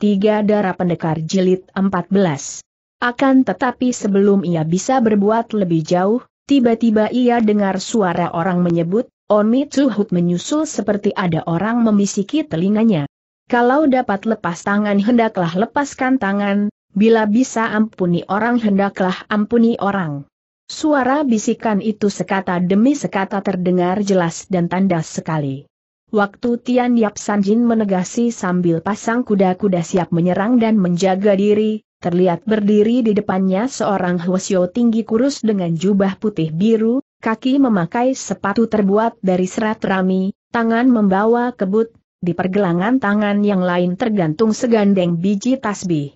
Tiga Darah Pendekar Jilid 14. Akan tetapi sebelum ia bisa berbuat lebih jauh, tiba-tiba ia dengar suara orang menyebut, Oni oh, Tsuhut menyusul seperti ada orang memisiki telinganya. Kalau dapat lepas tangan hendaklah lepaskan tangan, bila bisa ampuni orang hendaklah ampuni orang. Suara bisikan itu sekata demi sekata terdengar jelas dan tandas sekali. Waktu Tian Yap Sanjin menegasi sambil pasang kuda-kuda siap menyerang dan menjaga diri, terlihat berdiri di depannya seorang Hwasyo tinggi kurus dengan jubah putih biru, kaki memakai sepatu terbuat dari serat rami, tangan membawa kebut, di pergelangan tangan yang lain tergantung segandeng biji tasbih.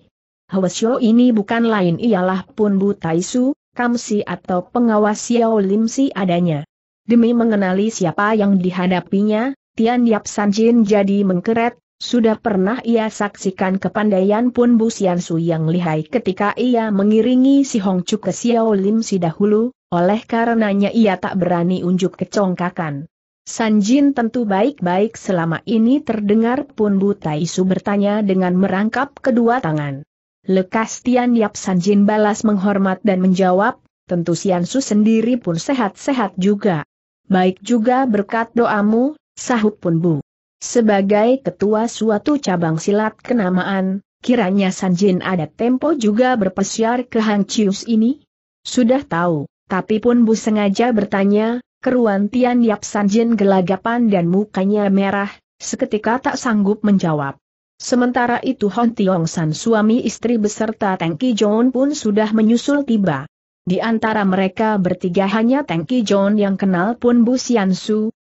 Hwasyo ini bukan lain ialah Pun Bu Taisu, Kamsi atau pengawas Xiao Limsi adanya. Demi mengenali siapa yang dihadapinya, Tian Yap Sanjin jadi mengkeret, sudah pernah ia saksikan kepandaian pun Bu Sian Su yang lihai ketika ia mengiringi si Hong Chu ke Xiao Lim si dahulu, oleh karenanya ia tak berani unjuk kecongkakan. Sanjin tentu baik-baik selama ini terdengar pun Bu Tai Su bertanya dengan merangkap kedua tangan. Lekas Tian Yap Sanjin balas menghormat dan menjawab, tentu Sian Su sendiri pun sehat-sehat juga. Baik juga berkat doamu, Sahut pun Bu. Sebagai ketua suatu cabang silat kenamaan, kiranya Sanjin ada tempo juga berpesiar ke Hang Chius ini? Sudah tahu, tapi pun Bu sengaja bertanya, keruan Tian Yap Sanjin gelagapan dan mukanya merah, seketika tak sanggup menjawab. Sementara itu Hon Tiong San suami istri beserta Tengki John pun sudah menyusul tiba. Di antara mereka bertiga hanya Tengki John yang kenal pun Bu Sian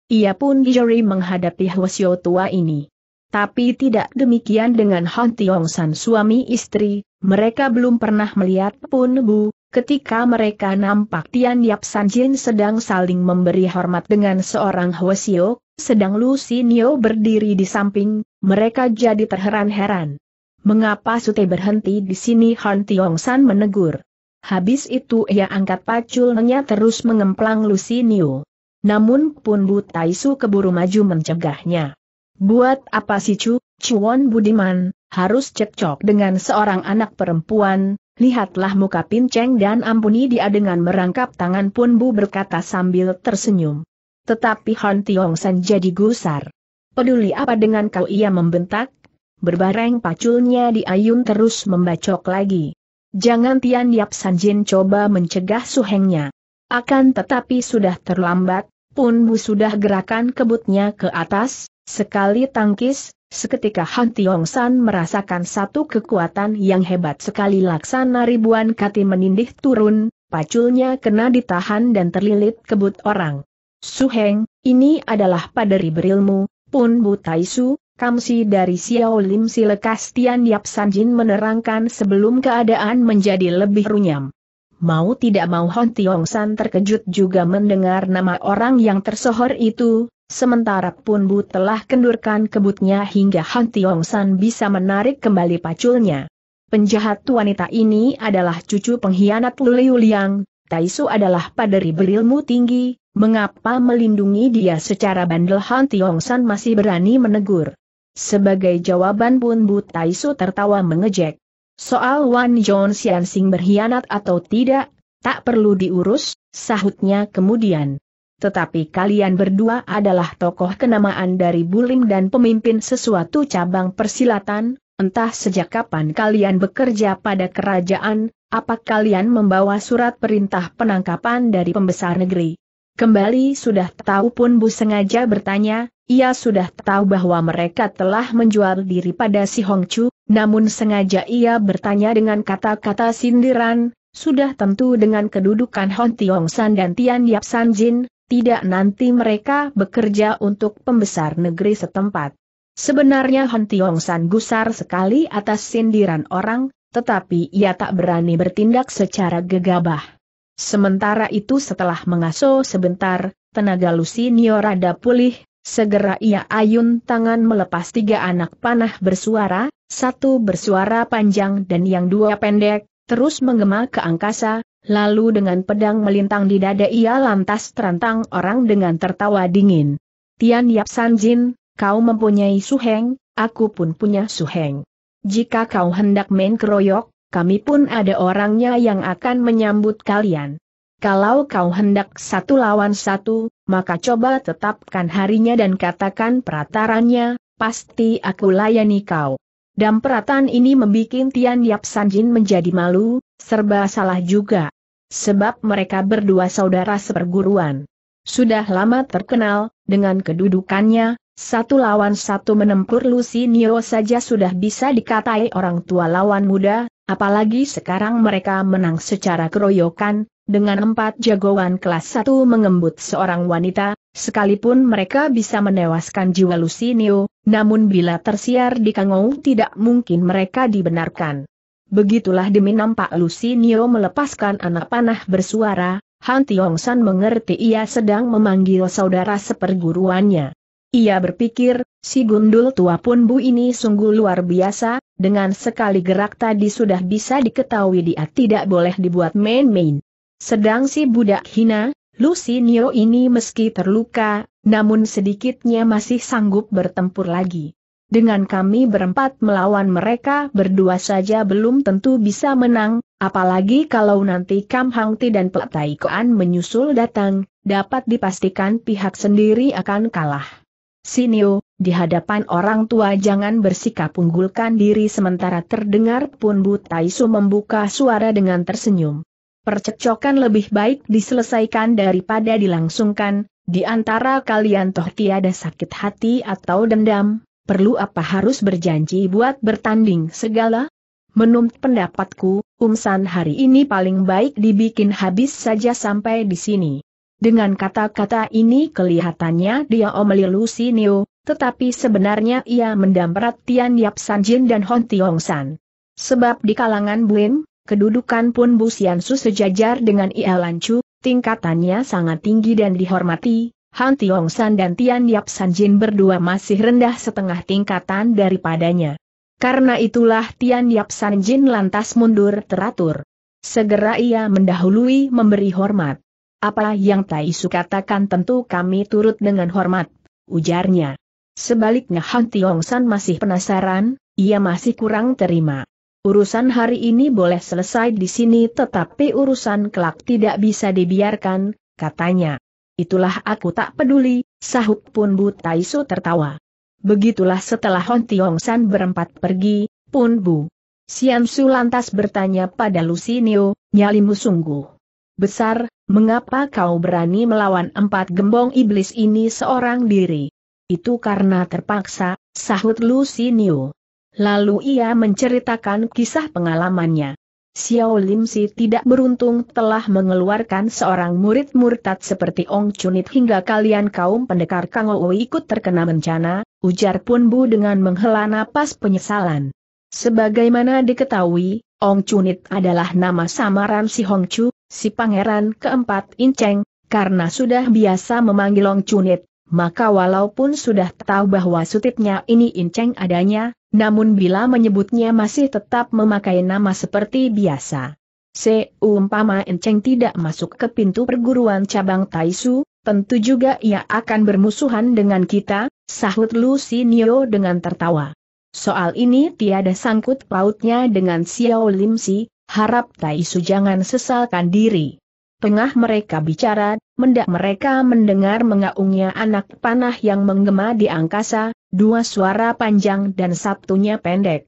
ia pun jeri menghadapi Hwasyo tua ini. Tapi tidak demikian dengan Han Tiong San suami istri, mereka belum pernah melihat pun Bu, ketika mereka nampak Tian Yap San Jin sedang saling memberi hormat dengan seorang Hwasyo, sedang Lu Sinio berdiri di samping, mereka jadi terheran-heran. Mengapa Sute berhenti di sini Han Tiong San menegur. Habis itu ia angkat paculnya terus mengemplang Lusinio. Namun pun Bu Taisu keburu maju mencegahnya. Buat apa sih Cu, Cuan Budiman, harus cekcok dengan seorang anak perempuan, lihatlah muka pinceng dan ampuni dia dengan merangkap tangan pun Bu berkata sambil tersenyum. Tetapi Han Tiong San jadi gusar. Peduli apa dengan kau ia membentak? Berbareng paculnya diayun terus membacok lagi. Jangan Tian Yap Jin coba mencegah suhengnya. Akan tetapi sudah terlambat, Pun Bu sudah gerakan kebutnya ke atas, sekali tangkis, seketika Han Tiong San merasakan satu kekuatan yang hebat sekali laksana ribuan kati menindih turun, paculnya kena ditahan dan terlilit kebut orang. Suheng, ini adalah paderi berilmu, Pun Bu Taisu, Kamsi dari Xiao Lim Si lekas Tian Yap San Jin menerangkan sebelum keadaan menjadi lebih runyam. Mau tidak mau Hon Tiong San terkejut juga mendengar nama orang yang tersohor itu, sementara pun Bu telah kendurkan kebutnya hingga Hon Tiong San bisa menarik kembali paculnya. Penjahat wanita ini adalah cucu pengkhianat Liu Liang, Taisu adalah paderi berilmu tinggi, mengapa melindungi dia secara bandel Han Tiong San masih berani menegur. Sebagai jawaban pun Bu Taisu tertawa mengejek. Soal Wan John Sing berkhianat atau tidak, tak perlu diurus, sahutnya kemudian. Tetapi kalian berdua adalah tokoh kenamaan dari Bulim dan pemimpin sesuatu cabang persilatan, entah sejak kapan kalian bekerja pada kerajaan, apa kalian membawa surat perintah penangkapan dari pembesar negeri. Kembali sudah tahu pun Bu sengaja bertanya, ia sudah tahu bahwa mereka telah menjual diri pada si Hong Chu, namun sengaja ia bertanya dengan kata-kata sindiran, sudah tentu dengan kedudukan Hon Tiong San dan Tian Yap San Jin, tidak nanti mereka bekerja untuk pembesar negeri setempat. Sebenarnya Hon Tiong San gusar sekali atas sindiran orang, tetapi ia tak berani bertindak secara gegabah. Sementara itu setelah mengaso sebentar, tenaga Lucy Niorada pulih, Segera ia ayun tangan melepas tiga anak panah bersuara, satu bersuara panjang dan yang dua pendek, terus menggema ke angkasa, lalu dengan pedang melintang di dada ia lantas terantang orang dengan tertawa dingin. Tian Yap Jin, kau mempunyai suheng, aku pun punya suheng. Jika kau hendak main keroyok, kami pun ada orangnya yang akan menyambut kalian. Kalau kau hendak satu lawan satu, maka coba tetapkan harinya dan katakan peratarannya, pasti aku layani kau. Dan peratan ini membuat Tian Yap Sanjin menjadi malu, serba salah juga. Sebab mereka berdua saudara seperguruan. Sudah lama terkenal, dengan kedudukannya, satu lawan satu menempur Nio saja sudah bisa dikatai orang tua lawan muda, Apalagi sekarang mereka menang secara keroyokan, dengan empat jagoan kelas satu mengembut seorang wanita, sekalipun mereka bisa menewaskan jiwa Lusinio, namun bila tersiar di Kangou tidak mungkin mereka dibenarkan. Begitulah demi nampak Lusinio melepaskan anak panah bersuara, Han Tiong San mengerti ia sedang memanggil saudara seperguruannya. Ia berpikir, si gundul tua pun bu ini sungguh luar biasa, dengan sekali gerak tadi sudah bisa diketahui dia tidak boleh dibuat main-main. Sedang si budak hina, Lucinio ini meski terluka, namun sedikitnya masih sanggup bertempur lagi. Dengan kami berempat melawan mereka berdua saja belum tentu bisa menang, apalagi kalau nanti Kam Hangti dan Pelatai Koan menyusul datang, dapat dipastikan pihak sendiri akan kalah. Sinio, di hadapan orang tua jangan bersikap unggulkan diri sementara terdengar pun Bu Taisu membuka suara dengan tersenyum. Percecokan lebih baik diselesaikan daripada dilangsungkan, di antara kalian toh tiada sakit hati atau dendam, perlu apa harus berjanji buat bertanding segala? Menurut pendapatku, umsan hari ini paling baik dibikin habis saja sampai di sini. Dengan kata-kata ini kelihatannya dia omeli Niu, tetapi sebenarnya ia mendamprat Tian Yap Jin dan Hon Tiong San. Sebab di kalangan Buin, kedudukan pun Bu Su sejajar dengan Ia Chu, tingkatannya sangat tinggi dan dihormati, Han Tiong San dan Tian Yap Jin berdua masih rendah setengah tingkatan daripadanya. Karena itulah Tian Yap Jin lantas mundur teratur. Segera ia mendahului memberi hormat. Apa yang Tai Su katakan tentu kami turut dengan hormat, ujarnya. Sebaliknya Han Tiong San masih penasaran, ia masih kurang terima. Urusan hari ini boleh selesai di sini tetapi urusan kelak tidak bisa dibiarkan, katanya. Itulah aku tak peduli, sahut pun Bu Tai Su tertawa. Begitulah setelah Hon Tiong San berempat pergi, pun Bu. Sian Su lantas bertanya pada Lusinio, nyalimu sungguh besar, mengapa kau berani melawan empat gembong iblis ini seorang diri? Itu karena terpaksa, sahut Lucy New. Lalu ia menceritakan kisah pengalamannya. Xiao Lim Si tidak beruntung telah mengeluarkan seorang murid murtad seperti Ong Chunit hingga kalian kaum pendekar Kang Ou ikut terkena bencana, ujar Pun Bu dengan menghela napas penyesalan. Sebagaimana diketahui, Ong Chunit adalah nama samaran si Hong Chu, si pangeran keempat Inceng, karena sudah biasa memanggil Long Cunit, maka walaupun sudah tahu bahwa sutipnya ini Inceng adanya, namun bila menyebutnya masih tetap memakai nama seperti biasa. Seumpama Inceng tidak masuk ke pintu perguruan cabang Taisu, tentu juga ia akan bermusuhan dengan kita, sahut Lucinio dengan tertawa. Soal ini tiada sangkut pautnya dengan Xiao Lim Si, Harap Tai Su jangan sesalkan diri. Tengah mereka bicara, mendak mereka mendengar mengaungnya anak panah yang menggema di angkasa, dua suara panjang dan satunya pendek.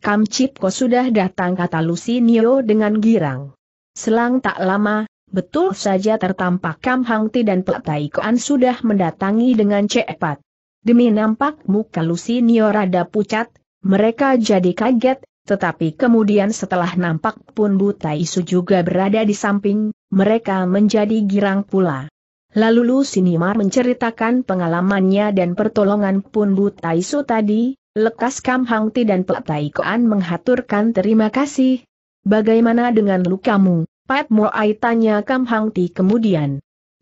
Kam Cipko sudah datang kata Lucy Nio dengan girang. Selang tak lama, betul saja tertampak Kam Hangti dan Pek Tai Koan sudah mendatangi dengan cepat. Demi nampak muka Nio rada pucat, mereka jadi kaget, tetapi kemudian setelah nampak pun Buta Isu juga berada di samping, mereka menjadi girang pula. Lalu Lu Sinimar menceritakan pengalamannya dan pertolongan pun Buta Isu tadi, lekas Kam Hangti dan Pak Tai Koan menghaturkan terima kasih. Bagaimana dengan lukamu, Pat Moai tanya Kam Hangti kemudian.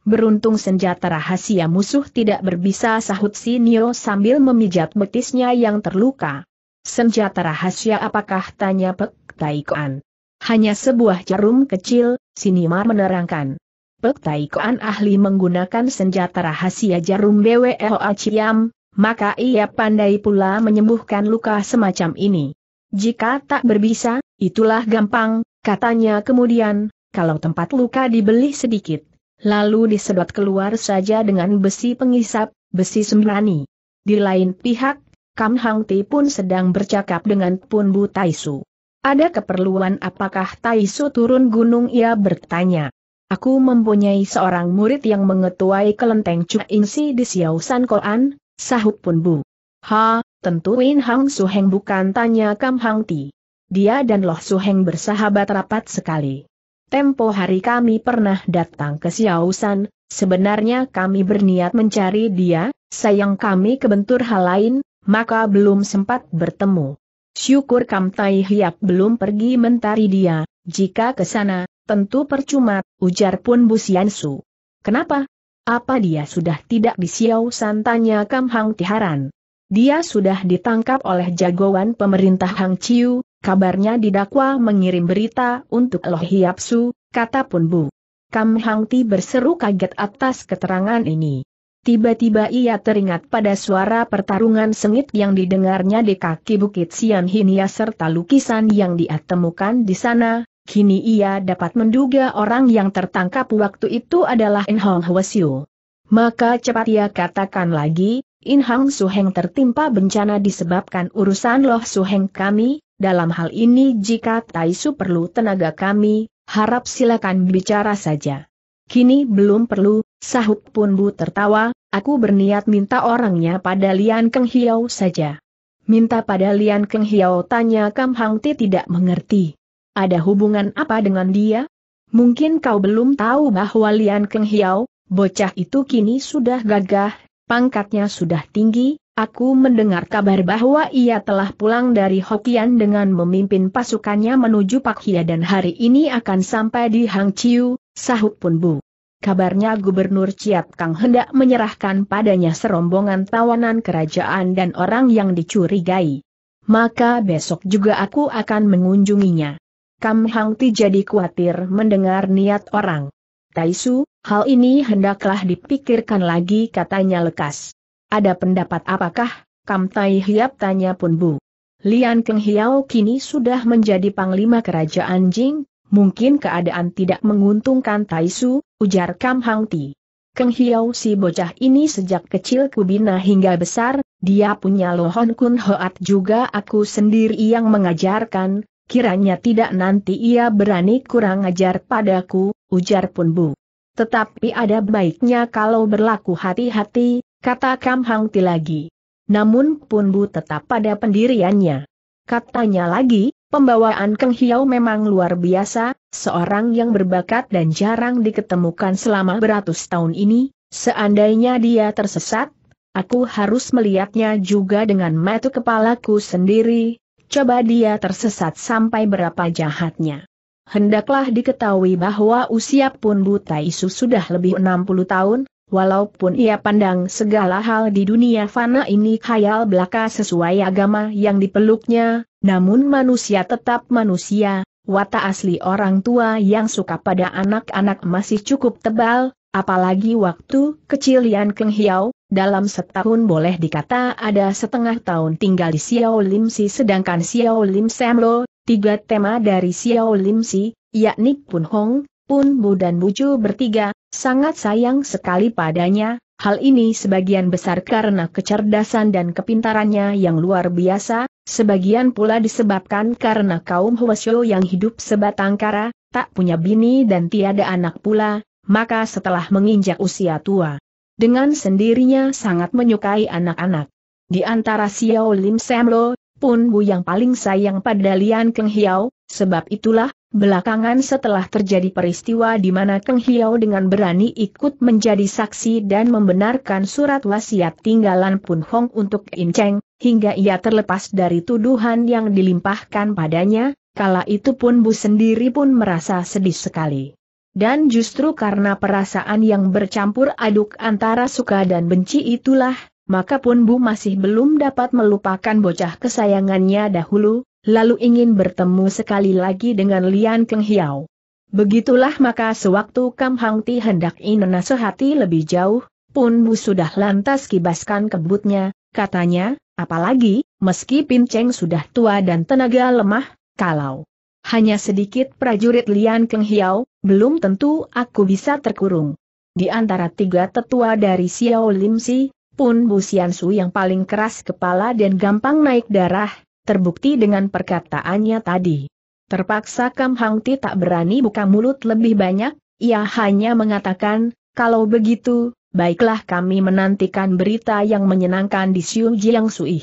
Beruntung senjata rahasia musuh tidak berbisa sahut Sinio sambil memijat betisnya yang terluka. Senjata rahasia apakah tanya Pek Taikoan? Hanya sebuah jarum kecil, Sinimar menerangkan. Pek Taikoan ahli menggunakan senjata rahasia jarum BWLA Ciam, maka ia pandai pula menyembuhkan luka semacam ini. Jika tak berbisa, itulah gampang, katanya kemudian, kalau tempat luka dibeli sedikit, lalu disedot keluar saja dengan besi pengisap, besi sembrani. Di lain pihak, Kam Hang Ti pun sedang bercakap dengan Pun Bu Taisu. Ada keperluan apakah Taisu turun gunung ia bertanya. Aku mempunyai seorang murid yang mengetuai kelenteng Chu Insi di Xiao San Koan, sahut Pun Bu. Ha, tentu Win Hang Su Heng bukan tanya Kam Hang Ti. Dia dan Loh Su Heng bersahabat rapat sekali. Tempo hari kami pernah datang ke San. sebenarnya kami berniat mencari dia, sayang kami kebentur hal lain, maka belum sempat bertemu. Syukur Kam Tai Hiap belum pergi mentari dia, jika ke sana, tentu percuma, ujar pun Bu Su. Kenapa? Apa dia sudah tidak di Xiao Santanya tanya Kam Hang Tiharan. Dia sudah ditangkap oleh jagoan pemerintah Hang Chiu, kabarnya didakwa mengirim berita untuk Loh Hiap Su, kata pun Bu. Kam Hang Ti berseru kaget atas keterangan ini. Tiba-tiba ia teringat pada suara pertarungan sengit yang didengarnya di kaki Bukit Sian Hinia serta lukisan yang dia di sana, kini ia dapat menduga orang yang tertangkap waktu itu adalah In Hong Hwasyu. Maka cepat ia katakan lagi, In Su Suheng tertimpa bencana disebabkan urusan Loh Suheng kami, dalam hal ini jika Tai Su perlu tenaga kami, harap silakan bicara saja. Kini belum perlu, sahut pun Bu tertawa, Aku berniat minta orangnya pada Lian Keng Hiao saja. Minta pada Lian Keng Hiao tanya Kam Hang Ti tidak mengerti. Ada hubungan apa dengan dia? Mungkin kau belum tahu bahwa Lian Keng Hiao, bocah itu kini sudah gagah, pangkatnya sudah tinggi, Aku mendengar kabar bahwa ia telah pulang dari Hokian dengan memimpin pasukannya menuju Pak Hia dan hari ini akan sampai di Hang Chiu, sahut pun Bu kabarnya Gubernur Ciat Kang hendak menyerahkan padanya serombongan tawanan kerajaan dan orang yang dicurigai. Maka besok juga aku akan mengunjunginya. Kam Hang Ti jadi khawatir mendengar niat orang. Taisu, hal ini hendaklah dipikirkan lagi katanya lekas. Ada pendapat apakah, Kam Tai Hiap tanya pun Bu. Lian Keng Hiao kini sudah menjadi panglima kerajaan Jing, mungkin keadaan tidak menguntungkan Taisu, ujar Kam Hang Ti. Keng Hiau si bocah ini sejak kecil kubina hingga besar, dia punya lohon kun hoat juga aku sendiri yang mengajarkan, kiranya tidak nanti ia berani kurang ajar padaku, ujar Pun Bu. Tetapi ada baiknya kalau berlaku hati-hati, kata Kam Hang Ti lagi. Namun Pun Bu tetap pada pendiriannya. Katanya lagi, Pembawaan Keng Hiau memang luar biasa, seorang yang berbakat dan jarang diketemukan selama beratus tahun ini, seandainya dia tersesat, aku harus melihatnya juga dengan mata kepalaku sendiri, coba dia tersesat sampai berapa jahatnya. Hendaklah diketahui bahwa usia pun Butai Isu sudah lebih 60 tahun, Walaupun ia pandang segala hal di dunia fana ini khayal belaka sesuai agama yang dipeluknya, namun manusia tetap manusia, watak asli orang tua yang suka pada anak-anak masih cukup tebal, apalagi waktu kecil Yan Keng Hiao, dalam setahun boleh dikata ada setengah tahun tinggal di Xiao Lim Si sedangkan Xiao Lim Sam Lo, tiga tema dari Xiao Lim Si, yakni Pun Hong, pun Bu dan Bucu bertiga, sangat sayang sekali padanya, hal ini sebagian besar karena kecerdasan dan kepintarannya yang luar biasa, sebagian pula disebabkan karena kaum Hwasyo yang hidup sebatang kara, tak punya bini dan tiada anak pula, maka setelah menginjak usia tua, dengan sendirinya sangat menyukai anak-anak. Di antara Xiao Lim Semlo, pun Bu yang paling sayang pada Lian Keng Hiao, sebab itulah Belakangan setelah terjadi peristiwa di mana Keng Hiao dengan berani ikut menjadi saksi dan membenarkan surat wasiat tinggalan Pun Hong untuk In Cheng, hingga ia terlepas dari tuduhan yang dilimpahkan padanya, kala itu pun Bu sendiri pun merasa sedih sekali. Dan justru karena perasaan yang bercampur aduk antara suka dan benci itulah, maka pun Bu masih belum dapat melupakan bocah kesayangannya dahulu, lalu ingin bertemu sekali lagi dengan Lian Keng Hiao. Begitulah maka sewaktu Kam Hang Ti hendak inenasehati lebih jauh, Pun Bu sudah lantas kibaskan kebutnya, katanya, apalagi, meski Pin Cheng sudah tua dan tenaga lemah, kalau hanya sedikit prajurit Lian Keng Hiao, belum tentu aku bisa terkurung. Di antara tiga tetua dari Xiao Lim Si, Pun Bu Xian Su yang paling keras kepala dan gampang naik darah, terbukti dengan perkataannya tadi. Terpaksa Kam Hang Ti tak berani buka mulut lebih banyak, ia hanya mengatakan, kalau begitu, baiklah kami menantikan berita yang menyenangkan di Siu Jiang Sui.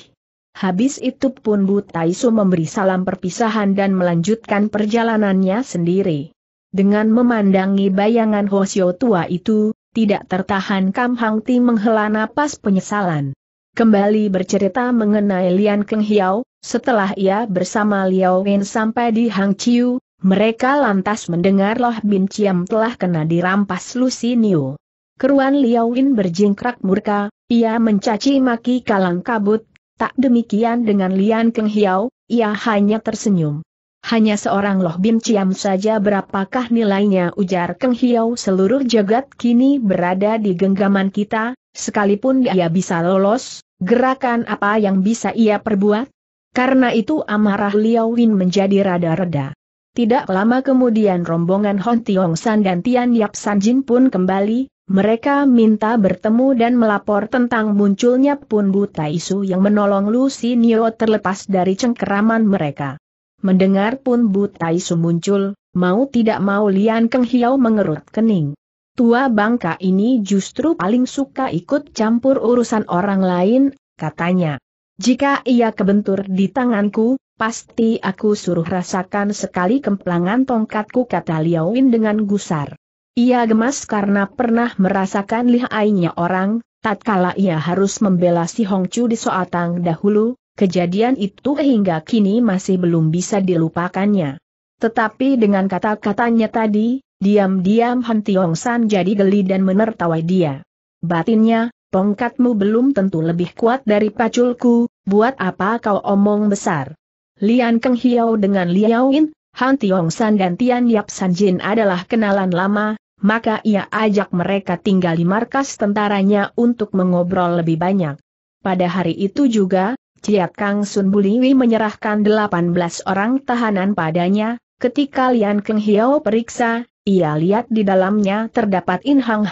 Habis itu pun Bu Su memberi salam perpisahan dan melanjutkan perjalanannya sendiri. Dengan memandangi bayangan Hosio tua itu, tidak tertahan Kam Hang Ti menghela napas penyesalan. Kembali bercerita mengenai Lian Keng Hiao, setelah ia bersama Liao Wen sampai di Hang Chiu, mereka lantas mendengar Loh Bin Chiam telah kena dirampas Lucy Niu. Keruan Liao Wen berjingkrak murka, ia mencaci maki kalang kabut, tak demikian dengan Lian Keng Hiao, ia hanya tersenyum. Hanya seorang Loh Bin Chiam saja berapakah nilainya ujar Keng Hiao seluruh jagat kini berada di genggaman kita, sekalipun dia bisa lolos, gerakan apa yang bisa ia perbuat? Karena itu amarah Liao Win menjadi rada-reda. Tidak lama kemudian rombongan Hon Tiong San dan Tian Yap San Jin pun kembali, mereka minta bertemu dan melapor tentang munculnya Pun Buta Isu yang menolong Lucy Nio terlepas dari cengkeraman mereka. Mendengar Pun Buta Isu muncul, mau tidak mau Lian Keng Hiao mengerut kening. Tua bangka ini justru paling suka ikut campur urusan orang lain, katanya. Jika ia kebentur di tanganku, pasti aku suruh rasakan sekali kemplangan tongkatku kata Win dengan gusar. Ia gemas karena pernah merasakan lihainya orang, tatkala ia harus membela si Hongcu di Soatang dahulu, kejadian itu hingga kini masih belum bisa dilupakannya. Tetapi dengan kata-katanya tadi, diam-diam Han Tiong San jadi geli dan menertawai dia. Batinnya, Tongkatmu belum tentu lebih kuat dari paculku, buat apa kau omong besar? Lian Keng Hiao dengan Liao In, Han Tiong San dan Tian Yap San Jin adalah kenalan lama, maka ia ajak mereka tinggal di markas tentaranya untuk mengobrol lebih banyak. Pada hari itu juga, Ciat Kang Sun Buliwi menyerahkan 18 orang tahanan padanya, ketika Lian Keng Hiao periksa, ia lihat di dalamnya terdapat In Hang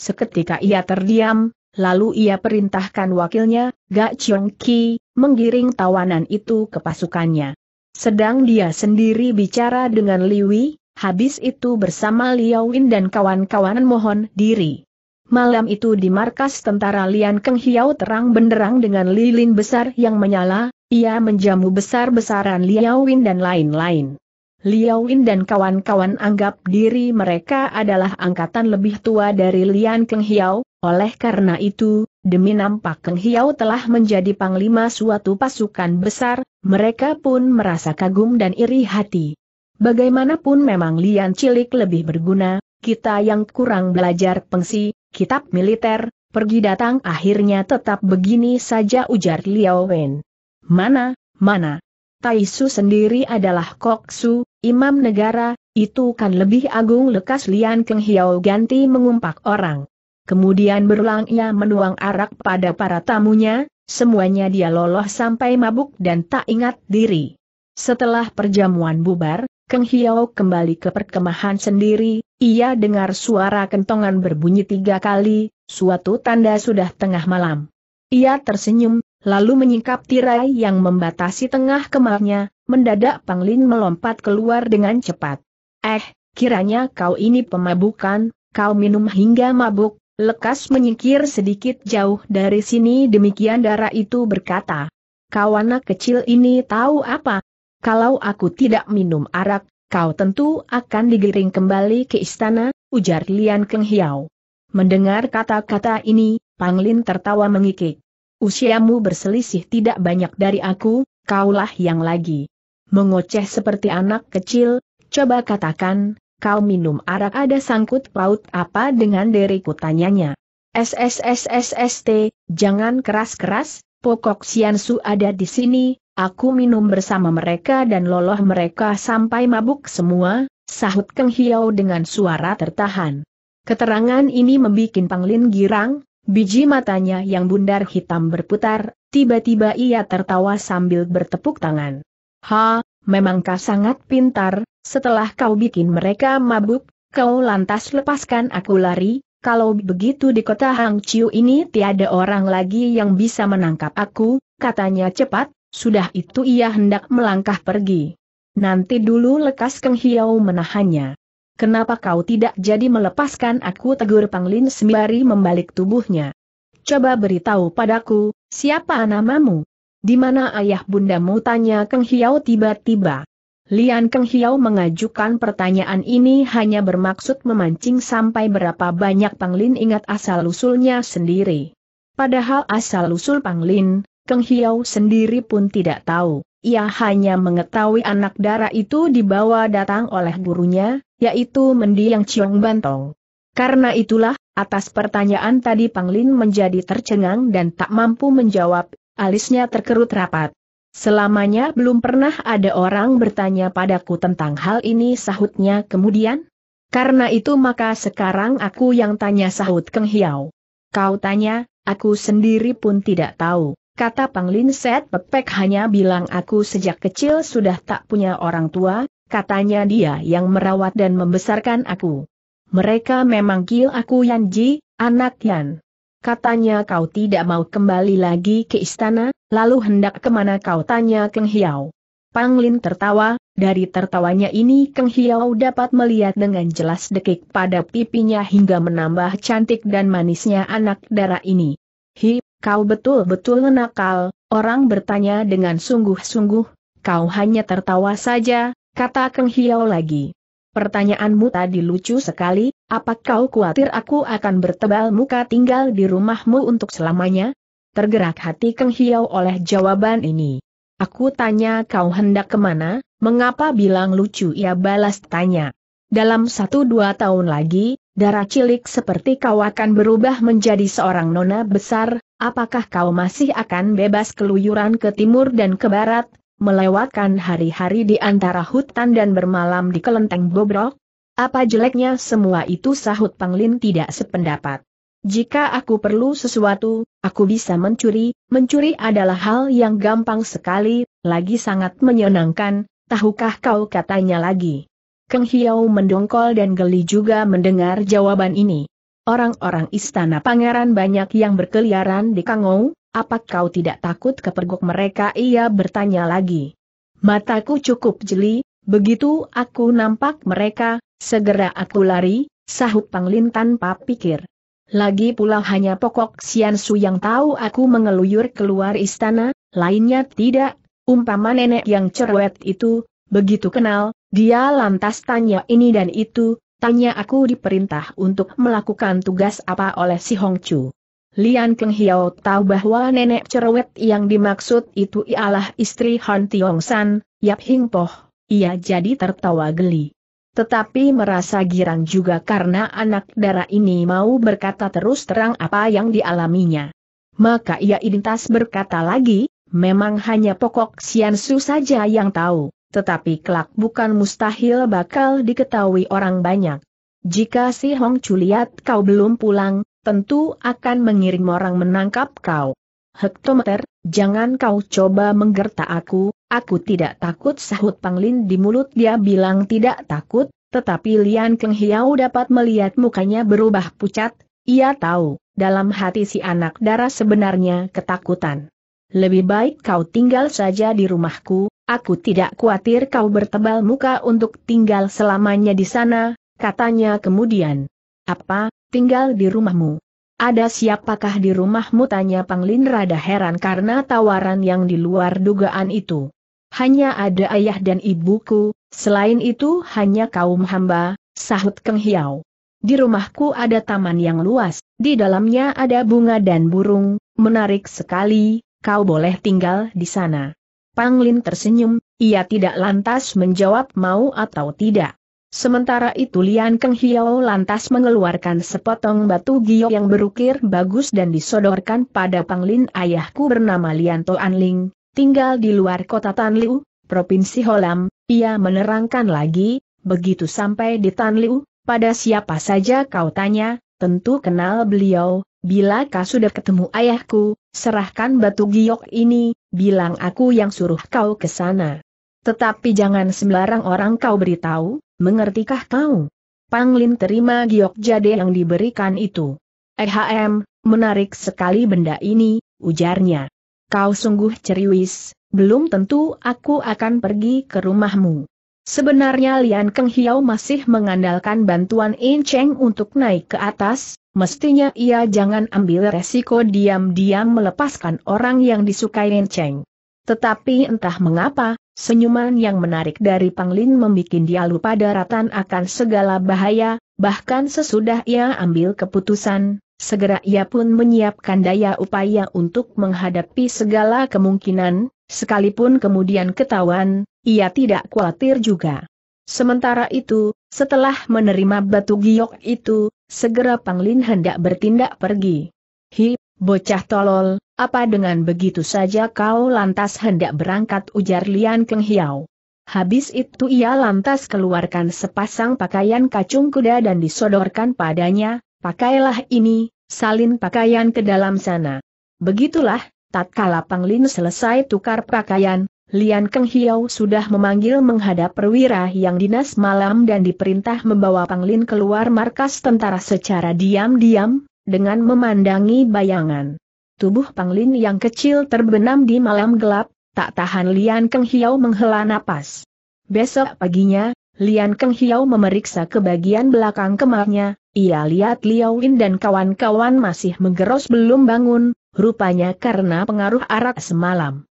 Seketika ia terdiam, lalu ia perintahkan wakilnya, Gak Chiong Ki, menggiring tawanan itu ke pasukannya. Sedang dia sendiri bicara dengan Liwi, habis itu bersama Liawin dan kawan-kawan mohon diri. Malam itu di markas tentara Lian Keng Hiau terang benderang dengan lilin besar yang menyala, ia menjamu besar-besaran Liawin dan lain-lain. Liao Win dan kawan-kawan anggap diri mereka adalah angkatan lebih tua dari Lian Keng Hiao, oleh karena itu, demi nampak Keng Hiao telah menjadi panglima suatu pasukan besar, mereka pun merasa kagum dan iri hati. Bagaimanapun memang Lian Cilik lebih berguna, kita yang kurang belajar pengsi, kitab militer, pergi datang akhirnya tetap begini saja ujar Liao Wen. Mana, mana, Taisu sendiri adalah Koksu, imam negara, itu kan lebih agung lekas Lian Keng Hiao ganti mengumpak orang. Kemudian berulang ia menuang arak pada para tamunya, semuanya dia loloh sampai mabuk dan tak ingat diri. Setelah perjamuan bubar, Keng Hiao kembali ke perkemahan sendiri, ia dengar suara kentongan berbunyi tiga kali, suatu tanda sudah tengah malam. Ia tersenyum, lalu menyingkap tirai yang membatasi tengah kemarnya, mendadak Panglin melompat keluar dengan cepat. Eh, kiranya kau ini pemabukan, kau minum hingga mabuk, lekas menyingkir sedikit jauh dari sini demikian darah itu berkata. Kau anak kecil ini tahu apa? Kalau aku tidak minum arak, kau tentu akan digiring kembali ke istana, ujar Lian Keng Hiao. Mendengar kata-kata ini, Panglin tertawa mengikik usiamu berselisih tidak banyak dari aku, kaulah yang lagi. Mengoceh seperti anak kecil, coba katakan, kau minum arak ada sangkut paut apa dengan deriku? tanyanya. SSSSST, jangan keras-keras, pokok siansu ada di sini, aku minum bersama mereka dan loloh mereka sampai mabuk semua, sahut Keng Hiau dengan suara tertahan. Keterangan ini membuat Panglin girang, Biji matanya yang bundar hitam berputar, tiba-tiba ia tertawa sambil bertepuk tangan. Ha, memangkah sangat pintar, setelah kau bikin mereka mabuk, kau lantas lepaskan aku lari, kalau begitu di kota Chiu ini tiada orang lagi yang bisa menangkap aku, katanya cepat, sudah itu ia hendak melangkah pergi. Nanti dulu lekas Keng Hiau menahannya. Kenapa kau tidak jadi melepaskan aku tegur Panglin sembari membalik tubuhnya? Coba beritahu padaku, siapa namamu? Di mana ayah bundamu tanya Keng Hiau tiba-tiba. Lian Keng Hiau mengajukan pertanyaan ini hanya bermaksud memancing sampai berapa banyak Panglin ingat asal-usulnya sendiri. Padahal asal-usul Panglin, Keng Hiau sendiri pun tidak tahu, ia hanya mengetahui anak darah itu dibawa datang oleh gurunya, yaitu mendiang Chiong Bantong. Karena itulah, atas pertanyaan tadi Panglin menjadi tercengang dan tak mampu menjawab, alisnya terkerut rapat. Selamanya belum pernah ada orang bertanya padaku tentang hal ini sahutnya kemudian. Karena itu maka sekarang aku yang tanya sahut Keng Hiau. Kau tanya, aku sendiri pun tidak tahu kata Panglin Set Pepek hanya bilang aku sejak kecil sudah tak punya orang tua, katanya dia yang merawat dan membesarkan aku. Mereka memang kil aku Yanji, anak Yan. Katanya kau tidak mau kembali lagi ke istana, lalu hendak kemana kau tanya Keng Hiao. Panglin tertawa, dari tertawanya ini Keng Hiao dapat melihat dengan jelas dekik pada pipinya hingga menambah cantik dan manisnya anak darah ini. Hi, Kau betul-betul nakal, orang bertanya dengan sungguh-sungguh, kau hanya tertawa saja, kata Keng Hiao lagi. Pertanyaanmu tadi lucu sekali, apa kau khawatir aku akan bertebal muka tinggal di rumahmu untuk selamanya? Tergerak hati Keng Hiao oleh jawaban ini. Aku tanya kau hendak kemana, mengapa bilang lucu ia balas tanya. Dalam satu dua tahun lagi, darah cilik seperti kau akan berubah menjadi seorang nona besar, apakah kau masih akan bebas keluyuran ke timur dan ke barat, melewatkan hari-hari di antara hutan dan bermalam di kelenteng bobrok? Apa jeleknya semua itu sahut Panglin tidak sependapat. Jika aku perlu sesuatu, aku bisa mencuri, mencuri adalah hal yang gampang sekali, lagi sangat menyenangkan, tahukah kau katanya lagi. Keng Hiau mendongkol dan geli juga mendengar jawaban ini. Orang-orang istana pangeran banyak yang berkeliaran di Kangou, apa kau tidak takut kepergok mereka? Ia bertanya lagi. Mataku cukup jeli, begitu aku nampak mereka, segera aku lari, sahut Panglin tanpa pikir. Lagi pula hanya pokok Su yang tahu aku mengeluyur keluar istana, lainnya tidak, umpama nenek yang cerewet itu, begitu kenal, dia lantas tanya ini dan itu, Tanya aku diperintah untuk melakukan tugas apa oleh si Hong Chu. Lian Keng Hiao tahu bahwa nenek cerewet yang dimaksud itu ialah istri Han Tiong San, Yap Hing Poh. Ia jadi tertawa geli. Tetapi merasa girang juga karena anak dara ini mau berkata terus terang apa yang dialaminya. Maka ia identitas berkata lagi, memang hanya pokok Su saja yang tahu tetapi kelak bukan mustahil bakal diketahui orang banyak. Jika si Hong Chuliat kau belum pulang, tentu akan mengirim orang menangkap kau. Hektometer, jangan kau coba menggerta aku, aku tidak takut sahut Panglin di mulut dia bilang tidak takut, tetapi Lian Keng Hiao dapat melihat mukanya berubah pucat, ia tahu, dalam hati si anak darah sebenarnya ketakutan. Lebih baik kau tinggal saja di rumahku, Aku tidak khawatir kau bertebal muka untuk tinggal selamanya di sana, katanya kemudian. Apa, tinggal di rumahmu? Ada siapakah di rumahmu tanya Panglin rada heran karena tawaran yang di luar dugaan itu. Hanya ada ayah dan ibuku, selain itu hanya kaum hamba, sahut Keng Hiau. Di rumahku ada taman yang luas, di dalamnya ada bunga dan burung, menarik sekali, kau boleh tinggal di sana. Panglin tersenyum, ia tidak lantas menjawab mau atau tidak. Sementara itu Lian Keng Hiao lantas mengeluarkan sepotong batu giok yang berukir bagus dan disodorkan pada Panglin ayahku bernama Lian An Ling, tinggal di luar kota Tan Liu, Provinsi Holam, ia menerangkan lagi, begitu sampai di Tan Liu, pada siapa saja kau tanya, tentu kenal beliau, bila kau sudah ketemu ayahku, serahkan batu giok ini, bilang aku yang suruh kau ke sana. Tetapi jangan sembarang orang kau beritahu, mengertikah kau? Panglin terima giok jade yang diberikan itu. Ehm, menarik sekali benda ini, ujarnya. Kau sungguh ceriwis, belum tentu aku akan pergi ke rumahmu. Sebenarnya Lian Keng Hiao masih mengandalkan bantuan In Cheng untuk naik ke atas, mestinya ia jangan ambil resiko diam-diam melepaskan orang yang disukai In Cheng. Tetapi entah mengapa, senyuman yang menarik dari Panglin membuat dia lupa daratan akan segala bahaya, bahkan sesudah ia ambil keputusan, Segera ia pun menyiapkan daya upaya untuk menghadapi segala kemungkinan, sekalipun kemudian ketahuan, ia tidak khawatir juga. Sementara itu, setelah menerima batu giok itu, segera Panglin hendak bertindak pergi. Hi, bocah tolol, apa dengan begitu saja kau lantas hendak berangkat ujar Lian Keng Hiao. Habis itu ia lantas keluarkan sepasang pakaian kacung kuda dan disodorkan padanya, pakailah ini, salin pakaian ke dalam sana. Begitulah, tatkala Panglin selesai tukar pakaian, Lian Keng Hiau sudah memanggil menghadap perwira yang dinas malam dan diperintah membawa Panglin keluar markas tentara secara diam-diam, dengan memandangi bayangan. Tubuh Panglin yang kecil terbenam di malam gelap, tak tahan Lian Keng Hiau menghela napas. Besok paginya, Lian Keng Hiau memeriksa ke bagian belakang kemahnya, ia lihat Liao Lin dan kawan-kawan masih menggeros belum bangun, rupanya karena pengaruh arak semalam.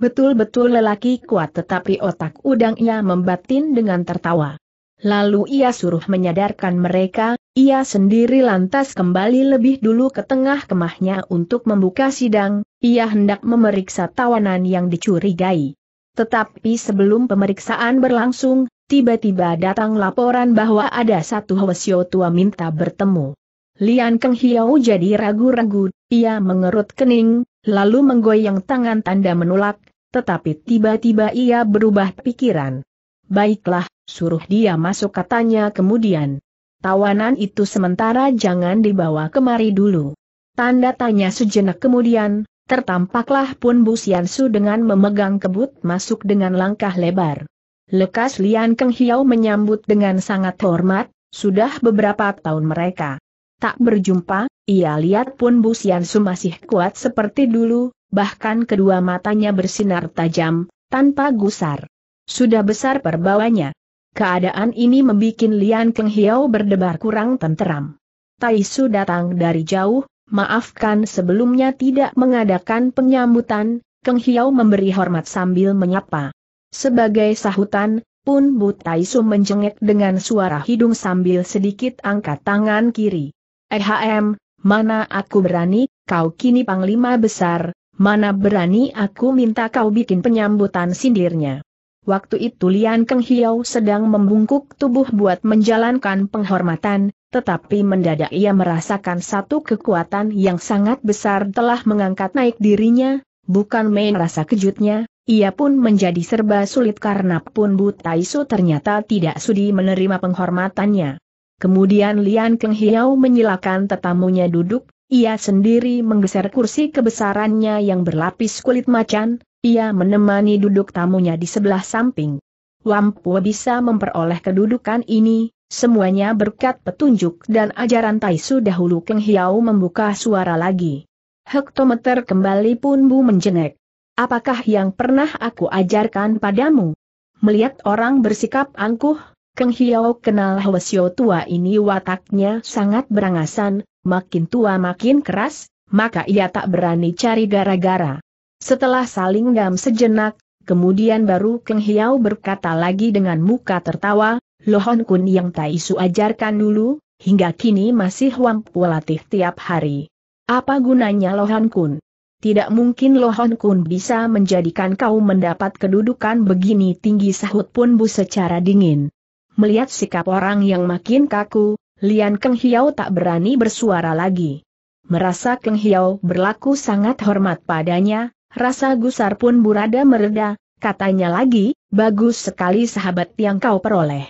Betul-betul lelaki kuat tetapi otak udangnya membatin dengan tertawa. Lalu ia suruh menyadarkan mereka, ia sendiri lantas kembali lebih dulu ke tengah kemahnya untuk membuka sidang, ia hendak memeriksa tawanan yang dicurigai. Tetapi sebelum pemeriksaan berlangsung, tiba-tiba datang laporan bahwa ada satu Hwasyo tua minta bertemu. Lian Keng Hiau jadi ragu-ragu, ia mengerut kening, lalu menggoyang tangan tanda menolak, tetapi tiba-tiba ia berubah pikiran. Baiklah, suruh dia masuk katanya kemudian. Tawanan itu sementara jangan dibawa kemari dulu. Tanda tanya sejenak kemudian, tertampaklah pun Bu Siansu dengan memegang kebut masuk dengan langkah lebar. Lekas Lian Keng Hiau menyambut dengan sangat hormat, sudah beberapa tahun mereka tak berjumpa, ia lihat pun Bu Siansu masih kuat seperti dulu, bahkan kedua matanya bersinar tajam, tanpa gusar. Sudah besar perbawanya. Keadaan ini membuat Lian Keng Hiao berdebar kurang tenteram. Tai Su datang dari jauh, maafkan sebelumnya tidak mengadakan penyambutan, Keng Hiao memberi hormat sambil menyapa. Sebagai sahutan, pun Bu Tai Su menjengek dengan suara hidung sambil sedikit angkat tangan kiri. Ehm, mana aku berani, kau kini panglima besar, Mana berani aku minta kau bikin penyambutan sindirnya. Waktu itu Lian Keng Hiau sedang membungkuk tubuh buat menjalankan penghormatan, tetapi mendadak ia merasakan satu kekuatan yang sangat besar telah mengangkat naik dirinya, bukan main rasa kejutnya, ia pun menjadi serba sulit karena pun Bu Taisu ternyata tidak sudi menerima penghormatannya. Kemudian Lian Keng Hiau menyilakan tetamunya duduk, ia sendiri menggeser kursi kebesarannya yang berlapis kulit macan, ia menemani duduk tamunya di sebelah samping. Wampu bisa memperoleh kedudukan ini, semuanya berkat petunjuk dan ajaran Taisu dahulu Keng Hiau membuka suara lagi. Hektometer kembali pun Bu menjenek. Apakah yang pernah aku ajarkan padamu? Melihat orang bersikap angkuh, Keng Hiau kenal Hwasyo tua ini wataknya sangat berangasan, makin tua makin keras, maka ia tak berani cari gara-gara. Setelah saling dam sejenak, kemudian baru Keng Hiau berkata lagi dengan muka tertawa, Lohon Kun yang Taisu ajarkan dulu, hingga kini masih wampu latih tiap hari. Apa gunanya Lohon Kun? Tidak mungkin Lohon Kun bisa menjadikan kau mendapat kedudukan begini tinggi sahut pun bu secara dingin. Melihat sikap orang yang makin kaku, Lian Keng Hiau tak berani bersuara lagi. Merasa Keng Hiau berlaku sangat hormat padanya, rasa gusar pun burada mereda, katanya lagi, bagus sekali sahabat yang kau peroleh.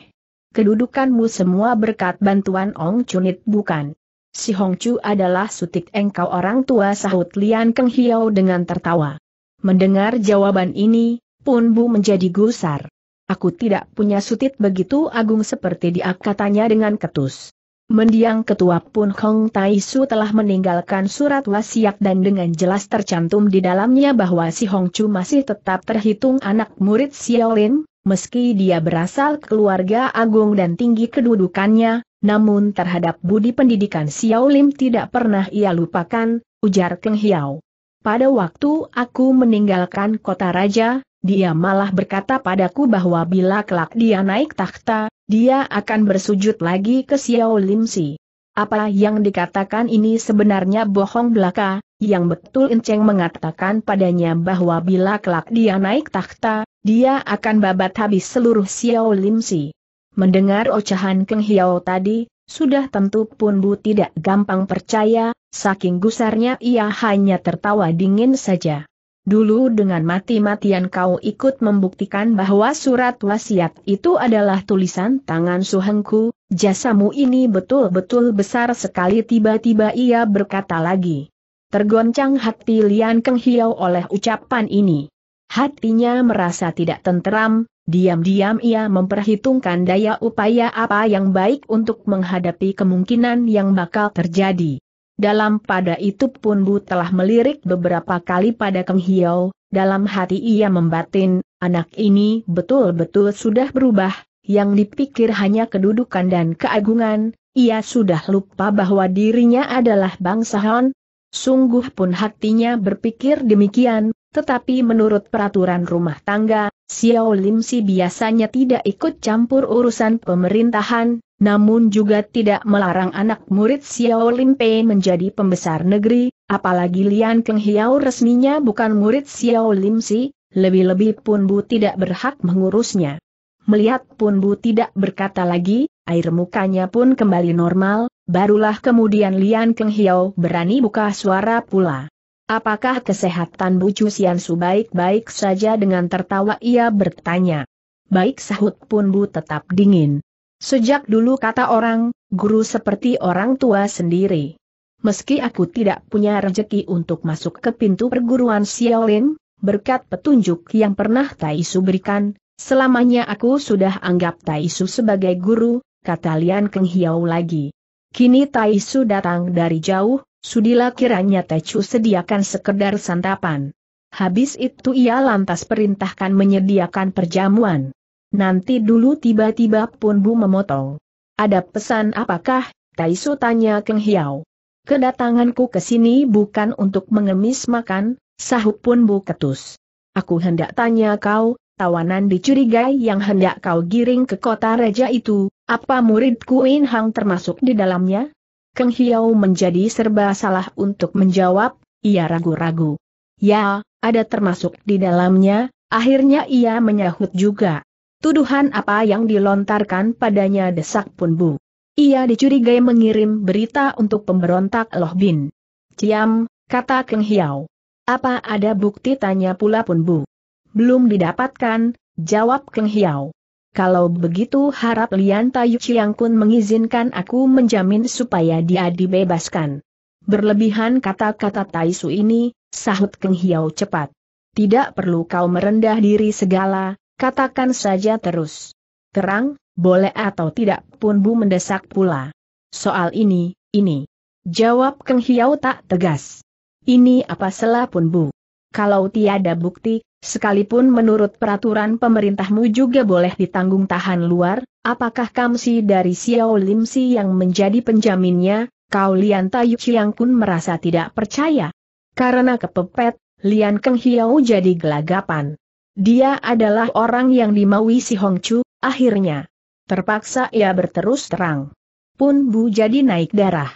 Kedudukanmu semua berkat bantuan Ong Chunit bukan? Si Hong Chu adalah sutik engkau orang tua sahut Lian Keng Hiau dengan tertawa. Mendengar jawaban ini, pun Bu menjadi gusar. Aku tidak punya sutit begitu agung seperti dia katanya dengan ketus. Mendiang ketua pun Hong Tai Su telah meninggalkan surat wasiat dan dengan jelas tercantum di dalamnya bahwa si Hong Chu masih tetap terhitung anak murid Xiao Lin, meski dia berasal keluarga agung dan tinggi kedudukannya, namun terhadap budi pendidikan Xiao Xiaolin tidak pernah ia lupakan, ujar Keng Hiao. Pada waktu aku meninggalkan kota raja, dia malah berkata padaku bahwa bila kelak dia naik takhta, dia akan bersujud lagi ke Xiao Lim Si. Apa yang dikatakan ini sebenarnya bohong belaka, yang betul Enceng mengatakan padanya bahwa bila kelak dia naik takhta, dia akan babat habis seluruh Xiao Lim Si. Mendengar ocahan Keng Hiao tadi, sudah tentu pun Bu tidak gampang percaya, saking gusarnya ia hanya tertawa dingin saja. Dulu dengan mati-matian kau ikut membuktikan bahwa surat wasiat itu adalah tulisan tangan suhengku, jasamu ini betul-betul besar sekali tiba-tiba ia berkata lagi. Tergoncang hati Lian Keng Hiau oleh ucapan ini. Hatinya merasa tidak tenteram, diam-diam ia memperhitungkan daya upaya apa yang baik untuk menghadapi kemungkinan yang bakal terjadi. Dalam pada itu pun Bu telah melirik beberapa kali pada Kang Hiao, dalam hati ia membatin, anak ini betul-betul sudah berubah, yang dipikir hanya kedudukan dan keagungan, ia sudah lupa bahwa dirinya adalah bangsa Han. Sungguh pun hatinya berpikir demikian, tetapi menurut peraturan rumah tangga, Xiao Lim Si biasanya tidak ikut campur urusan pemerintahan, namun juga tidak melarang anak murid Xiao Lin Pei menjadi pembesar negeri, apalagi Lian Keng Hiao resminya bukan murid Xiao Lim Si, lebih-lebih Pun Bu tidak berhak mengurusnya. Melihat Pun Bu tidak berkata lagi, air mukanya pun kembali normal, barulah kemudian Lian Keng Hiao berani buka suara pula. Apakah kesehatan Bu Cusian Su baik-baik saja dengan tertawa ia bertanya. Baik sahut pun Bu tetap dingin. Sejak dulu kata orang, guru seperti orang tua sendiri. Meski aku tidak punya rezeki untuk masuk ke pintu perguruan Xiaolin, berkat petunjuk yang pernah Taisu berikan, selamanya aku sudah anggap Taisu sebagai guru, kata Lian Keng Hiao lagi. Kini Taisu datang dari jauh, sudilah kiranya Taichu sediakan sekedar santapan. Habis itu ia lantas perintahkan menyediakan perjamuan. Nanti dulu tiba-tiba pun Bu memotong. Ada pesan apakah? Taisu tanya Keng Hiao. Kedatanganku ke sini bukan untuk mengemis makan, sahup pun Bu ketus. Aku hendak tanya kau, tawanan dicurigai yang hendak kau giring ke kota raja itu, apa muridku In Hang termasuk di dalamnya? Keng Hiao menjadi serba salah untuk menjawab, ia ragu-ragu. Ya, ada termasuk di dalamnya, akhirnya ia menyahut juga. Tuduhan apa yang dilontarkan padanya desak pun bu. Ia dicurigai mengirim berita untuk pemberontak Loh Bin. Ciam, kata Keng Hiao. Apa ada bukti tanya pula pun bu. Belum didapatkan, jawab Keng Hiao. Kalau begitu harap Lian Tayu Chiang Kun mengizinkan aku menjamin supaya dia dibebaskan. Berlebihan kata-kata Taisu ini, sahut Keng Hiao cepat. Tidak perlu kau merendah diri segala, Katakan saja terus. Terang, boleh atau tidak pun Bu mendesak pula. Soal ini, ini. Jawab Keng Hiau tak tegas. Ini apa salah pun Bu. Kalau tiada bukti, sekalipun menurut peraturan pemerintahmu juga boleh ditanggung tahan luar, apakah Kamsi dari Xiao Si yang menjadi penjaminnya, kau Lian Tayu Chiang Kun merasa tidak percaya. Karena kepepet, Lian Keng Hiau jadi gelagapan. Dia adalah orang yang dimaui si Hong Chu, akhirnya. Terpaksa ia berterus terang. Pun Bu jadi naik darah.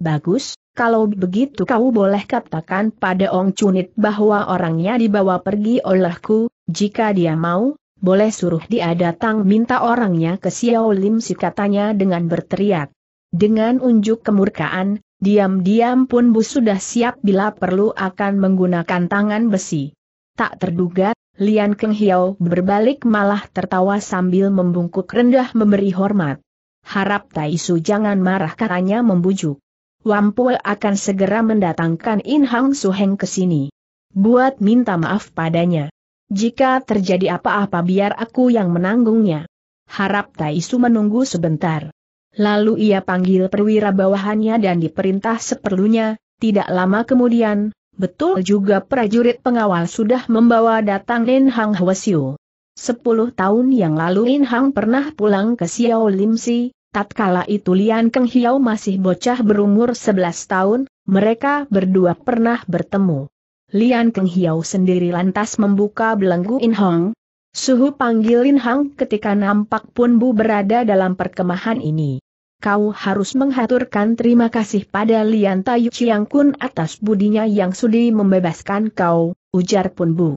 Bagus, kalau begitu kau boleh katakan pada Ong Chunit bahwa orangnya dibawa pergi olehku, jika dia mau, boleh suruh dia datang minta orangnya ke Xiao Lim si katanya dengan berteriak. Dengan unjuk kemurkaan, diam-diam pun Bu sudah siap bila perlu akan menggunakan tangan besi. Tak terduga, Lian Keng Hiao berbalik malah tertawa sambil membungkuk rendah memberi hormat. Harap Tai Su jangan marah katanya membujuk. Wampue akan segera mendatangkan In Hang Heng ke sini. Buat minta maaf padanya. Jika terjadi apa-apa biar aku yang menanggungnya. Harap Tai Su menunggu sebentar. Lalu ia panggil perwira bawahannya dan diperintah seperlunya, tidak lama kemudian, Betul juga prajurit pengawal sudah membawa datang Lin Hang Hwasyu. Sepuluh tahun yang lalu Lin Hang pernah pulang ke Xiao Lim Si, tatkala itu Lian Keng Hiao masih bocah berumur 11 tahun, mereka berdua pernah bertemu. Lian Keng Hiao sendiri lantas membuka belenggu In Hang. Suhu panggil Lin Hang ketika nampak Pun Bu berada dalam perkemahan ini kau harus menghaturkan terima kasih pada Lian Tayu Chiang Kun atas budinya yang sudi membebaskan kau, ujar Pun Bu.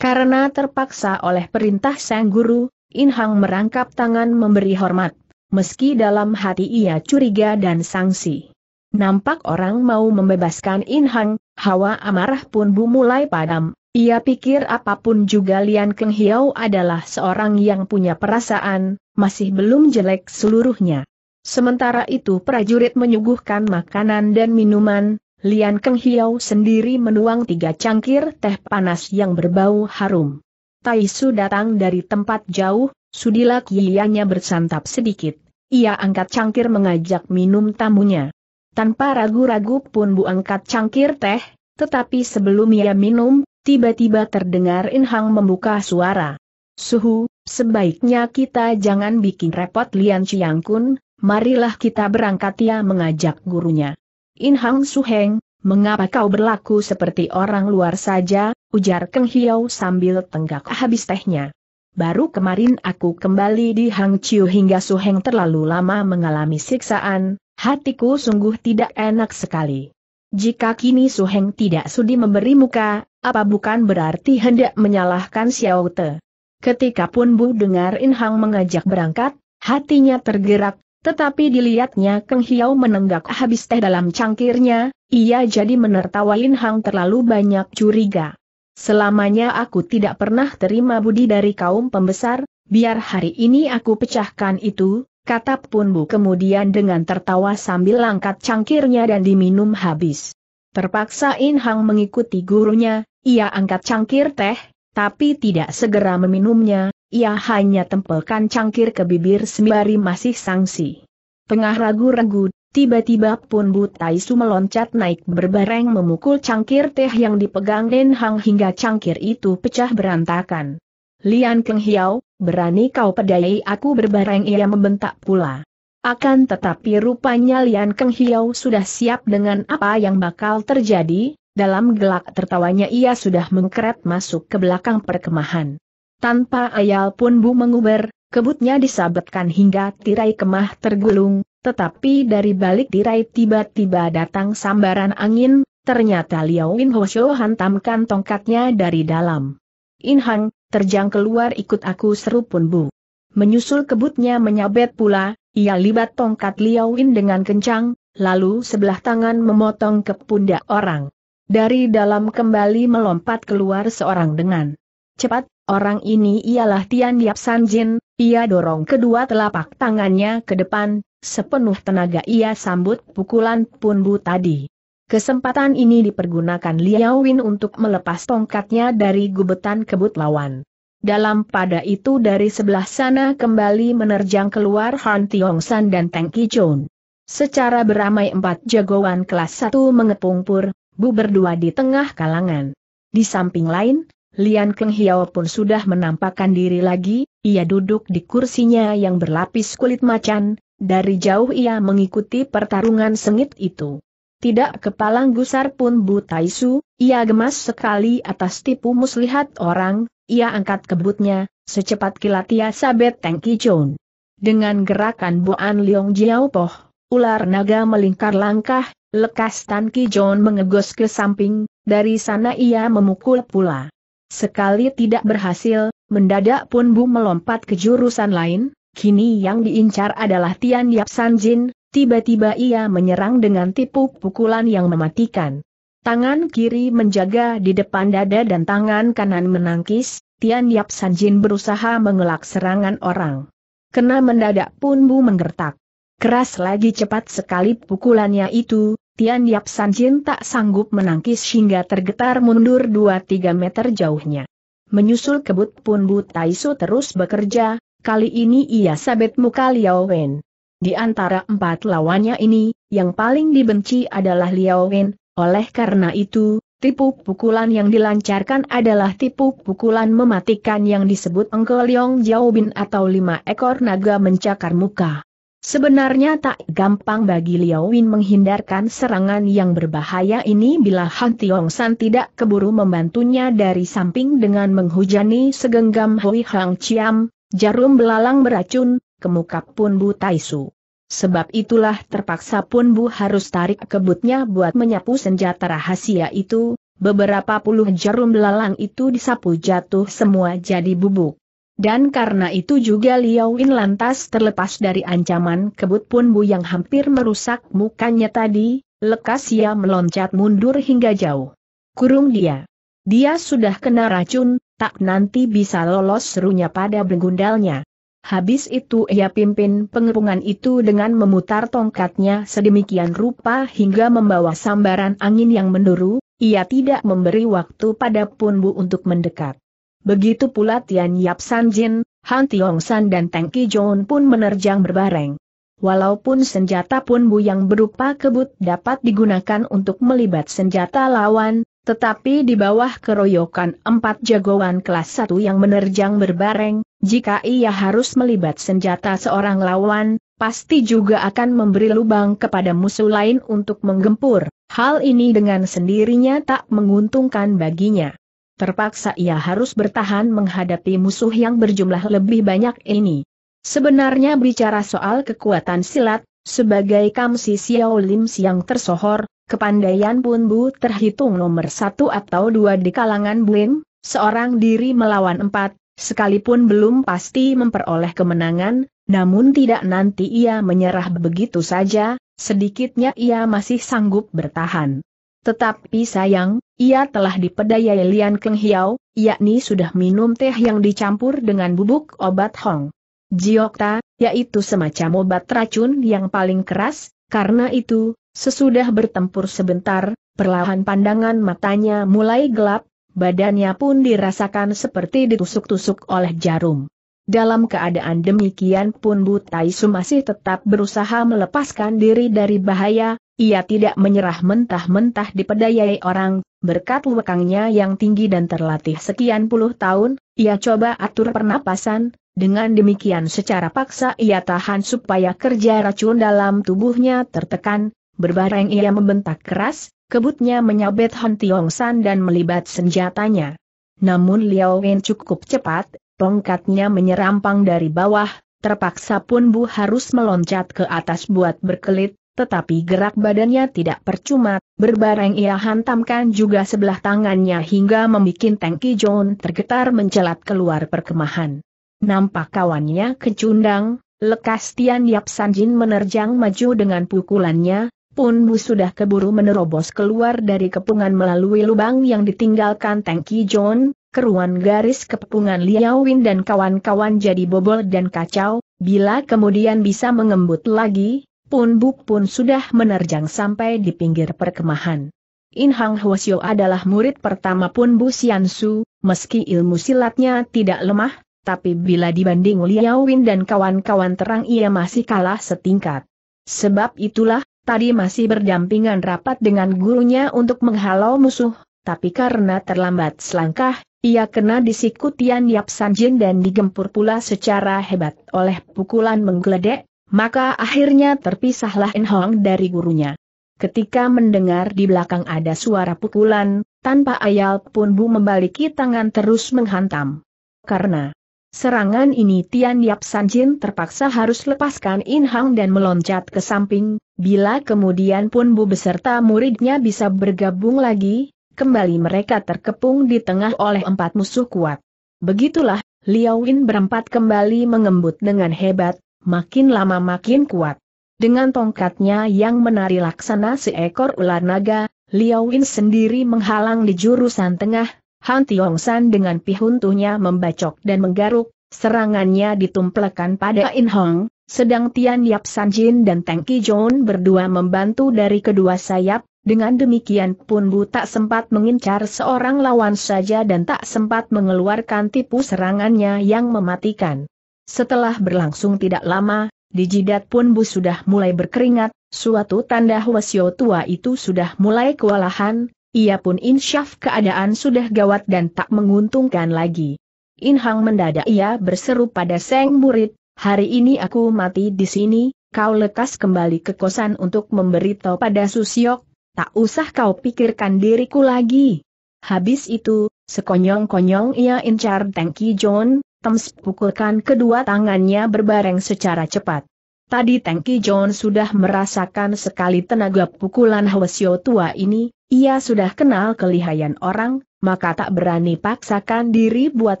Karena terpaksa oleh perintah sang guru, In Hang merangkap tangan memberi hormat, meski dalam hati ia curiga dan sangsi. Nampak orang mau membebaskan In Hang, hawa amarah Pun Bu mulai padam, ia pikir apapun juga Lian Keng Hiao adalah seorang yang punya perasaan, masih belum jelek seluruhnya. Sementara itu prajurit menyuguhkan makanan dan minuman, Lian Keng Hiau sendiri menuang tiga cangkir teh panas yang berbau harum. Tai Su datang dari tempat jauh, sudilah kianya bersantap sedikit. Ia angkat cangkir mengajak minum tamunya. Tanpa ragu-ragu pun Bu angkat cangkir teh, tetapi sebelum ia minum, tiba-tiba terdengar In Hang membuka suara. Suhu, sebaiknya kita jangan bikin repot Lian Chiang Kun, marilah kita berangkat ia ya, mengajak gurunya. In Hang Heng, mengapa kau berlaku seperti orang luar saja, ujar Keng Hiau sambil tenggak habis tehnya. Baru kemarin aku kembali di Hang Chiu hingga Su Heng terlalu lama mengalami siksaan, hatiku sungguh tidak enak sekali. Jika kini Su Heng tidak sudi memberi muka, apa bukan berarti hendak menyalahkan Xiao Te. Ketika pun Bu dengar In Hang mengajak berangkat, hatinya tergerak, tetapi dilihatnya Keng Hiau menenggak habis teh dalam cangkirnya, ia jadi menertawain Hang terlalu banyak curiga. Selamanya aku tidak pernah terima budi dari kaum pembesar, biar hari ini aku pecahkan itu, kata Bu kemudian dengan tertawa sambil angkat cangkirnya dan diminum habis. Terpaksa In Hang mengikuti gurunya, ia angkat cangkir teh, tapi tidak segera meminumnya, ia hanya tempelkan cangkir ke bibir sembari masih sangsi. Tengah ragu-ragu, tiba-tiba pun Butai Su meloncat naik berbareng memukul cangkir teh yang dipegang Den Hang hingga cangkir itu pecah berantakan. Lian Keng Hiao, berani kau pedayai aku berbareng ia membentak pula. Akan tetapi rupanya Lian Keng Hiao sudah siap dengan apa yang bakal terjadi, dalam gelak tertawanya ia sudah mengkeret masuk ke belakang perkemahan. Tanpa ayal pun Bu menguber, kebutnya disabetkan hingga tirai kemah tergulung, tetapi dari balik tirai tiba-tiba datang sambaran angin, ternyata Liao Win Hosho hantamkan tongkatnya dari dalam. In Hang, terjang keluar ikut aku seru pun Bu. Menyusul kebutnya menyabet pula, ia libat tongkat Liao Win dengan kencang, lalu sebelah tangan memotong ke pundak orang. Dari dalam kembali melompat keluar seorang dengan cepat, Orang ini ialah Tian Yap Jin, ia dorong kedua telapak tangannya ke depan, sepenuh tenaga ia sambut pukulan pun bu tadi. Kesempatan ini dipergunakan Liao Win untuk melepas tongkatnya dari gubetan kebut lawan. Dalam pada itu dari sebelah sana kembali menerjang keluar Han Tiong San dan Teng Kichun. Secara beramai empat jagoan kelas satu mengepung pur, bu berdua di tengah kalangan. Di samping lain, Lian Keng Hiao pun sudah menampakkan diri lagi, ia duduk di kursinya yang berlapis kulit macan, dari jauh ia mengikuti pertarungan sengit itu. Tidak kepalang gusar pun Bu Taisu, ia gemas sekali atas tipu muslihat orang, ia angkat kebutnya, secepat kilat ia sabet Teng John. Dengan gerakan Bu An Leong Jiao Poh, ular naga melingkar langkah, lekas Tan John mengegos ke samping, dari sana ia memukul pula. Sekali tidak berhasil, mendadak pun Bu melompat ke jurusan lain, kini yang diincar adalah Tian Yap Jin, tiba-tiba ia menyerang dengan tipu pukulan yang mematikan. Tangan kiri menjaga di depan dada dan tangan kanan menangkis, Tian Yap Jin berusaha mengelak serangan orang. Kena mendadak pun Bu menggertak. Keras lagi cepat sekali pukulannya itu, Tian Yap San Jin tak sanggup menangkis hingga tergetar mundur 2-3 meter jauhnya. Menyusul kebut pun Bu Su terus bekerja, kali ini ia sabet muka Liao Wen. Di antara empat lawannya ini, yang paling dibenci adalah Liao Wen, oleh karena itu, tipu pukulan yang dilancarkan adalah tipu pukulan mematikan yang disebut Yong Jiao Bin atau lima ekor naga mencakar muka. Sebenarnya tak gampang bagi Liao Win menghindarkan serangan yang berbahaya ini bila Han Tiong San tidak keburu membantunya dari samping dengan menghujani segenggam Hui Hang Chiam, jarum belalang beracun, kemukap pun Bu Taisu. Sebab itulah terpaksa pun Bu harus tarik kebutnya buat menyapu senjata rahasia itu, beberapa puluh jarum belalang itu disapu jatuh semua jadi bubuk. Dan karena itu juga Liao Win lantas terlepas dari ancaman kebut pun Bu yang hampir merusak mukanya tadi, lekas ia meloncat mundur hingga jauh. Kurung dia. Dia sudah kena racun, tak nanti bisa lolos serunya pada bergundalnya. Habis itu ia pimpin pengepungan itu dengan memutar tongkatnya sedemikian rupa hingga membawa sambaran angin yang menduru, ia tidak memberi waktu pada Pun Bu untuk mendekat. Begitu pula Tian Yap San Jin, Han Tiong San dan Teng Ki Joon pun menerjang berbareng. Walaupun senjata pun bu yang berupa kebut dapat digunakan untuk melibat senjata lawan, tetapi di bawah keroyokan empat jagoan kelas satu yang menerjang berbareng, jika ia harus melibat senjata seorang lawan, pasti juga akan memberi lubang kepada musuh lain untuk menggempur. Hal ini dengan sendirinya tak menguntungkan baginya terpaksa ia harus bertahan menghadapi musuh yang berjumlah lebih banyak ini. Sebenarnya bicara soal kekuatan silat, sebagai Kamsi Xiao Lim yang tersohor, kepandaian Pun Bu terhitung nomor satu atau dua di kalangan blim. seorang diri melawan empat, sekalipun belum pasti memperoleh kemenangan, namun tidak nanti ia menyerah begitu saja, sedikitnya ia masih sanggup bertahan. Tetapi sayang, ia telah dipedayai Lian Keng Hiao, yakni sudah minum teh yang dicampur dengan bubuk obat Hong. Jiokta, yaitu semacam obat racun yang paling keras, karena itu, sesudah bertempur sebentar, perlahan pandangan matanya mulai gelap, badannya pun dirasakan seperti ditusuk-tusuk oleh jarum. Dalam keadaan demikian pun Bu Taisu masih tetap berusaha melepaskan diri dari bahaya, ia tidak menyerah mentah-mentah dipedayai orang, berkat lekangnya yang tinggi dan terlatih sekian puluh tahun, ia coba atur pernapasan, dengan demikian secara paksa ia tahan supaya kerja racun dalam tubuhnya tertekan, berbareng ia membentak keras, kebutnya menyabet Han Tiong San dan melibat senjatanya. Namun Liao Wen cukup cepat, Tongkatnya menyerampang dari bawah, terpaksa pun Bu harus meloncat ke atas buat berkelit, tetapi gerak badannya tidak percuma, berbareng ia hantamkan juga sebelah tangannya hingga membuat tangki John tergetar mencelat keluar perkemahan. Nampak kawannya kecundang, lekas Tian Yap Sanjin menerjang maju dengan pukulannya, pun Bu sudah keburu menerobos keluar dari kepungan melalui lubang yang ditinggalkan Tangki John, keruan garis kepungan Liao Win dan kawan-kawan jadi bobol dan kacau, bila kemudian bisa mengembut lagi, Pun Buk pun sudah menerjang sampai di pinggir perkemahan. In Hang Hwasyo adalah murid pertama Pun Bu Sian Su, meski ilmu silatnya tidak lemah, tapi bila dibanding Liao Win dan kawan-kawan terang ia masih kalah setingkat. Sebab itulah, tadi masih berdampingan rapat dengan gurunya untuk menghalau musuh, tapi karena terlambat selangkah, ia kena disikut Tian Yap Jin dan digempur pula secara hebat oleh pukulan menggeledek, maka akhirnya terpisahlah In Hong dari gurunya. Ketika mendengar di belakang ada suara pukulan, tanpa ayal pun Bu membaliki tangan terus menghantam. Karena serangan ini Tian Yap San Jin terpaksa harus lepaskan In Hang dan meloncat ke samping, bila kemudian pun Bu beserta muridnya bisa bergabung lagi, kembali mereka terkepung di tengah oleh empat musuh kuat. Begitulah, Liao Win berempat kembali mengembut dengan hebat, makin lama makin kuat. Dengan tongkatnya yang menari laksana seekor ular naga, Liao Win sendiri menghalang di jurusan tengah, Han Tiong San dengan pihuntuhnya membacok dan menggaruk, serangannya ditumplekan pada In Hong, sedang Tian Yap San Jin dan Teng Ki John berdua membantu dari kedua sayap, dengan demikian pun Bu tak sempat mengincar seorang lawan saja dan tak sempat mengeluarkan tipu serangannya yang mematikan. Setelah berlangsung tidak lama, di jidat pun Bu sudah mulai berkeringat, suatu tanda wasio tua itu sudah mulai kewalahan, ia pun insyaf keadaan sudah gawat dan tak menguntungkan lagi. Inhang mendadak ia berseru pada Seng murid, hari ini aku mati di sini, kau lekas kembali ke kosan untuk memberitahu pada Susiok, Tak usah kau pikirkan diriku lagi. Habis itu, sekonyong-konyong ia incar Tengki John, Tems pukulkan kedua tangannya berbareng secara cepat. Tadi Tengki John sudah merasakan sekali tenaga pukulan Hwasyo tua ini, ia sudah kenal kelihayan orang, maka tak berani paksakan diri buat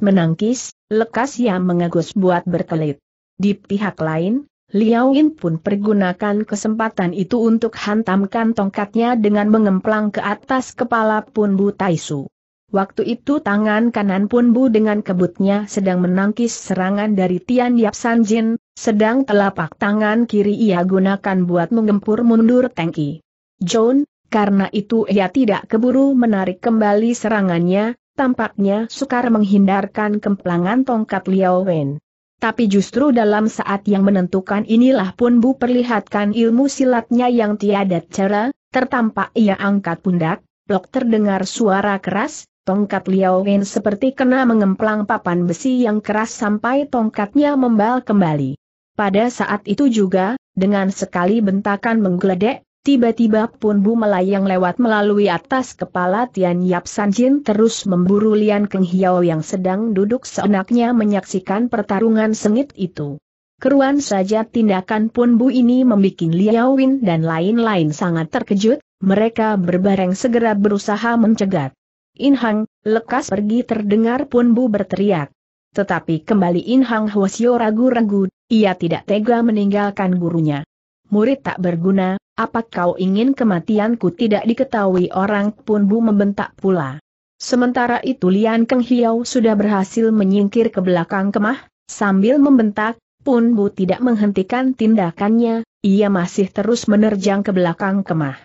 menangkis, lekas ia mengegus buat berkelit. Di pihak lain, Liao Yin pun pergunakan kesempatan itu untuk hantamkan tongkatnya dengan mengemplang ke atas kepala Pun Bu Taisu. Waktu itu tangan kanan Pun Bu dengan kebutnya sedang menangkis serangan dari Tian Yap San Jin, sedang telapak tangan kiri ia gunakan buat menggempur mundur tangki. John, karena itu ia tidak keburu menarik kembali serangannya, tampaknya sukar menghindarkan kemplangan tongkat Liao Wen. Tapi justru dalam saat yang menentukan inilah pun Bu perlihatkan ilmu silatnya yang tiada cara, tertampak ia angkat pundak, blok terdengar suara keras, tongkat Liao Wen seperti kena mengemplang papan besi yang keras sampai tongkatnya membal kembali. Pada saat itu juga, dengan sekali bentakan menggeledek, Tiba-tiba pun Bu melayang lewat melalui atas kepala Tian Yap San Jin terus memburu Lian Keng Hiao yang sedang duduk seenaknya menyaksikan pertarungan sengit itu. Keruan saja tindakan pun Bu ini membuat Liao Win dan lain-lain sangat terkejut, mereka berbareng segera berusaha mencegat. Inhang, lekas pergi terdengar pun Bu berteriak. Tetapi kembali Inhang Hwasyo ragu-ragu, ia tidak tega meninggalkan gurunya. Murid tak berguna, apa kau ingin kematianku tidak diketahui orang pun Bu membentak pula. Sementara itu Lian Keng Hiau sudah berhasil menyingkir ke belakang kemah, sambil membentak, Pun Bu tidak menghentikan tindakannya, ia masih terus menerjang ke belakang kemah.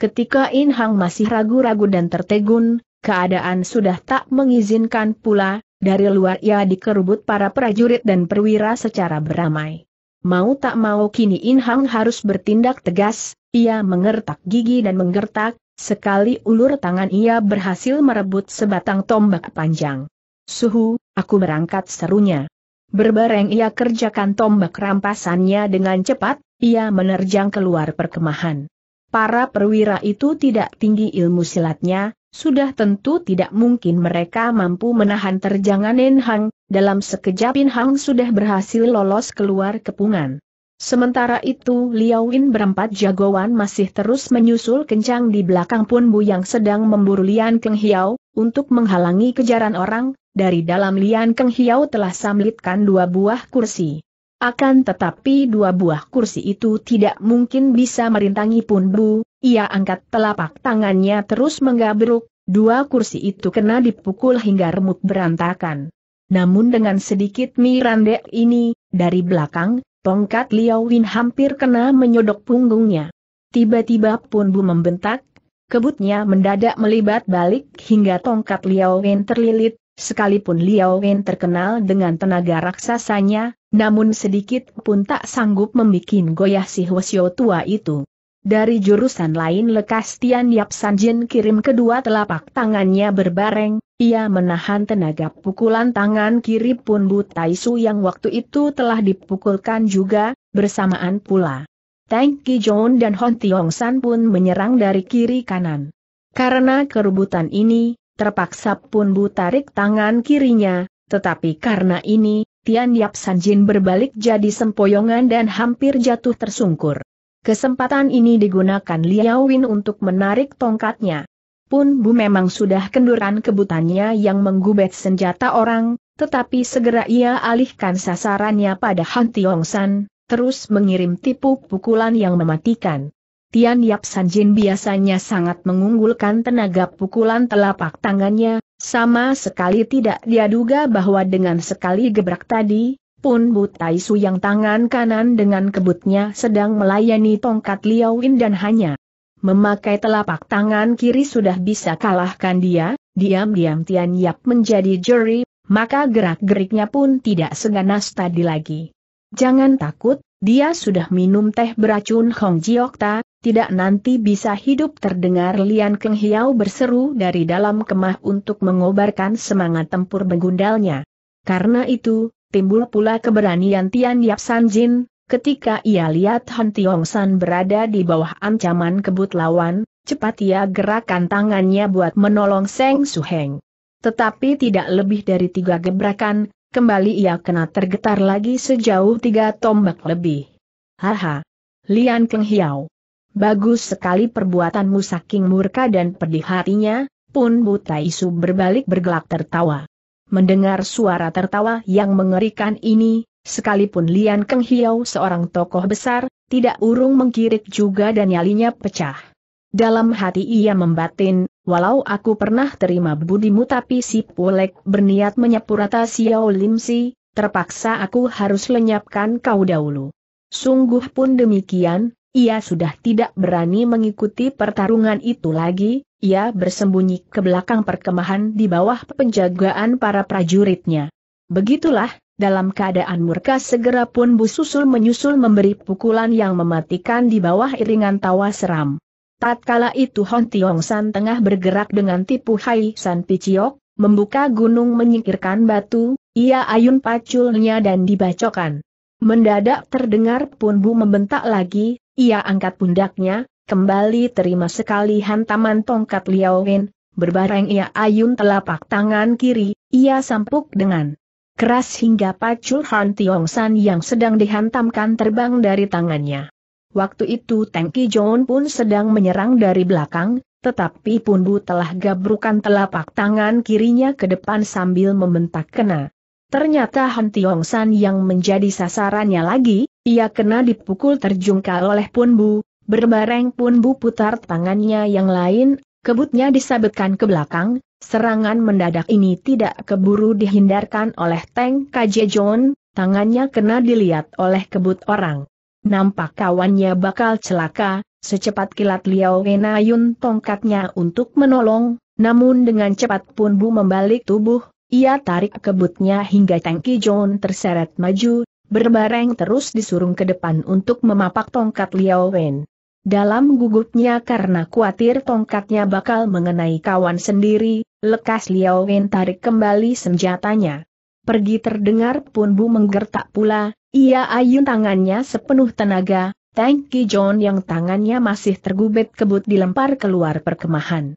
Ketika In Hang masih ragu-ragu dan tertegun, keadaan sudah tak mengizinkan pula, dari luar ia dikerubut para prajurit dan perwira secara beramai. Mau tak mau kini In Hang harus bertindak tegas, ia mengertak gigi dan menggertak, sekali ulur tangan ia berhasil merebut sebatang tombak panjang. Suhu, aku berangkat serunya. Berbareng ia kerjakan tombak rampasannya dengan cepat, ia menerjang keluar perkemahan para perwira itu tidak tinggi ilmu silatnya, sudah tentu tidak mungkin mereka mampu menahan terjangan Hang, dalam sekejap Hang sudah berhasil lolos keluar kepungan. Sementara itu Liao Win berempat jagoan masih terus menyusul kencang di belakang Pun Bu yang sedang memburu Lian Keng Hiao, untuk menghalangi kejaran orang, dari dalam Lian Keng Hiao telah samlitkan dua buah kursi. Akan tetapi dua buah kursi itu tidak mungkin bisa merintangi pun bu, ia angkat telapak tangannya terus menggabruk, dua kursi itu kena dipukul hingga remuk berantakan. Namun dengan sedikit mirandek ini, dari belakang, tongkat Liao Win hampir kena menyodok punggungnya. Tiba-tiba pun bu membentak, kebutnya mendadak melibat balik hingga tongkat Liao Win terlilit, Sekalipun Liao Wen terkenal dengan tenaga raksasanya, namun sedikit pun tak sanggup membuat goyah si Hwasyo tua itu. Dari jurusan lain lekas Tian Yap San Jin kirim kedua telapak tangannya berbareng, ia menahan tenaga pukulan tangan kiri pun Bu Su yang waktu itu telah dipukulkan juga, bersamaan pula. Tang Ki Jong dan Hon Tiong San pun menyerang dari kiri kanan. Karena kerubutan ini, terpaksa pun Bu tarik tangan kirinya, tetapi karena ini, Tian Yap Sanjin berbalik jadi sempoyongan dan hampir jatuh tersungkur. Kesempatan ini digunakan Liao Win untuk menarik tongkatnya. Pun Bu memang sudah kenduran kebutannya yang menggubet senjata orang, tetapi segera ia alihkan sasarannya pada Han Tiong San, terus mengirim tipu pukulan yang mematikan. Tian Yap Sanjin biasanya sangat mengunggulkan tenaga pukulan telapak tangannya, sama sekali tidak dia duga bahwa dengan sekali gebrak tadi, pun Tai Su yang tangan kanan dengan kebutnya sedang melayani tongkat Win dan hanya memakai telapak tangan kiri sudah bisa kalahkan dia, diam-diam Tian Yap menjadi juri, maka gerak-geriknya pun tidak seganas tadi lagi. Jangan takut, dia sudah minum teh beracun Hong Jiokta, tidak nanti bisa hidup terdengar Lian Keng Hiao berseru dari dalam kemah untuk mengobarkan semangat tempur begundalnya. Karena itu, timbul pula keberanian Tian Yap San Jin, ketika ia lihat Han Tiong San berada di bawah ancaman kebut lawan, cepat ia gerakan tangannya buat menolong Seng Su Heng. Tetapi tidak lebih dari tiga gebrakan, kembali ia kena tergetar lagi sejauh tiga tombak lebih. Haha! Lian Keng Hiao Bagus sekali perbuatanmu saking murka dan pedih hatinya, pun buta isu berbalik bergelak tertawa. Mendengar suara tertawa yang mengerikan ini, sekalipun Lian Keng Hiau seorang tokoh besar, tidak urung mengkirik juga dan nyalinya pecah. Dalam hati ia membatin, walau aku pernah terima budimu tapi si Pulek berniat menyapu rata Xiao Lim Si, terpaksa aku harus lenyapkan kau dahulu. Sungguh pun demikian, ia sudah tidak berani mengikuti pertarungan itu lagi, ia bersembunyi ke belakang perkemahan di bawah penjagaan para prajuritnya. Begitulah, dalam keadaan murka segera pun Bu Susul menyusul memberi pukulan yang mematikan di bawah iringan tawa seram. Tatkala itu Hon Tiong San tengah bergerak dengan tipu Hai San Piciok, membuka gunung menyingkirkan batu, ia ayun paculnya dan dibacokan. Mendadak terdengar pun Bu membentak lagi, ia angkat pundaknya, kembali terima sekali hantaman tongkat Liao Wen, berbareng ia ayun telapak tangan kiri, ia sampuk dengan keras hingga pacul Han Tiong San yang sedang dihantamkan terbang dari tangannya. Waktu itu Teng John pun sedang menyerang dari belakang, tetapi Punbu telah gabrukan telapak tangan kirinya ke depan sambil membentak kena. Ternyata Han Tiong San yang menjadi sasarannya lagi, ia kena dipukul terjungkal oleh Punbu, berbareng Punbu putar tangannya yang lain, kebutnya disabetkan ke belakang, serangan mendadak ini tidak keburu dihindarkan oleh Teng Kajejon, tangannya kena dilihat oleh kebut orang. Nampak kawannya bakal celaka, secepat kilat Liao enayun tongkatnya untuk menolong, namun dengan cepat Punbu membalik tubuh, ia tarik kebutnya hingga Tangki John terseret maju, berbareng terus disurung ke depan untuk memapak tongkat Liao Wen. Dalam gugupnya karena khawatir tongkatnya bakal mengenai kawan sendiri, lekas Liao Wen tarik kembali senjatanya. Pergi terdengar pun Bu menggertak pula, ia ayun tangannya sepenuh tenaga, Tang Ki John yang tangannya masih tergubet kebut dilempar keluar perkemahan.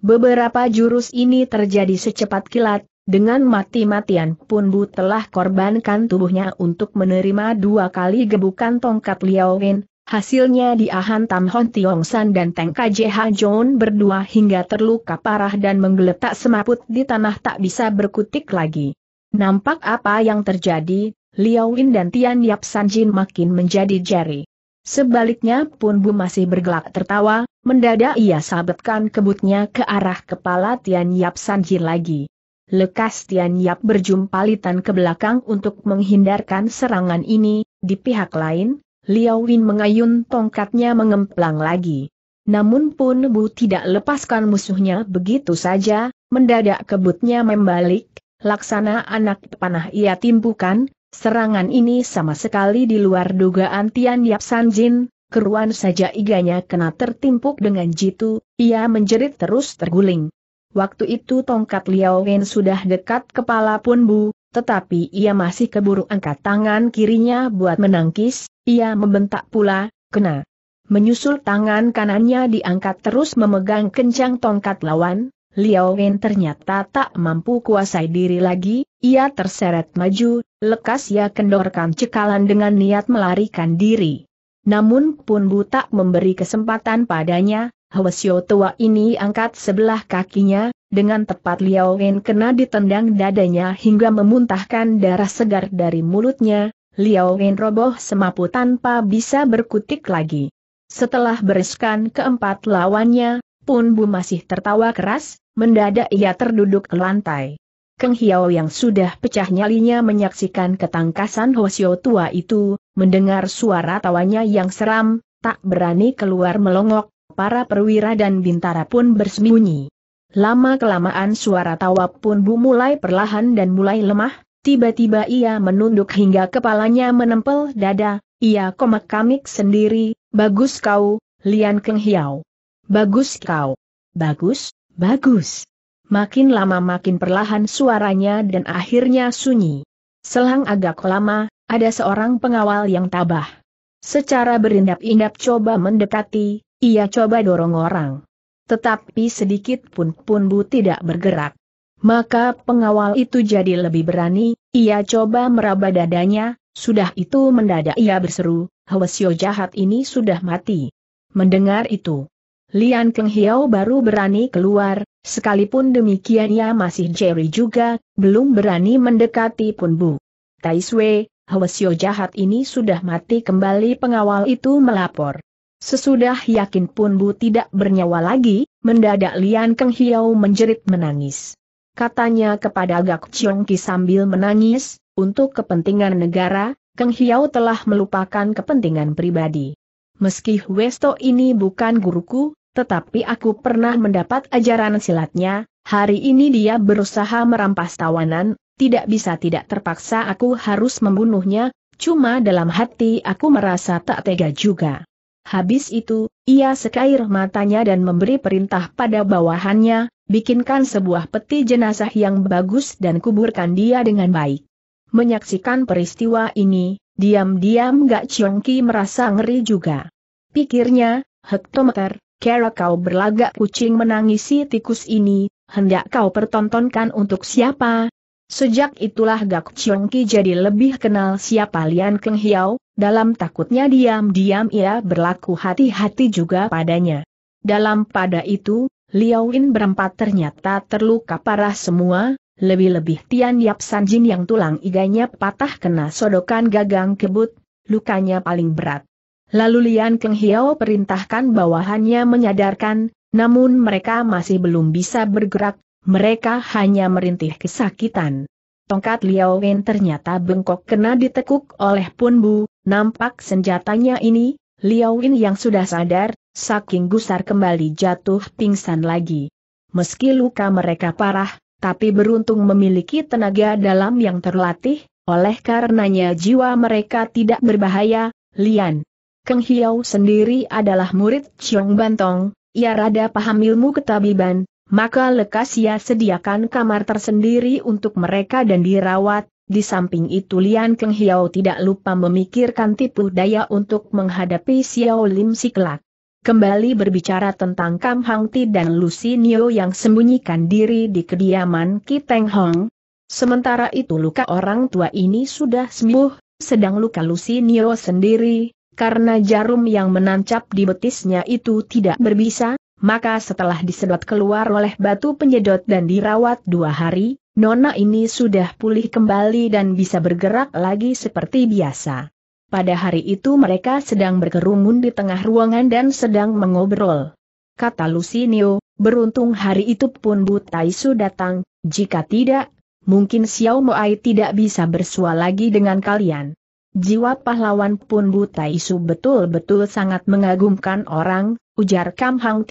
Beberapa jurus ini terjadi secepat kilat, dengan mati-matian pun Bu telah korbankan tubuhnya untuk menerima dua kali gebukan tongkat Liao Wen, hasilnya diahantam Hon Tiong San dan Teng KJH John berdua hingga terluka parah dan menggeletak semaput di tanah tak bisa berkutik lagi. Nampak apa yang terjadi, Liao Wen dan Tian Yap San Jin makin menjadi jari. Sebaliknya pun Bu masih bergelak tertawa, mendadak ia sabetkan kebutnya ke arah kepala Tian Yap San Jin lagi. Lekas Tian Yap berjumpa litan ke belakang untuk menghindarkan serangan ini, di pihak lain, Liao Win mengayun tongkatnya mengemplang lagi. Namun pun Bu tidak lepaskan musuhnya begitu saja, mendadak kebutnya membalik, laksana anak panah ia timpukan, serangan ini sama sekali di luar dugaan Tian Yap Sanjin, keruan saja iganya kena tertimpuk dengan jitu, ia menjerit terus terguling. Waktu itu tongkat Liao Wen sudah dekat kepala Pun Bu, tetapi ia masih keburu angkat tangan kirinya buat menangkis, ia membentak pula, kena. Menyusul tangan kanannya diangkat terus memegang kencang tongkat lawan, Liao Wen ternyata tak mampu kuasai diri lagi, ia terseret maju, lekas ia kendorkan cekalan dengan niat melarikan diri. Namun Pun Bu tak memberi kesempatan padanya, Hwasyo tua ini angkat sebelah kakinya, dengan tepat Liao Wen kena ditendang dadanya hingga memuntahkan darah segar dari mulutnya, Liao Wen roboh semapu tanpa bisa berkutik lagi. Setelah bereskan keempat lawannya, Pun Bu masih tertawa keras, mendadak ia terduduk ke lantai. Keng Hiao yang sudah pecah nyalinya menyaksikan ketangkasan Hosio tua itu, mendengar suara tawanya yang seram, tak berani keluar melongok, para perwira dan bintara pun bersembunyi. Lama-kelamaan suara tawa pun bu mulai perlahan dan mulai lemah, tiba-tiba ia menunduk hingga kepalanya menempel dada, ia komak kamik sendiri, bagus kau, Lian Keng Hiao. Bagus kau. Bagus, bagus. Makin lama makin perlahan suaranya dan akhirnya sunyi. Selang agak lama, ada seorang pengawal yang tabah. Secara berindap-indap coba mendekati, ia coba dorong orang. Tetapi sedikit pun pun bu tidak bergerak. Maka pengawal itu jadi lebih berani, ia coba meraba dadanya, sudah itu mendadak ia berseru, Hwasyo jahat ini sudah mati. Mendengar itu, Lian Keng Hiao baru berani keluar, sekalipun demikian ia masih jeri juga, belum berani mendekati pun Tai Sui, Hwasyo jahat ini sudah mati kembali pengawal itu melapor. Sesudah yakin pun Bu tidak bernyawa lagi, mendadak Lian Keng Hiau menjerit menangis. Katanya kepada Gak Chiong Ki sambil menangis, untuk kepentingan negara, Keng Hiau telah melupakan kepentingan pribadi. Meski Westo ini bukan guruku, tetapi aku pernah mendapat ajaran silatnya, hari ini dia berusaha merampas tawanan, tidak bisa tidak terpaksa aku harus membunuhnya, cuma dalam hati aku merasa tak tega juga. Habis itu, ia sekair matanya dan memberi perintah pada bawahannya, bikinkan sebuah peti jenazah yang bagus dan kuburkan dia dengan baik. Menyaksikan peristiwa ini, diam-diam Gak Chiongki merasa ngeri juga. Pikirnya, hektometer, kera kau berlagak kucing menangisi tikus ini, hendak kau pertontonkan untuk siapa? Sejak itulah Gak Chiongki jadi lebih kenal siapa Lian Keng Hiao, dalam takutnya diam-diam ia berlaku hati-hati juga padanya. Dalam pada itu, Yin berempat ternyata terluka parah semua, lebih-lebih Tian Yap Jin yang tulang iganya patah kena sodokan gagang kebut, lukanya paling berat. Lalu Lian Keng Hiao perintahkan bawahannya menyadarkan, namun mereka masih belum bisa bergerak, mereka hanya merintih kesakitan. Tongkat Liao Wen ternyata bengkok kena ditekuk oleh Pun Bu, Nampak senjatanya ini, Liao Win yang sudah sadar, saking gusar kembali jatuh pingsan lagi. Meski luka mereka parah, tapi beruntung memiliki tenaga dalam yang terlatih, oleh karenanya jiwa mereka tidak berbahaya, Lian. Keng Hiao sendiri adalah murid Chiong Bantong, ia rada paham ilmu ketabiban, maka lekas ia sediakan kamar tersendiri untuk mereka dan dirawat, di samping itu Lian Keng Hiao tidak lupa memikirkan tipu daya untuk menghadapi Xiao Lim Lak. Kembali berbicara tentang Kam Hang Ti dan Lucy Nio yang sembunyikan diri di kediaman Kiteng Hong. Sementara itu luka orang tua ini sudah sembuh, sedang luka Lucy Nio sendiri, karena jarum yang menancap di betisnya itu tidak berbisa, maka setelah disedot keluar oleh batu penyedot dan dirawat dua hari, Nona ini sudah pulih kembali dan bisa bergerak lagi seperti biasa. Pada hari itu mereka sedang berkerumun di tengah ruangan dan sedang mengobrol. Kata Lucinio, beruntung hari itu pun Bu Taisu datang, jika tidak, mungkin Xiao Moai tidak bisa bersua lagi dengan kalian. Jiwa pahlawan pun Bu Taisu betul-betul sangat mengagumkan orang, ujar Kam Hang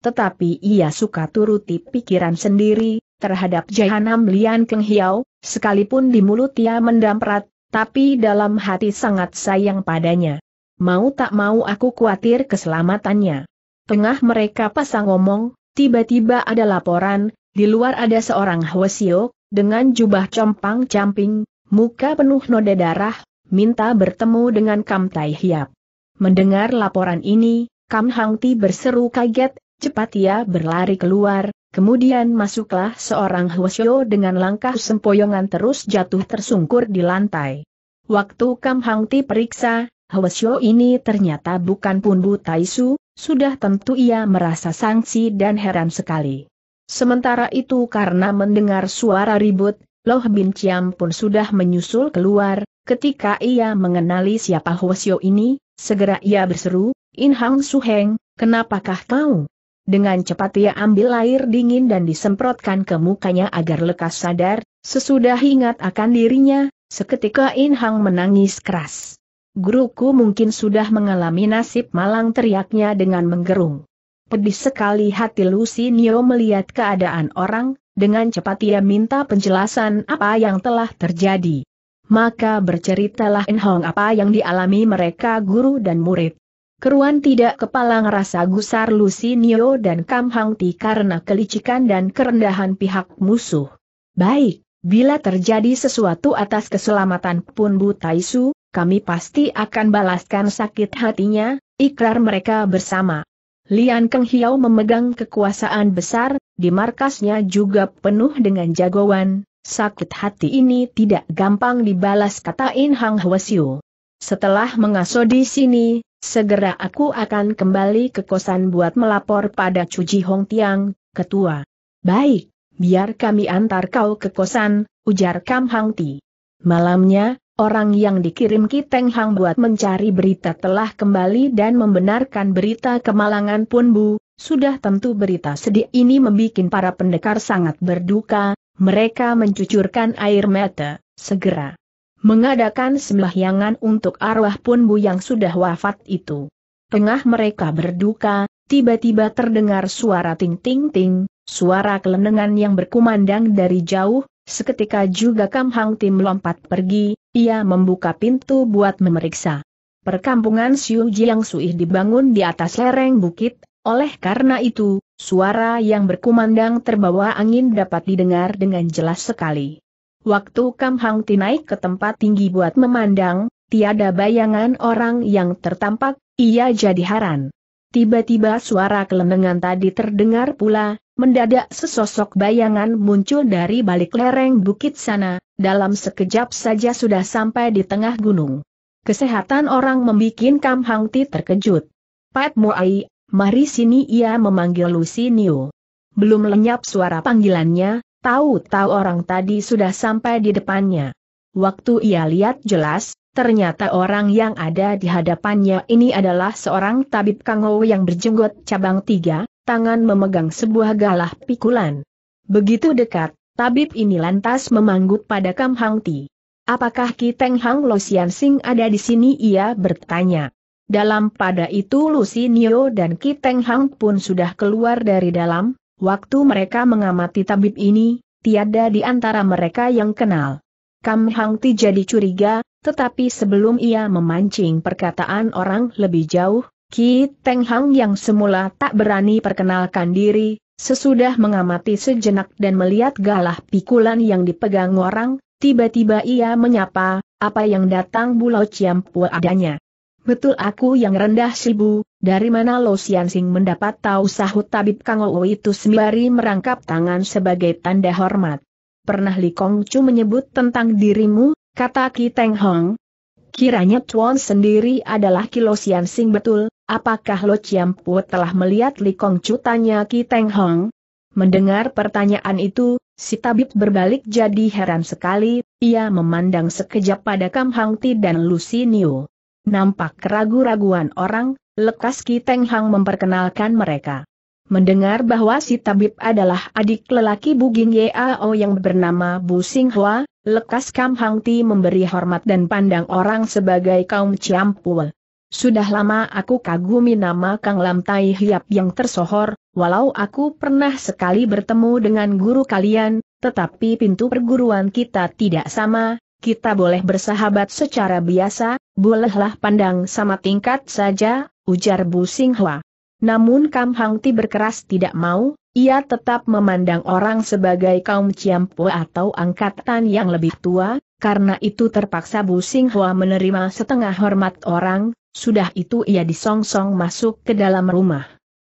tetapi ia suka turuti pikiran sendiri, terhadap Jahanam Lian Keng Hiao, sekalipun di mulut ia mendamprat, tapi dalam hati sangat sayang padanya. Mau tak mau aku khawatir keselamatannya. Tengah mereka pasang ngomong, tiba-tiba ada laporan, di luar ada seorang Hwasio, dengan jubah compang-camping, muka penuh noda darah, minta bertemu dengan Kam Tai Hiap. Mendengar laporan ini, Kam Hang Ti berseru kaget, Cepat ia berlari keluar, kemudian masuklah seorang Hwasyo dengan langkah sempoyongan terus jatuh tersungkur di lantai. Waktu Kam Hang Ti periksa, Hwasyo ini ternyata bukan Punbu Taisu, sudah tentu ia merasa sangsi dan heran sekali. Sementara itu karena mendengar suara ribut, Loh Bin Ciam pun sudah menyusul keluar, ketika ia mengenali siapa Hwasyo ini, segera ia berseru, In Hang Heng, kenapakah kau? Dengan cepat ia ambil air dingin dan disemprotkan ke mukanya agar lekas sadar, sesudah ingat akan dirinya, seketika In Hang menangis keras. Guruku mungkin sudah mengalami nasib malang teriaknya dengan menggerung. Pedih sekali hati Lucy Nio melihat keadaan orang, dengan cepat ia minta penjelasan apa yang telah terjadi. Maka berceritalah Enhong apa yang dialami mereka guru dan murid. Keruan tidak kepala ngerasa gusar Lucy Nio dan Kam Hang Ti karena kelicikan dan kerendahan pihak musuh. Baik, bila terjadi sesuatu atas keselamatan Pun Bu Taisu, kami pasti akan balaskan sakit hatinya, ikrar mereka bersama. Lian Keng Hiao memegang kekuasaan besar, di markasnya juga penuh dengan jagoan, sakit hati ini tidak gampang dibalas kata In Hang Hwasyu. Setelah mengasuh di sini, segera aku akan kembali ke kosan buat melapor pada Cuji Hong Tiang, ketua. Baik, biar kami antar kau ke kosan, ujar Kam Hang Ti. Malamnya, orang yang dikirim Kiteng Hang buat mencari berita telah kembali dan membenarkan berita kemalangan Pun Bu, sudah tentu berita sedih ini membuat para pendekar sangat berduka, mereka mencucurkan air mata, segera mengadakan sembahyangan untuk arwah Pun Bu yang sudah wafat itu. Tengah mereka berduka, tiba-tiba terdengar suara ting-ting-ting, suara kelenengan yang berkumandang dari jauh, seketika juga Kam Hang Tim lompat pergi, ia membuka pintu buat memeriksa. Perkampungan Siu Jiang Suih dibangun di atas lereng bukit, oleh karena itu, suara yang berkumandang terbawa angin dapat didengar dengan jelas sekali. Waktu Kam Hang Ti naik ke tempat tinggi buat memandang, tiada bayangan orang yang tertampak, ia jadi haran. Tiba-tiba suara kelenengan tadi terdengar pula, mendadak sesosok bayangan muncul dari balik lereng bukit sana, dalam sekejap saja sudah sampai di tengah gunung. Kesehatan orang membuat Kam Hang Ti terkejut. Pat Moai, mari sini ia memanggil Lucy Niu. Belum lenyap suara panggilannya, Tahu-tahu orang tadi sudah sampai di depannya. Waktu ia lihat jelas, ternyata orang yang ada di hadapannya ini adalah seorang tabib kango yang berjenggot cabang tiga, tangan memegang sebuah galah pikulan. Begitu dekat, tabib ini lantas memanggut pada Kam Hang Ti. Apakah Kiteng Hang Lo Sian Sing ada di sini? Ia bertanya. Dalam pada itu Nio dan Kiteng Hang pun sudah keluar dari dalam, Waktu mereka mengamati tabib ini, tiada di antara mereka yang kenal. Kam Hang Ti jadi curiga, tetapi sebelum ia memancing perkataan orang lebih jauh, Ki Teng Hang yang semula tak berani perkenalkan diri, sesudah mengamati sejenak dan melihat galah pikulan yang dipegang orang, tiba-tiba ia menyapa, apa yang datang Bulau Ciampu adanya. Betul aku yang rendah sibu, dari mana Lo Sian Sing mendapat tahu sahut tabib Kang Ou itu sembari merangkap tangan sebagai tanda hormat. Pernah Li Kong Chu menyebut tentang dirimu, kata Ki Teng Hong. Kiranya Chuan sendiri adalah Ki Lo Sian Sing betul, apakah Lo Chiam Pu telah melihat Li Kong Chu tanya Ki Teng Hong? Mendengar pertanyaan itu, Si tabib berbalik jadi heran sekali, ia memandang sekejap pada Kam Hang Ti dan Lucy Niu. Nampak keragu-raguan orang, lekas Ki Teng Hang memperkenalkan mereka. Mendengar bahwa si tabib adalah adik lelaki Buging Yao yang bernama Bu sing hua, lekas Kam Hang Ti memberi hormat dan pandang orang sebagai kaum Ciampul. Sudah lama aku kagumi nama Kang Lam Tai Hiap yang tersohor, walau aku pernah sekali bertemu dengan guru kalian, tetapi pintu perguruan kita tidak sama, kita boleh bersahabat secara biasa, bolehlah pandang sama tingkat saja, ujar Bu Singhua. Namun Kam Hang berkeras tidak mau, ia tetap memandang orang sebagai kaum Ciampu atau angkatan yang lebih tua, karena itu terpaksa Bu Singhua menerima setengah hormat orang, sudah itu ia disongsong masuk ke dalam rumah.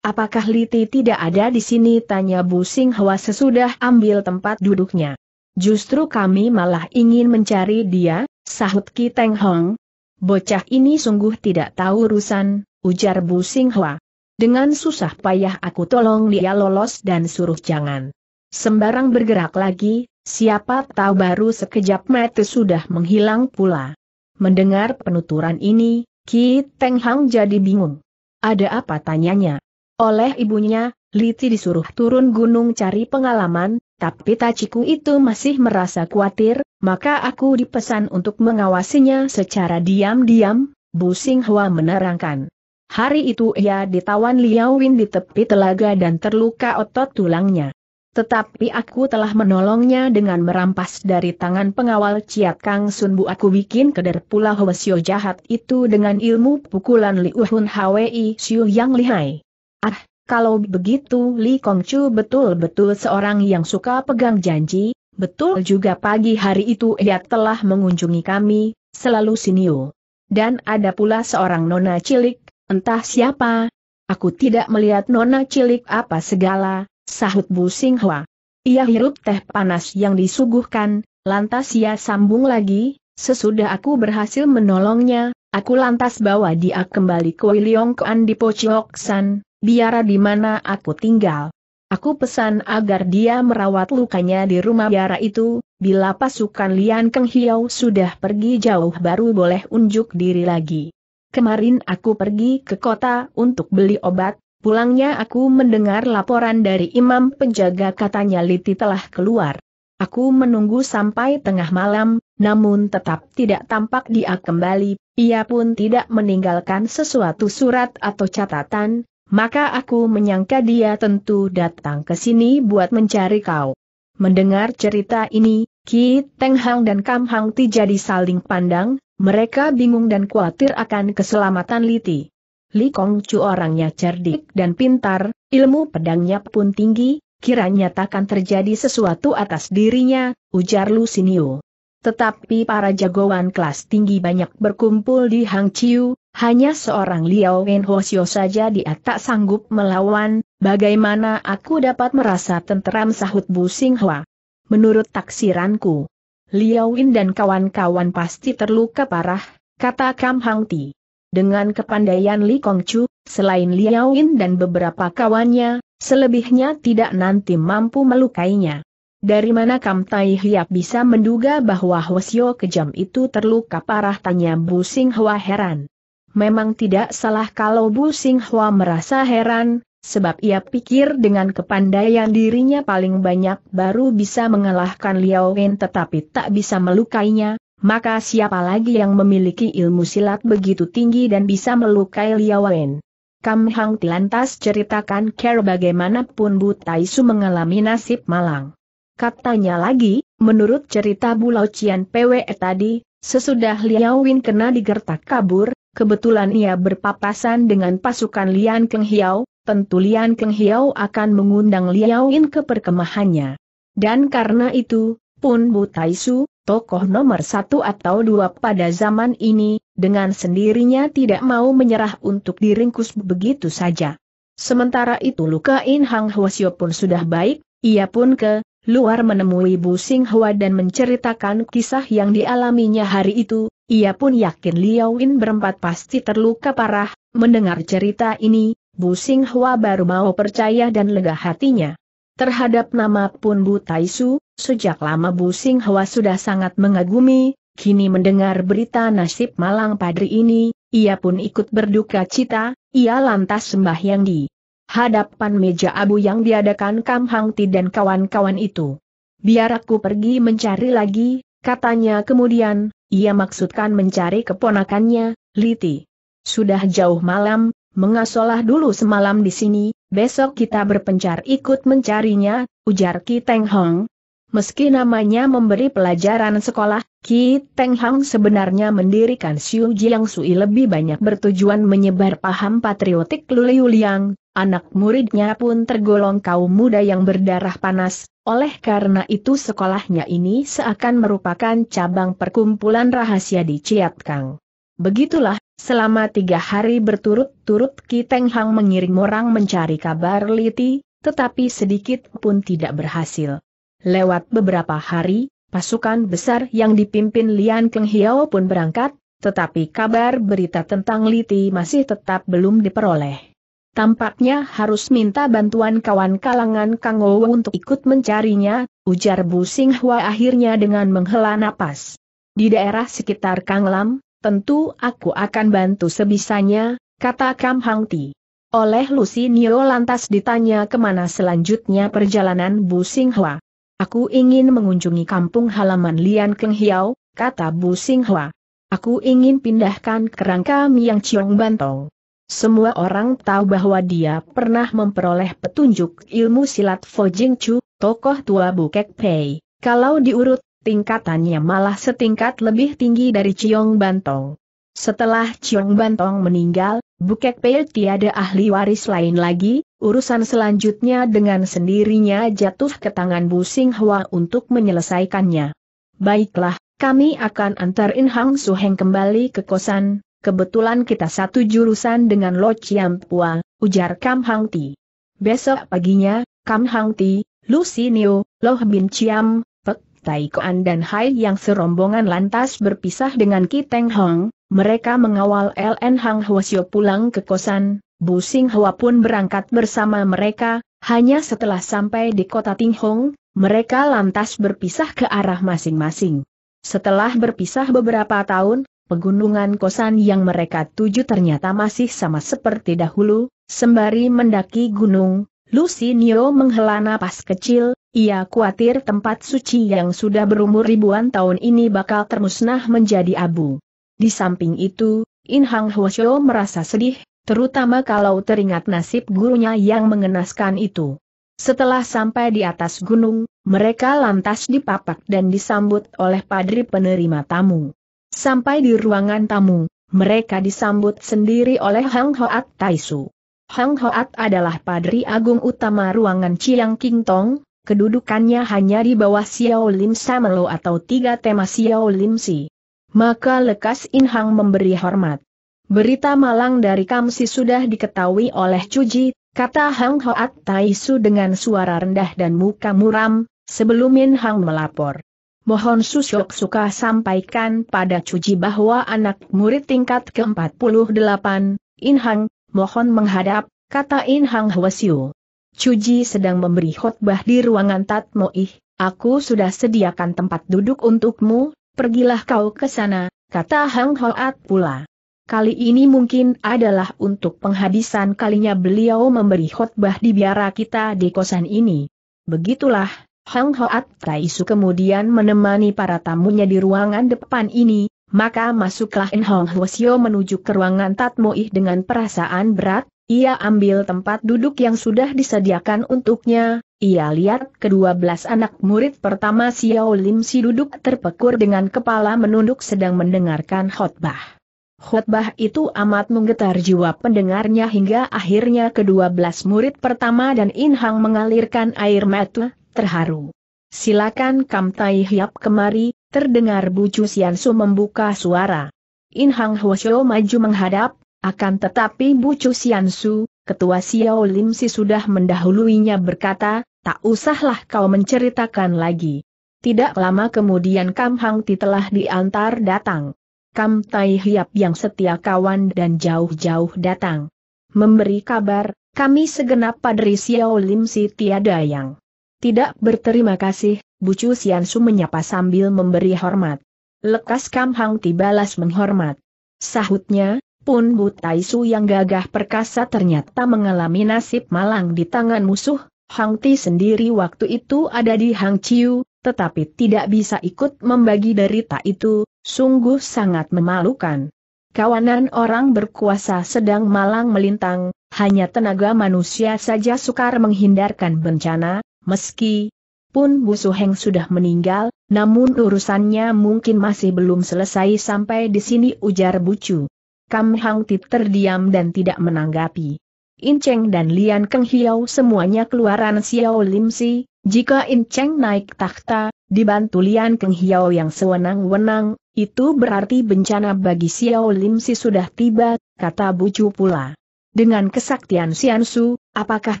Apakah Liti tidak ada di sini? Tanya Bu Singhua sesudah ambil tempat duduknya. Justru kami malah ingin mencari dia, sahut Ki Teng Hong. Bocah ini sungguh tidak tahu urusan, ujar Bu Singhua. Dengan susah payah aku tolong dia lolos dan suruh jangan. Sembarang bergerak lagi, siapa tahu baru sekejap mata sudah menghilang pula. Mendengar penuturan ini, Ki Teng Hong jadi bingung. Ada apa tanyanya? Oleh ibunya, Liti disuruh turun gunung cari pengalaman, tapi Tachiku itu masih merasa khawatir, maka aku dipesan untuk mengawasinya secara diam-diam, Bu Singhua menerangkan. Hari itu ia ditawan Liao Win di tepi telaga dan terluka otot tulangnya. Tetapi aku telah menolongnya dengan merampas dari tangan pengawal Ciat Kang Sun Bu aku bikin keder pula Hwasyo jahat itu dengan ilmu pukulan Liuhun Hwi Siu yang lihai. Ah, kalau begitu Li Kongcu betul-betul seorang yang suka pegang janji, betul juga pagi hari itu ia telah mengunjungi kami, selalu sinio. Dan ada pula seorang nona cilik, entah siapa. Aku tidak melihat nona cilik apa segala, sahut Bu Singhua. Ia hirup teh panas yang disuguhkan, lantas ia sambung lagi, sesudah aku berhasil menolongnya, aku lantas bawa dia kembali ke Kuan di Pochioksan, biara di mana aku tinggal. Aku pesan agar dia merawat lukanya di rumah biara itu, bila pasukan Lian Keng Hiau sudah pergi jauh baru boleh unjuk diri lagi. Kemarin aku pergi ke kota untuk beli obat, pulangnya aku mendengar laporan dari imam penjaga katanya Liti telah keluar. Aku menunggu sampai tengah malam, namun tetap tidak tampak dia kembali, ia pun tidak meninggalkan sesuatu surat atau catatan, maka aku menyangka dia tentu datang ke sini buat mencari kau. Mendengar cerita ini, Ki Teng Hang dan Kam Hang Ti jadi saling pandang, mereka bingung dan khawatir akan keselamatan Liti. Li Kong Chu orangnya cerdik dan pintar, ilmu pedangnya pun tinggi, kiranya takkan terjadi sesuatu atas dirinya, ujar Lu Sinio. Tetapi para jagoan kelas tinggi banyak berkumpul di Hang Chiu, hanya seorang Liao Wen saja dia tak sanggup melawan, bagaimana aku dapat merasa tenteram sahut Bu Singhua. Menurut taksiranku, Liao Win dan kawan-kawan pasti terluka parah, kata Kam Hang Ti. Dengan kepandaian Li Kong Chu, selain Liao Win dan beberapa kawannya, selebihnya tidak nanti mampu melukainya. Dari mana Kam Tai Hiap bisa menduga bahwa Hwasyo kejam itu terluka parah tanya Bu Singhua heran memang tidak salah kalau Bu Singhua merasa heran, sebab ia pikir dengan kepandaian dirinya paling banyak baru bisa mengalahkan Liao Wen tetapi tak bisa melukainya, maka siapa lagi yang memiliki ilmu silat begitu tinggi dan bisa melukai Liao Wen? Kam Hang lantas ceritakan care bagaimanapun Bu Taisu mengalami nasib malang. Katanya lagi, menurut cerita Bu Cian PWE tadi, sesudah Liao Wen kena digertak kabur, Kebetulan ia berpapasan dengan pasukan Lian Keng Hiao, tentu Lian Keng Hiao akan mengundang Liao Yin ke perkemahannya. Dan karena itu, pun Bu Su, tokoh nomor satu atau dua pada zaman ini, dengan sendirinya tidak mau menyerah untuk diringkus begitu saja. Sementara itu luka In Hang Hwasyo pun sudah baik, ia pun ke luar menemui Bu Singhua dan menceritakan kisah yang dialaminya hari itu, ia pun yakin Liao Win berempat pasti terluka parah, mendengar cerita ini, Bu Singhua baru mau percaya dan lega hatinya. Terhadap nama pun Bu Taisu, sejak lama Bu Singhua sudah sangat mengagumi, kini mendengar berita nasib malang padri ini, ia pun ikut berduka cita, ia lantas sembahyang di hadapan meja abu yang diadakan Kam Hang Ti dan kawan-kawan itu. Biar aku pergi mencari lagi, katanya kemudian, ia maksudkan mencari keponakannya, Liti. Sudah jauh malam, mengasolah dulu semalam di sini, besok kita berpencar ikut mencarinya, ujar Ki Teng Hong. Meski namanya memberi pelajaran sekolah, Ki Teng Hang sebenarnya mendirikan Xiu Jiang Sui lebih banyak bertujuan menyebar paham patriotik Luliu Liang, Anak muridnya pun tergolong kaum muda yang berdarah panas, oleh karena itu sekolahnya ini seakan merupakan cabang perkumpulan rahasia di kang. Begitulah, selama tiga hari berturut-turut Kiteng Hang mengirim orang mencari kabar Liti, tetapi sedikit pun tidak berhasil. Lewat beberapa hari, pasukan besar yang dipimpin Lian Keng Hiao pun berangkat, tetapi kabar berita tentang Liti masih tetap belum diperoleh. Tampaknya harus minta bantuan kawan kalangan Kang Ou untuk ikut mencarinya, ujar Bu Singhua akhirnya dengan menghela napas. Di daerah sekitar Kang Lam, tentu aku akan bantu sebisanya, kata Kam Hang Ti. Oleh Nio lantas ditanya kemana selanjutnya perjalanan Bu Singhua. Aku ingin mengunjungi kampung halaman Lian Keng Hiao, kata Bu Singhua. Aku ingin pindahkan kerangka Miang Chiong Bantong. Semua orang tahu bahwa dia pernah memperoleh petunjuk ilmu silat Fo Jing Chu, tokoh tua Bukek Pei. Kalau diurut, tingkatannya malah setingkat lebih tinggi dari Ciong Bantong. Setelah Ciong Bantong meninggal, Bukek Pei tiada ahli waris lain lagi, urusan selanjutnya dengan sendirinya jatuh ke tangan Bu Hua untuk menyelesaikannya. Baiklah, kami akan antar In Hang Suheng kembali ke kosan, kebetulan kita satu jurusan dengan Lo Chiam Pua, ujar Kam Hang Ti. Besok paginya, Kam Hang Ti, Niu, Lo Bin Chiam, Pek Tai Koan dan Hai yang serombongan lantas berpisah dengan Kiteng Hong, mereka mengawal LN Hang Hwasyo pulang ke kosan, Bu Sing Hwa pun berangkat bersama mereka, hanya setelah sampai di kota Ting Hong, mereka lantas berpisah ke arah masing-masing. Setelah berpisah beberapa tahun, pegunungan kosan yang mereka tuju ternyata masih sama seperti dahulu, sembari mendaki gunung, Lucy Lucinio menghela napas kecil, ia khawatir tempat suci yang sudah berumur ribuan tahun ini bakal termusnah menjadi abu. Di samping itu, In Hang Hwasyo merasa sedih, terutama kalau teringat nasib gurunya yang mengenaskan itu. Setelah sampai di atas gunung, mereka lantas dipapak dan disambut oleh padri penerima tamu. Sampai di ruangan tamu, mereka disambut sendiri oleh Hang Hoat Taisu. Hang Hoat adalah padri agung utama ruangan Chiang King Tong, kedudukannya hanya di bawah Xiao Lim Samelo atau tiga tema Xiao Lim Si. Maka lekas In Hang memberi hormat. Berita malang dari Kamsi sudah diketahui oleh Cuji, kata Hang Hoat Taisu dengan suara rendah dan muka muram, sebelum In Hang melapor. Mohon Susyok suka sampaikan pada Cuji bahwa anak murid tingkat ke-48, Inhang, mohon menghadap, kata Inhang Hwasyu. Cuji sedang memberi khotbah di ruangan Tatmoih, aku sudah sediakan tempat duduk untukmu, pergilah kau ke sana, kata Hang Hoat pula. Kali ini mungkin adalah untuk penghabisan kalinya beliau memberi khotbah di biara kita di kosan ini. Begitulah, Hang Hoat Tai Su kemudian menemani para tamunya di ruangan depan ini, maka masuklah En Hong Hwasyo menuju ke ruangan Tatmoih dengan perasaan berat, ia ambil tempat duduk yang sudah disediakan untuknya, ia lihat kedua belas anak murid pertama Xiao Lim Si duduk terpekur dengan kepala menunduk sedang mendengarkan khotbah. Khotbah itu amat menggetar jiwa pendengarnya hingga akhirnya kedua belas murid pertama dan Inhang mengalirkan air mata, terharu. Silakan Kam Tai Hiap kemari, terdengar Bu Sian Su membuka suara. In Hang Xiao maju menghadap, akan tetapi Bu Sian Su, ketua Xiao Lim Si sudah mendahuluinya berkata, tak usahlah kau menceritakan lagi. Tidak lama kemudian Kam Hang Ti telah diantar datang. Kam Tai Hiap yang setia kawan dan jauh-jauh datang. Memberi kabar, kami segenap padri Xiao Lim Si tiada yang tidak berterima kasih, Bucu Siansu menyapa sambil memberi hormat. Lekas Kam Hang tibalas menghormat. Sahutnya, Pun Bu Taisu yang gagah perkasa ternyata mengalami nasib malang di tangan musuh, Hang Ti sendiri waktu itu ada di Hang Chiu, tetapi tidak bisa ikut membagi derita itu, sungguh sangat memalukan. Kawanan orang berkuasa sedang malang melintang, hanya tenaga manusia saja sukar menghindarkan bencana, Meski pun Busu Heng sudah meninggal, namun urusannya mungkin masih belum selesai sampai di sini ujar Bucu. Kam Hang Tit terdiam dan tidak menanggapi. In Cheng dan Lian Keng Hiau semuanya keluaran Xiao Lim Si, jika In Cheng naik takhta, dibantu Lian Keng Hiau yang sewenang-wenang, itu berarti bencana bagi Xiao Lim Si sudah tiba, kata Bucu pula. Dengan kesaktian Siansu, apakah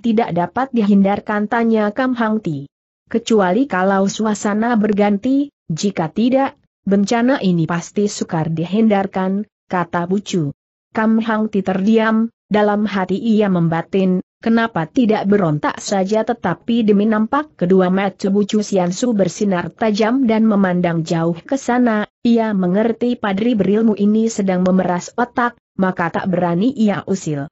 tidak dapat dihindarkan tanya Kam Hang Ti? Kecuali kalau suasana berganti, jika tidak, bencana ini pasti sukar dihindarkan, kata Bucu. Kam Hang Ti terdiam, dalam hati ia membatin, kenapa tidak berontak saja tetapi demi nampak kedua mata Bucu Siansu bersinar tajam dan memandang jauh ke sana, ia mengerti padri berilmu ini sedang memeras otak, maka tak berani ia usil.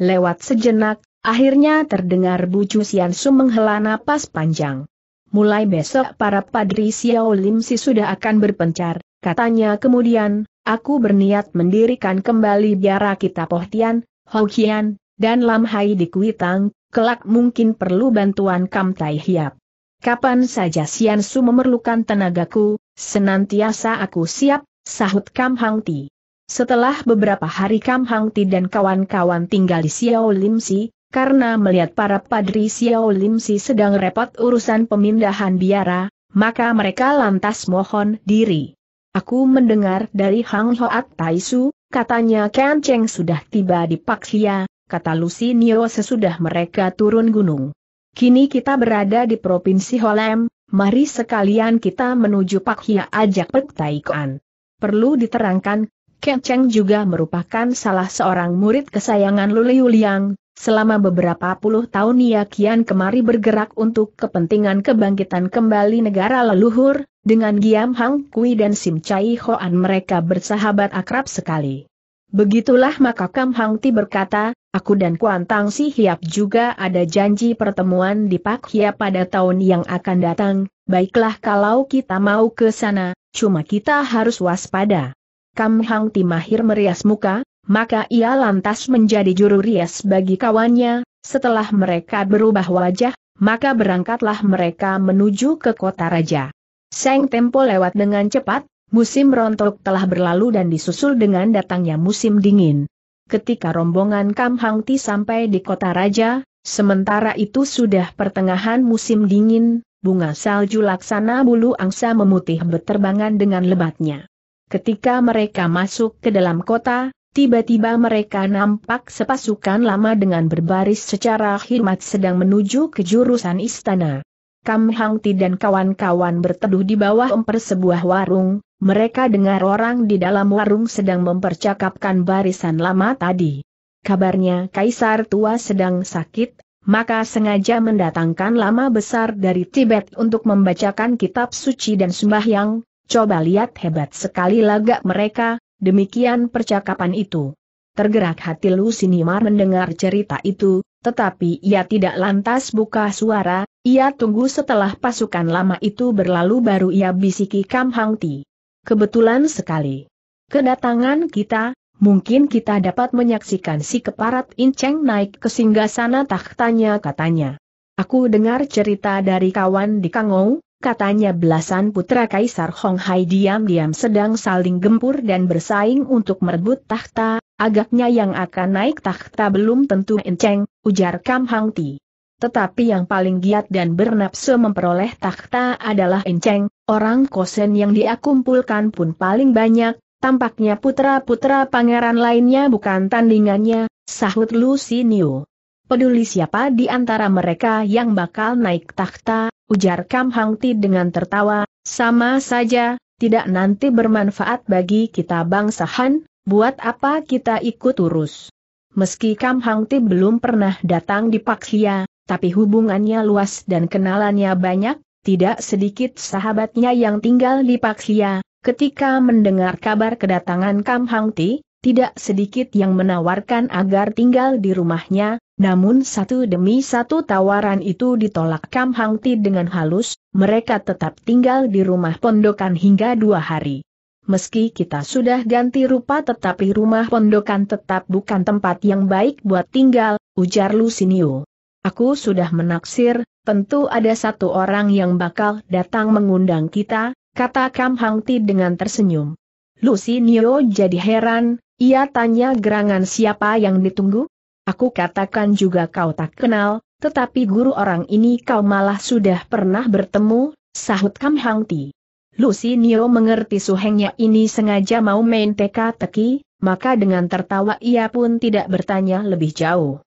Lewat sejenak, akhirnya terdengar Bucu Su menghela napas panjang. Mulai besok para padri Xiao Lim Si sudah akan berpencar, katanya kemudian, aku berniat mendirikan kembali biara kita Pohtian, Hokian, dan Lam Hai di Kuitang, kelak mungkin perlu bantuan Kam Tai Hiap. Kapan saja Sian Su memerlukan tenagaku, senantiasa aku siap, sahut Kam Hang Ti. Setelah beberapa hari Kam Hang Ti dan kawan-kawan tinggal di Xiao Lim Si, karena melihat para padri Xiao Lim Si sedang repot urusan pemindahan biara, maka mereka lantas mohon diri. Aku mendengar dari Hang Hoat Su, katanya Ken Cheng sudah tiba di Hia, kata Nio sesudah mereka turun gunung. Kini kita berada di Provinsi Holem, mari sekalian kita menuju Hia ajak Pek Kuan. Perlu diterangkan, Kenceng juga merupakan salah seorang murid kesayangan Luliu Liang, selama beberapa puluh tahun ia kian kemari bergerak untuk kepentingan kebangkitan kembali negara leluhur, dengan Giam Hang Kui dan Sim Chai Hoan mereka bersahabat akrab sekali. Begitulah maka Kam Hang Ti berkata, aku dan Kuan Tang Si Hiap juga ada janji pertemuan di Pak Hia pada tahun yang akan datang, baiklah kalau kita mau ke sana, cuma kita harus waspada. Kam Hang Timahir merias muka, maka ia lantas menjadi juru rias bagi kawannya, setelah mereka berubah wajah, maka berangkatlah mereka menuju ke kota raja. Seng Tempo lewat dengan cepat, musim rontok telah berlalu dan disusul dengan datangnya musim dingin. Ketika rombongan Kam Hang Ti sampai di kota raja, sementara itu sudah pertengahan musim dingin, bunga salju laksana bulu angsa memutih beterbangan dengan lebatnya. Ketika mereka masuk ke dalam kota, tiba-tiba mereka nampak sepasukan lama dengan berbaris secara khidmat sedang menuju ke jurusan istana. Kam Hang Ti dan kawan-kawan berteduh di bawah emper sebuah warung, mereka dengar orang di dalam warung sedang mempercakapkan barisan lama tadi. Kabarnya Kaisar tua sedang sakit, maka sengaja mendatangkan lama besar dari Tibet untuk membacakan kitab suci dan sembahyang, Coba lihat hebat sekali lagak mereka, demikian percakapan itu. Tergerak hati Lu Sinimar mendengar cerita itu, tetapi ia tidak lantas buka suara, ia tunggu setelah pasukan lama itu berlalu baru ia bisiki Kam Hang Ti. Kebetulan sekali. Kedatangan kita, mungkin kita dapat menyaksikan si keparat Inceng naik ke singgah sana tahtanya katanya. Aku dengar cerita dari kawan di Kangou, katanya belasan putra Kaisar Hong Hai diam-diam sedang saling gempur dan bersaing untuk merebut tahta, agaknya yang akan naik tahta belum tentu enceng, ujar Kam Hang Ti. Tetapi yang paling giat dan bernafsu memperoleh tahta adalah Enceng, orang kosen yang diakumpulkan pun paling banyak, tampaknya putra-putra pangeran lainnya bukan tandingannya, sahut Lucy Niu. Peduli siapa di antara mereka yang bakal naik takhta, ujar Kam Hang Ti dengan tertawa, sama saja, tidak nanti bermanfaat bagi kita bangsa Han, buat apa kita ikut urus. Meski Kam Hang Ti belum pernah datang di Pakhia, tapi hubungannya luas dan kenalannya banyak, tidak sedikit sahabatnya yang tinggal di Pakhia, ketika mendengar kabar kedatangan Kam Hang Ti, tidak sedikit yang menawarkan agar tinggal di rumahnya, namun satu demi satu tawaran itu ditolak Kam Hang Ti dengan halus, mereka tetap tinggal di rumah pondokan hingga dua hari. Meski kita sudah ganti rupa tetapi rumah pondokan tetap bukan tempat yang baik buat tinggal, ujar Lusinio. Aku sudah menaksir, tentu ada satu orang yang bakal datang mengundang kita, kata Kam Hang Ti dengan tersenyum. Lusinio jadi heran, ia tanya gerangan siapa yang ditunggu? Aku katakan juga kau tak kenal, tetapi guru orang ini kau malah sudah pernah bertemu, sahut Kam Hang Ti. Lucy Nio mengerti suhengnya ini sengaja mau main teka-teki, maka dengan tertawa ia pun tidak bertanya lebih jauh.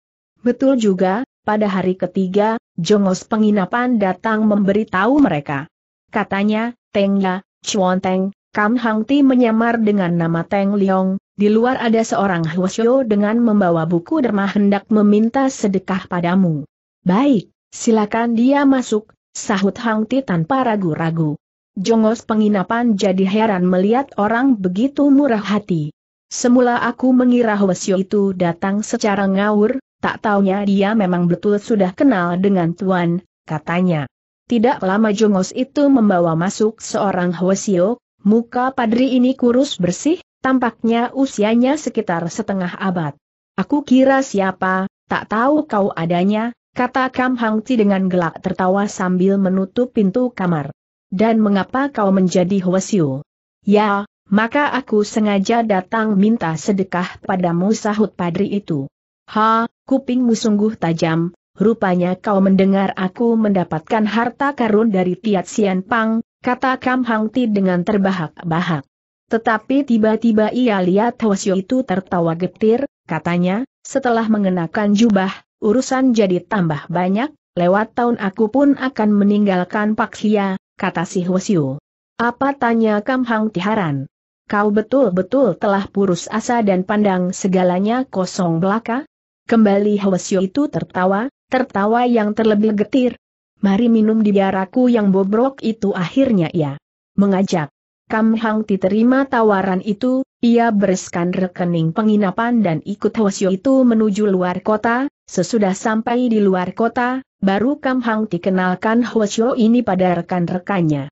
Betul juga, pada hari ketiga, jongos penginapan datang memberitahu mereka. Katanya, Teng Ya, Chuan Teng, Kam Hang Ti menyamar dengan nama Teng Liong, di luar ada seorang Huosyo dengan membawa buku derma hendak meminta sedekah padamu. Baik, silakan dia masuk, sahut Hang Ti tanpa ragu-ragu. Jongos penginapan jadi heran melihat orang begitu murah hati. Semula aku mengira Huosyo itu datang secara ngawur, tak taunya dia memang betul sudah kenal dengan Tuan, katanya. Tidak lama Jongos itu membawa masuk seorang Huosyo, muka padri ini kurus bersih, Tampaknya usianya sekitar setengah abad. Aku kira siapa, tak tahu kau adanya, kata Kam Hang Ti dengan gelak tertawa sambil menutup pintu kamar. Dan mengapa kau menjadi Hwasyu? Ya, maka aku sengaja datang minta sedekah padamu sahut padri itu. Ha, kupingmu sungguh tajam, rupanya kau mendengar aku mendapatkan harta karun dari Tiat Sian Pang, kata Kam Hang Ti dengan terbahak-bahak. Tetapi tiba-tiba ia lihat Hwasyo itu tertawa getir, katanya, setelah mengenakan jubah, urusan jadi tambah banyak, lewat tahun aku pun akan meninggalkan Paksia, kata si Hwasyo. Apa tanya Kamhang Hang Tiharan? Kau betul-betul telah purus asa dan pandang segalanya kosong belaka? Kembali Hwasyo itu tertawa, tertawa yang terlebih getir. Mari minum di biaraku yang bobrok itu akhirnya ya, mengajak. Kam Hang diterima tawaran itu, ia bereskan rekening penginapan dan ikut Hwasyo itu menuju luar kota, sesudah sampai di luar kota, baru Kam Hang dikenalkan Hwasyo ini pada rekan-rekannya.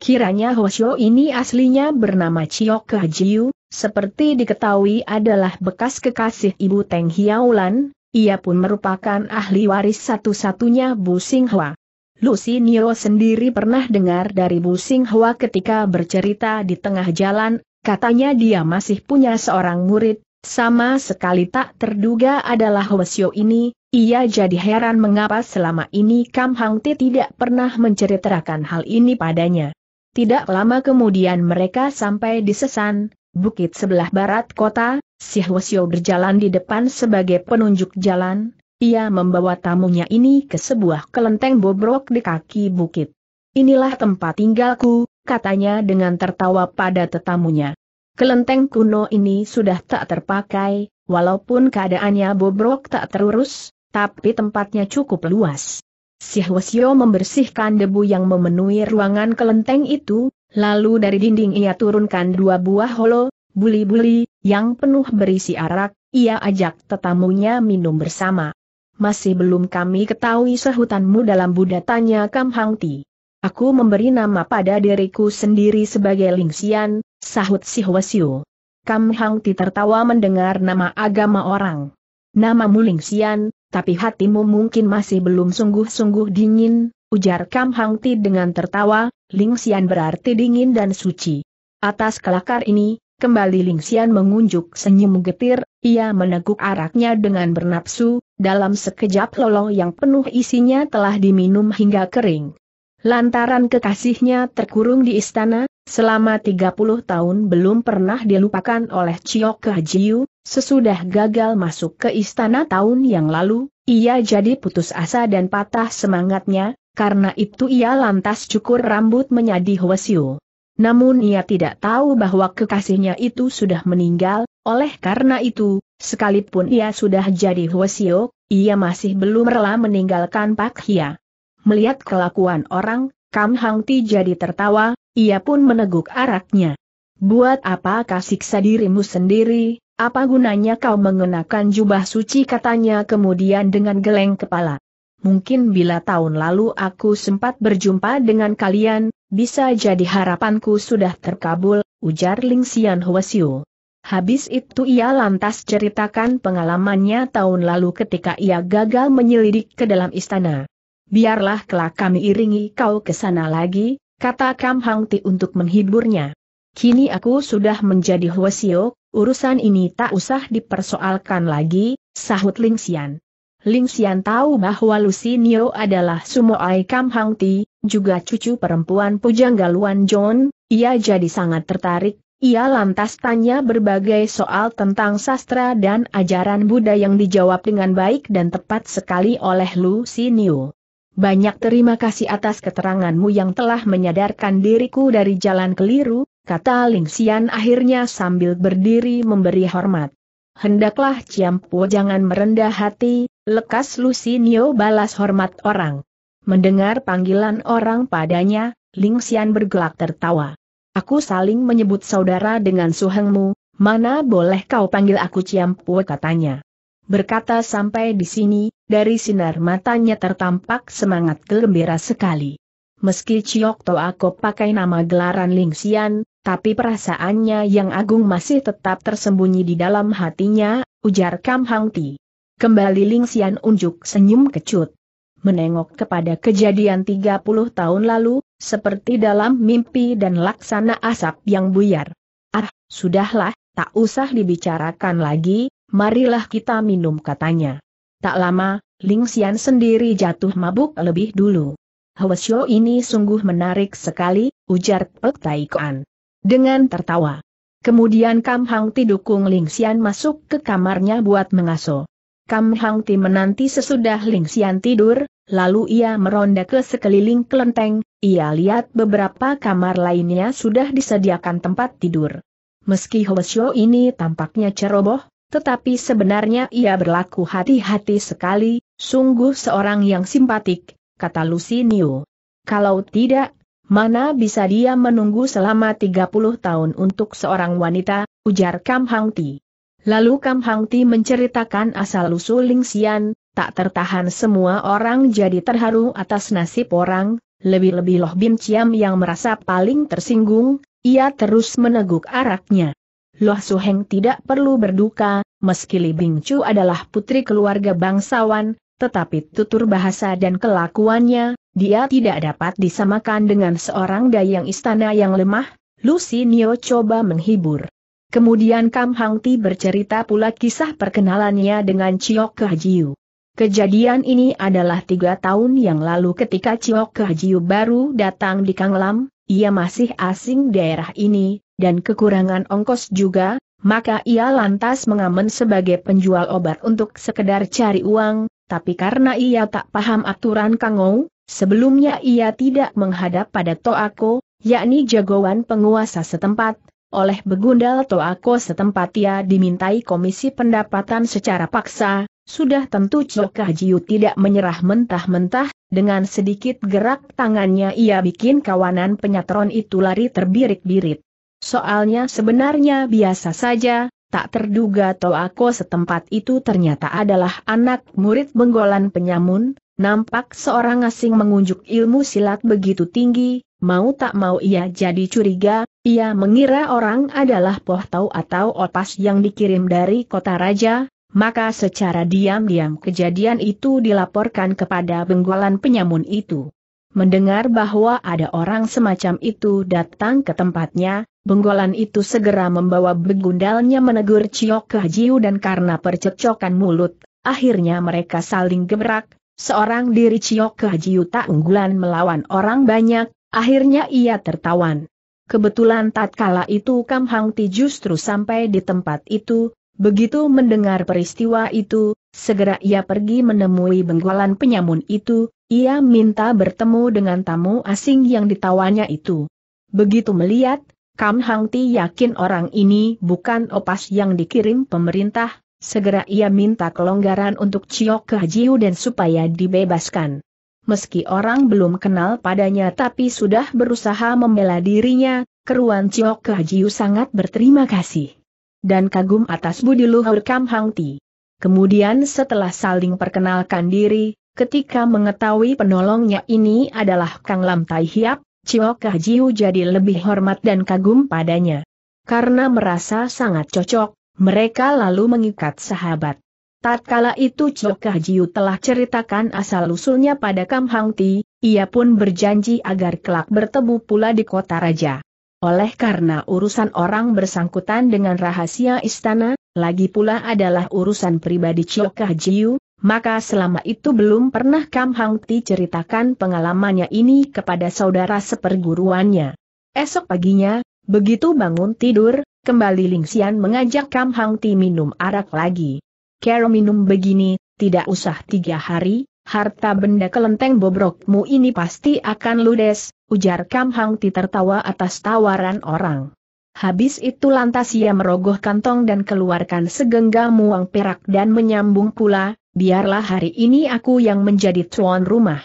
Kiranya Hwasyo ini aslinya bernama Chiok Yu. seperti diketahui adalah bekas kekasih ibu Teng Hiaulan, ia pun merupakan ahli waris satu-satunya Bu Singhua. Lucy Nio sendiri pernah dengar dari Bu Singhua ketika bercerita di tengah jalan, katanya dia masih punya seorang murid, sama sekali tak terduga adalah Wesio ini, ia jadi heran mengapa selama ini Kam Hang Ti tidak pernah menceritakan hal ini padanya. Tidak lama kemudian mereka sampai di Sesan, bukit sebelah barat kota, si Hwasyo berjalan di depan sebagai penunjuk jalan, ia membawa tamunya ini ke sebuah kelenteng bobrok di kaki bukit. Inilah tempat tinggalku, katanya dengan tertawa pada tetamunya. Kelenteng kuno ini sudah tak terpakai, walaupun keadaannya bobrok tak terurus, tapi tempatnya cukup luas. Si Hwasyo membersihkan debu yang memenuhi ruangan kelenteng itu, lalu dari dinding ia turunkan dua buah holo, buli-buli, yang penuh berisi arak, ia ajak tetamunya minum bersama masih belum kami ketahui sehutanmu dalam Buddha tanya Kam Hang Ti. Aku memberi nama pada diriku sendiri sebagai Ling Xian, sahut si Hwasyu. Kam Hang Ti tertawa mendengar nama agama orang. Namamu Xian, tapi hatimu mungkin masih belum sungguh-sungguh dingin, ujar Kam Hang Ti dengan tertawa, Ling Xian berarti dingin dan suci. Atas kelakar ini, Kembali Ling Xian mengunjuk senyum getir, ia meneguk araknya dengan bernapsu, dalam sekejap lolong yang penuh isinya telah diminum hingga kering. Lantaran kekasihnya terkurung di istana, selama 30 tahun belum pernah dilupakan oleh Chiok Kejiu, sesudah gagal masuk ke istana tahun yang lalu, ia jadi putus asa dan patah semangatnya, karena itu ia lantas cukur rambut menyadi Hwasyu. Namun ia tidak tahu bahwa kekasihnya itu sudah meninggal, oleh karena itu, sekalipun ia sudah jadi Hwasio, ia masih belum rela meninggalkan Pak Hia. Melihat kelakuan orang, Kam Hang Ti jadi tertawa, ia pun meneguk araknya. Buat apa kasih siksa dirimu sendiri, apa gunanya kau mengenakan jubah suci katanya kemudian dengan geleng kepala mungkin bila tahun lalu aku sempat berjumpa dengan kalian, bisa jadi harapanku sudah terkabul, ujar Ling Xian Huasiu. Habis itu ia lantas ceritakan pengalamannya tahun lalu ketika ia gagal menyelidik ke dalam istana. Biarlah kelak kami iringi kau ke sana lagi, kata Kam Hang Ti untuk menghiburnya. Kini aku sudah menjadi Huasiu, urusan ini tak usah dipersoalkan lagi, sahut Ling Xian. Ling Xian tahu bahwa Lucy Nio adalah Sumoai Kam Hang Ti, juga cucu perempuan pujangga Luan John, ia jadi sangat tertarik, ia lantas tanya berbagai soal tentang sastra dan ajaran Buddha yang dijawab dengan baik dan tepat sekali oleh Lucy Nio. Banyak terima kasih atas keteranganmu yang telah menyadarkan diriku dari jalan keliru, kata Ling Xian akhirnya sambil berdiri memberi hormat. Hendaklah Ciampu jangan merendah hati, Lekas Lucinio balas hormat orang. Mendengar panggilan orang padanya, Ling Xian bergelak tertawa. Aku saling menyebut saudara dengan suhengmu, mana boleh kau panggil aku Ciam Pue? katanya. Berkata sampai di sini, dari sinar matanya tertampak semangat gembira sekali. Meski Ciok To Ako pakai nama gelaran Ling Xian, tapi perasaannya yang agung masih tetap tersembunyi di dalam hatinya, ujar Kam Hang Ti. Kembali Ling Xian unjuk senyum kecut. Menengok kepada kejadian 30 tahun lalu, seperti dalam mimpi dan laksana asap yang buyar. Ah, sudahlah, tak usah dibicarakan lagi, marilah kita minum katanya. Tak lama, Ling Xian sendiri jatuh mabuk lebih dulu. Hwasyo ini sungguh menarik sekali, ujar Pek Kuan. Dengan tertawa. Kemudian Kam Hang Tidukung Ling Xian masuk ke kamarnya buat mengaso. Kam Hang Ti menanti sesudah Ling Xian tidur, lalu ia meronda ke sekeliling kelenteng, ia lihat beberapa kamar lainnya sudah disediakan tempat tidur. Meski Hoesyo ini tampaknya ceroboh, tetapi sebenarnya ia berlaku hati-hati sekali, sungguh seorang yang simpatik, kata Lucy Lucinio. Kalau tidak, mana bisa dia menunggu selama 30 tahun untuk seorang wanita, ujar Kam Hang Ti. Lalu Kam Hang Ti menceritakan asal-usul Ling Xian, tak tertahan semua orang jadi terharu atas nasib orang, lebih-lebih Loh Bim Ciam yang merasa paling tersinggung, ia terus meneguk araknya. Loh Su Heng tidak perlu berduka, meski Li Bing Chu adalah putri keluarga bangsawan, tetapi tutur bahasa dan kelakuannya, dia tidak dapat disamakan dengan seorang dayang istana yang lemah, Nio coba menghibur. Kemudian Kam Hang Ti bercerita pula kisah perkenalannya dengan Chiok Kahjiu. Kejadian ini adalah tiga tahun yang lalu ketika Chiok Kahjiu baru datang di Kang Lam, ia masih asing daerah ini, dan kekurangan ongkos juga, maka ia lantas mengamen sebagai penjual obat untuk sekedar cari uang, tapi karena ia tak paham aturan Kang Kangou, sebelumnya ia tidak menghadap pada Toako, yakni jagoan penguasa setempat, oleh Begundal Toako setempat ia dimintai komisi pendapatan secara paksa, sudah tentu Cokah Jiu tidak menyerah mentah-mentah, dengan sedikit gerak tangannya ia bikin kawanan penyatron itu lari terbirit-birit. Soalnya sebenarnya biasa saja, tak terduga Toako setempat itu ternyata adalah anak murid benggolan penyamun, nampak seorang asing mengunjuk ilmu silat begitu tinggi, mau tak mau ia jadi curiga, ia mengira orang adalah tau atau Opas yang dikirim dari kota raja, maka secara diam-diam kejadian itu dilaporkan kepada benggolan penyamun itu. Mendengar bahwa ada orang semacam itu datang ke tempatnya, Benggolan itu segera membawa begundalnya menegur Ciok Kehajiu dan karena percekcokan mulut, akhirnya mereka saling gebrak, seorang diri Ciok Kehajiu tak unggulan melawan orang banyak, akhirnya ia tertawan. Kebetulan tatkala itu Kam Hang Ti justru sampai di tempat itu, begitu mendengar peristiwa itu, segera ia pergi menemui bengkalan penyamun itu, ia minta bertemu dengan tamu asing yang ditawanya itu. Begitu melihat, Kam Hang Ti yakin orang ini bukan opas yang dikirim pemerintah, segera ia minta kelonggaran untuk Chiok Hajiu dan supaya dibebaskan meski orang belum kenal padanya tapi sudah berusaha membela dirinya, keruan Chiok Kehajiu sangat berterima kasih. Dan kagum atas budi luhur Kam Hang Ti. Kemudian setelah saling perkenalkan diri, ketika mengetahui penolongnya ini adalah Kang Lam Tai Hiap, Chiok Kehajiu jadi lebih hormat dan kagum padanya. Karena merasa sangat cocok, mereka lalu mengikat sahabat. Tatkala itu Cokah Jiu telah ceritakan asal-usulnya pada Kam Hang Ti, ia pun berjanji agar kelak bertemu pula di kota raja. Oleh karena urusan orang bersangkutan dengan rahasia istana, lagi pula adalah urusan pribadi Cokah Jiu, maka selama itu belum pernah Kam Hang Ti ceritakan pengalamannya ini kepada saudara seperguruannya. Esok paginya, begitu bangun tidur, kembali Xian mengajak Kam Hang Ti minum arak lagi. Kero minum begini, tidak usah tiga hari, harta benda kelenteng bobrokmu ini pasti akan ludes, ujar Kam Hang Ti tertawa atas tawaran orang. Habis itu lantas ia merogoh kantong dan keluarkan segenggam uang perak dan menyambung pula, biarlah hari ini aku yang menjadi tuan rumah.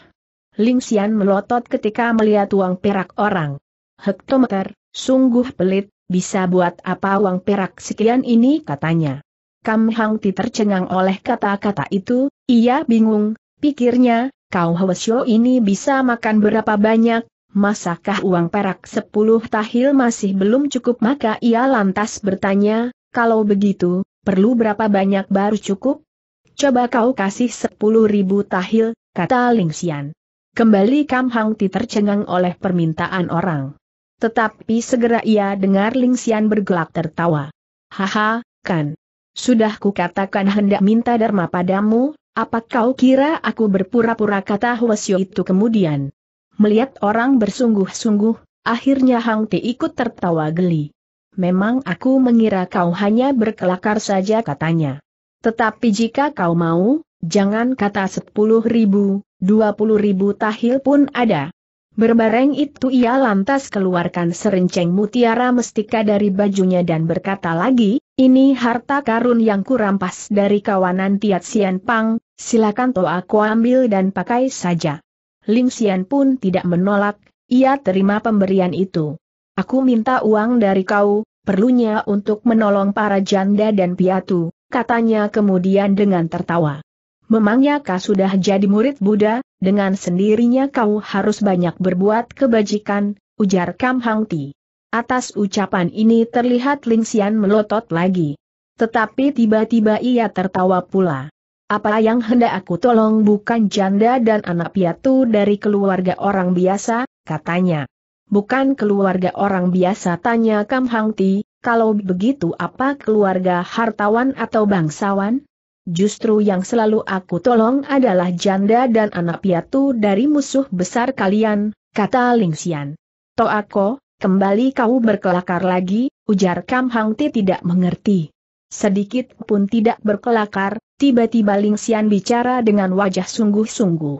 Ling Xian melotot ketika melihat uang perak orang. Hektometer, sungguh pelit, bisa buat apa uang perak sekian ini katanya. Kam Hang Ti tercengang oleh kata-kata itu, ia bingung, pikirnya, kau Hwasyo ini bisa makan berapa banyak, masakah uang perak sepuluh tahil masih belum cukup maka ia lantas bertanya, kalau begitu, perlu berapa banyak baru cukup? Coba kau kasih sepuluh ribu tahil, kata Ling Xian. Kembali Kam Hang Ti tercengang oleh permintaan orang. Tetapi segera ia dengar Ling Xian bergelak tertawa. Haha, kan. Sudah kukatakan hendak minta dharma padamu, apa kau kira aku berpura-pura kata Hwasyo itu kemudian? Melihat orang bersungguh-sungguh, akhirnya Hang Ti ikut tertawa geli. Memang aku mengira kau hanya berkelakar saja katanya. Tetapi jika kau mau, jangan kata sepuluh ribu, dua puluh ribu tahil pun ada. Berbareng itu ia lantas keluarkan serenceng mutiara mestika dari bajunya dan berkata lagi, ini harta karun yang kurampas dari kawanan Tiat Sian Pang, silakan to aku ambil dan pakai saja. Lim Sian pun tidak menolak, ia terima pemberian itu. Aku minta uang dari kau, perlunya untuk menolong para janda dan piatu, katanya kemudian dengan tertawa. Memangnya kau sudah jadi murid Buddha, dengan sendirinya kau harus banyak berbuat kebajikan, ujar Kam Hang Ti. Atas ucapan ini terlihat Ling Xian melotot lagi. Tetapi tiba-tiba ia tertawa pula. Apa yang hendak aku tolong bukan janda dan anak piatu dari keluarga orang biasa, katanya. Bukan keluarga orang biasa tanya Kam Hang Ti, kalau begitu apa keluarga hartawan atau bangsawan? Justru yang selalu aku tolong adalah janda dan anak piatu dari musuh besar kalian, kata Ling Xian. aku? Kembali kau berkelakar lagi, ujar Kam Hang Ti tidak mengerti. Sedikit pun tidak berkelakar, tiba-tiba Ling Xian bicara dengan wajah sungguh-sungguh.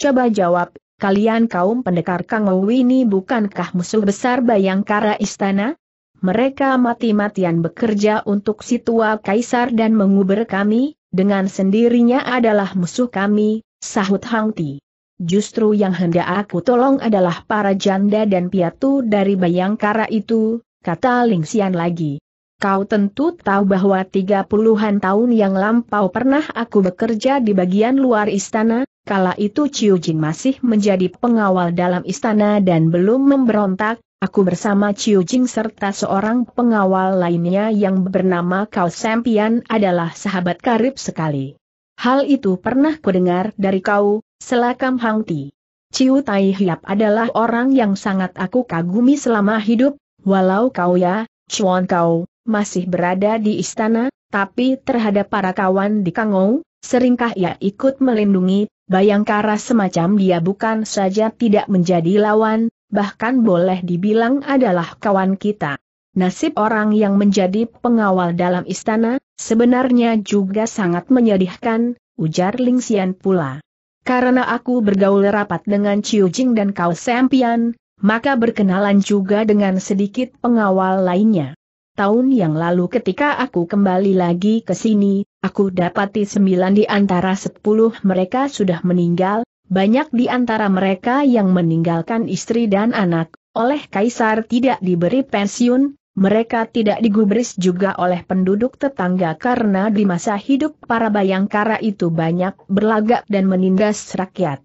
Coba jawab, kalian kaum pendekar Kang ini bukankah musuh besar Bayangkara Istana? Mereka mati-matian bekerja untuk si tua kaisar dan menguber kami, dengan sendirinya adalah musuh kami, sahut Hang Ti justru yang hendak aku tolong adalah para janda dan piatu dari Bayangkara itu, kata Ling Xian lagi. Kau tentu tahu bahwa tiga puluhan tahun yang lampau pernah aku bekerja di bagian luar istana, kala itu Ciu Jin masih menjadi pengawal dalam istana dan belum memberontak, aku bersama Ciu Jin serta seorang pengawal lainnya yang bernama Kau Sempian adalah sahabat karib sekali. Hal itu pernah kudengar dari kau, selakam Hang Ti. Ciu Tai Hiap adalah orang yang sangat aku kagumi selama hidup, walau kau ya, Chuan kau, masih berada di istana, tapi terhadap para kawan di Kangou, seringkah ia ikut melindungi, bayangkara semacam dia bukan saja tidak menjadi lawan, bahkan boleh dibilang adalah kawan kita. Nasib orang yang menjadi pengawal dalam istana, sebenarnya juga sangat menyedihkan, ujar Ling Xian pula. Karena aku bergaul rapat dengan Chiu Jing dan Kau Sempian, maka berkenalan juga dengan sedikit pengawal lainnya. Tahun yang lalu ketika aku kembali lagi ke sini, aku dapati sembilan di antara sepuluh mereka sudah meninggal, banyak di antara mereka yang meninggalkan istri dan anak, oleh kaisar tidak diberi pensiun, mereka tidak digubris juga oleh penduduk tetangga karena di masa hidup para bayangkara itu banyak berlagak dan menindas rakyat.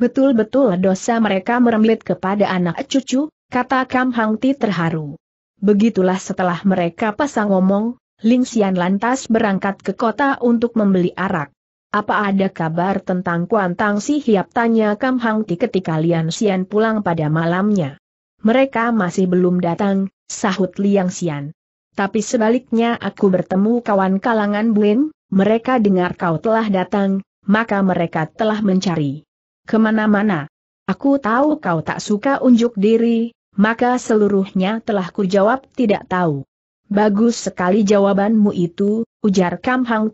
Betul-betul dosa mereka meremblit kepada anak cucu, kata Kam Hangti terharu. Begitulah setelah mereka pasang ngomong, Ling Xian lantas berangkat ke kota untuk membeli arak. Apa ada kabar tentang Kuantang si Hiap tanya Kam Hangti ketika Lian Xian pulang pada malamnya. Mereka masih belum datang, sahut Liang Xian. Tapi sebaliknya aku bertemu kawan kalangan Buin, mereka dengar kau telah datang, maka mereka telah mencari. Kemana-mana. Aku tahu kau tak suka unjuk diri, maka seluruhnya telah kujawab tidak tahu. Bagus sekali jawabanmu itu, ujar Kam Hang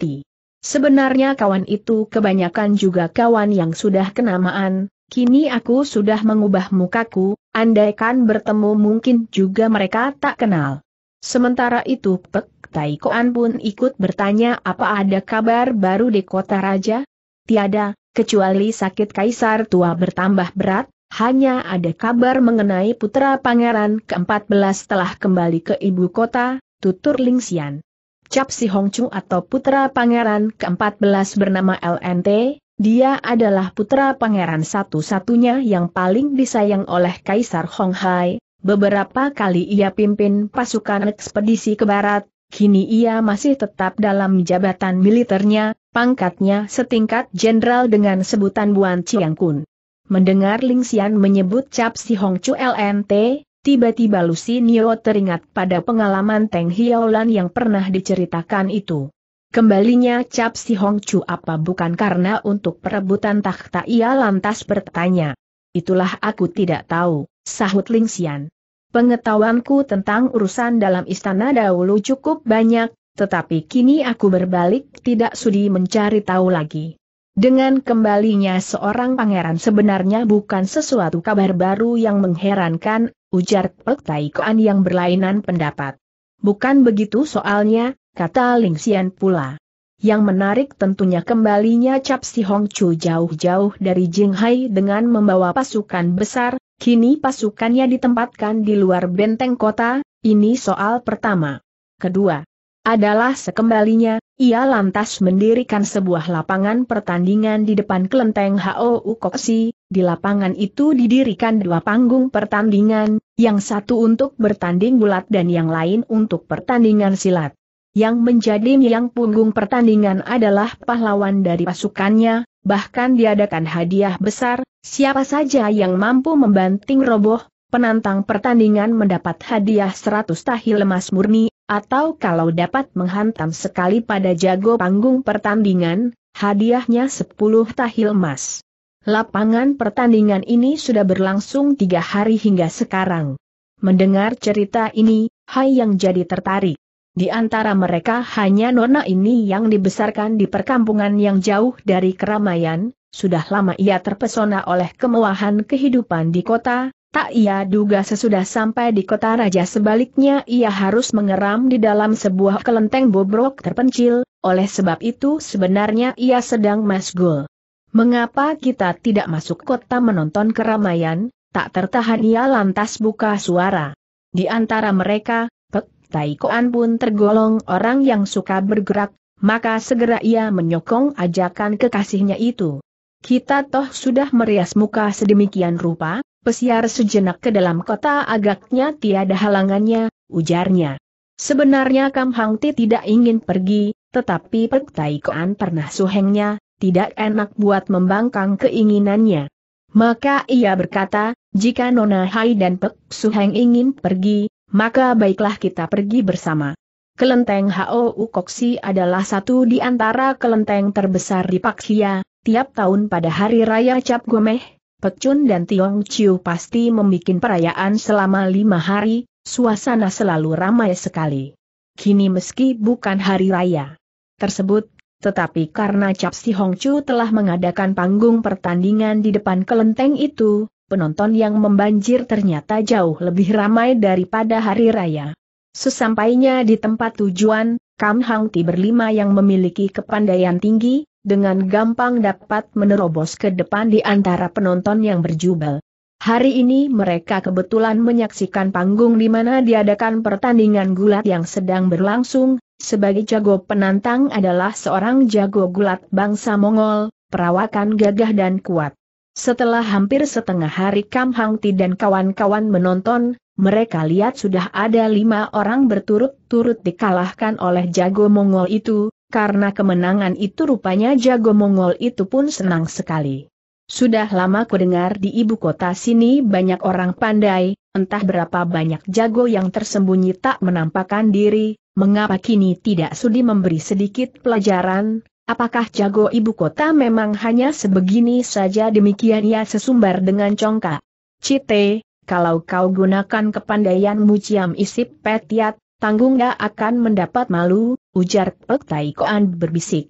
Sebenarnya kawan itu kebanyakan juga kawan yang sudah kenamaan, Kini aku sudah mengubah mukaku, andaikan bertemu mungkin juga mereka tak kenal. Sementara itu Pek Tai pun ikut bertanya apa ada kabar baru di kota raja? Tiada, kecuali sakit kaisar tua bertambah berat, hanya ada kabar mengenai putra pangeran ke-14 telah kembali ke ibu kota, tutur Lingxian. Cap Si Hongchu atau putra pangeran ke-14 bernama LNT, dia adalah putra pangeran satu-satunya yang paling disayang oleh Kaisar Honghai, beberapa kali ia pimpin pasukan ekspedisi ke barat, kini ia masih tetap dalam jabatan militernya, pangkatnya setingkat jenderal dengan sebutan Buan Kun. Mendengar Ling Xian menyebut Cap Si Hong Chu LNT, tiba-tiba Lucy Nio teringat pada pengalaman Teng Hiaolan yang pernah diceritakan itu. Kembalinya cap si Hong Chu apa bukan karena untuk perebutan takhta ia lantas bertanya. Itulah aku tidak tahu, sahut Ling Xian. Pengetahuanku tentang urusan dalam istana dahulu cukup banyak, tetapi kini aku berbalik tidak sudi mencari tahu lagi. Dengan kembalinya seorang pangeran sebenarnya bukan sesuatu kabar baru yang mengherankan, ujar Pek Tai Kuan yang berlainan pendapat. Bukan begitu soalnya, kata Ling Xian pula. Yang menarik tentunya kembalinya Cap Si Hong Chu jauh-jauh dari Jinghai dengan membawa pasukan besar, kini pasukannya ditempatkan di luar benteng kota, ini soal pertama. Kedua, adalah sekembalinya, ia lantas mendirikan sebuah lapangan pertandingan di depan kelenteng Hao Ukoksi. di lapangan itu didirikan dua panggung pertandingan, yang satu untuk bertanding bulat dan yang lain untuk pertandingan silat. Yang menjadi yang punggung pertandingan adalah pahlawan dari pasukannya, bahkan diadakan hadiah besar, siapa saja yang mampu membanting roboh, penantang pertandingan mendapat hadiah 100 tahil lemas murni, atau kalau dapat menghantam sekali pada jago panggung pertandingan, hadiahnya 10 tahil emas. Lapangan pertandingan ini sudah berlangsung tiga hari hingga sekarang. Mendengar cerita ini, Hai yang jadi tertarik. Di antara mereka hanya Nona ini yang dibesarkan di perkampungan yang jauh dari keramaian, sudah lama ia terpesona oleh kemewahan kehidupan di kota, tak ia duga sesudah sampai di kota raja sebaliknya ia harus mengeram di dalam sebuah kelenteng bobrok terpencil, oleh sebab itu sebenarnya ia sedang masgul. Mengapa kita tidak masuk kota menonton keramaian, tak tertahan ia lantas buka suara. Di antara mereka, Tai Koan pun tergolong orang yang suka bergerak, maka segera ia menyokong ajakan kekasihnya itu. Kita toh sudah merias muka sedemikian rupa, pesiar sejenak ke dalam kota agaknya tiada halangannya, ujarnya. Sebenarnya Kam Hang Ti tidak ingin pergi, tetapi Pek Tai Koan pernah suhengnya, tidak enak buat membangkang keinginannya. Maka ia berkata, jika Nona Hai dan Pek Suheng ingin pergi, maka baiklah kita pergi bersama. Kelenteng H.O.U. Koksi adalah satu di antara kelenteng terbesar di Pakhia, tiap tahun pada hari raya Cap Gomeh, Pecun dan Tiong Chiu pasti membuat perayaan selama lima hari, suasana selalu ramai sekali. Kini meski bukan hari raya tersebut, tetapi karena Cap Si Hong Chu telah mengadakan panggung pertandingan di depan kelenteng itu, penonton yang membanjir ternyata jauh lebih ramai daripada hari raya. Sesampainya di tempat tujuan, Kam Hang Ti berlima yang memiliki kepandaian tinggi, dengan gampang dapat menerobos ke depan di antara penonton yang berjubel. Hari ini mereka kebetulan menyaksikan panggung di mana diadakan pertandingan gulat yang sedang berlangsung, sebagai jago penantang adalah seorang jago gulat bangsa Mongol, perawakan gagah dan kuat. Setelah hampir setengah hari Kam Hang Ti dan kawan-kawan menonton, mereka lihat sudah ada lima orang berturut-turut dikalahkan oleh jago Mongol itu, karena kemenangan itu rupanya jago Mongol itu pun senang sekali. Sudah lama kudengar di ibu kota sini banyak orang pandai, entah berapa banyak jago yang tersembunyi tak menampakkan diri, mengapa kini tidak sudi memberi sedikit pelajaran, Apakah jago ibu kota memang hanya sebegini saja demikian ia sesumbar dengan congkak? Cite, kalau kau gunakan kepandaian ciam isip petiat, tanggung gak akan mendapat malu, ujar Pek Tai Koan berbisik.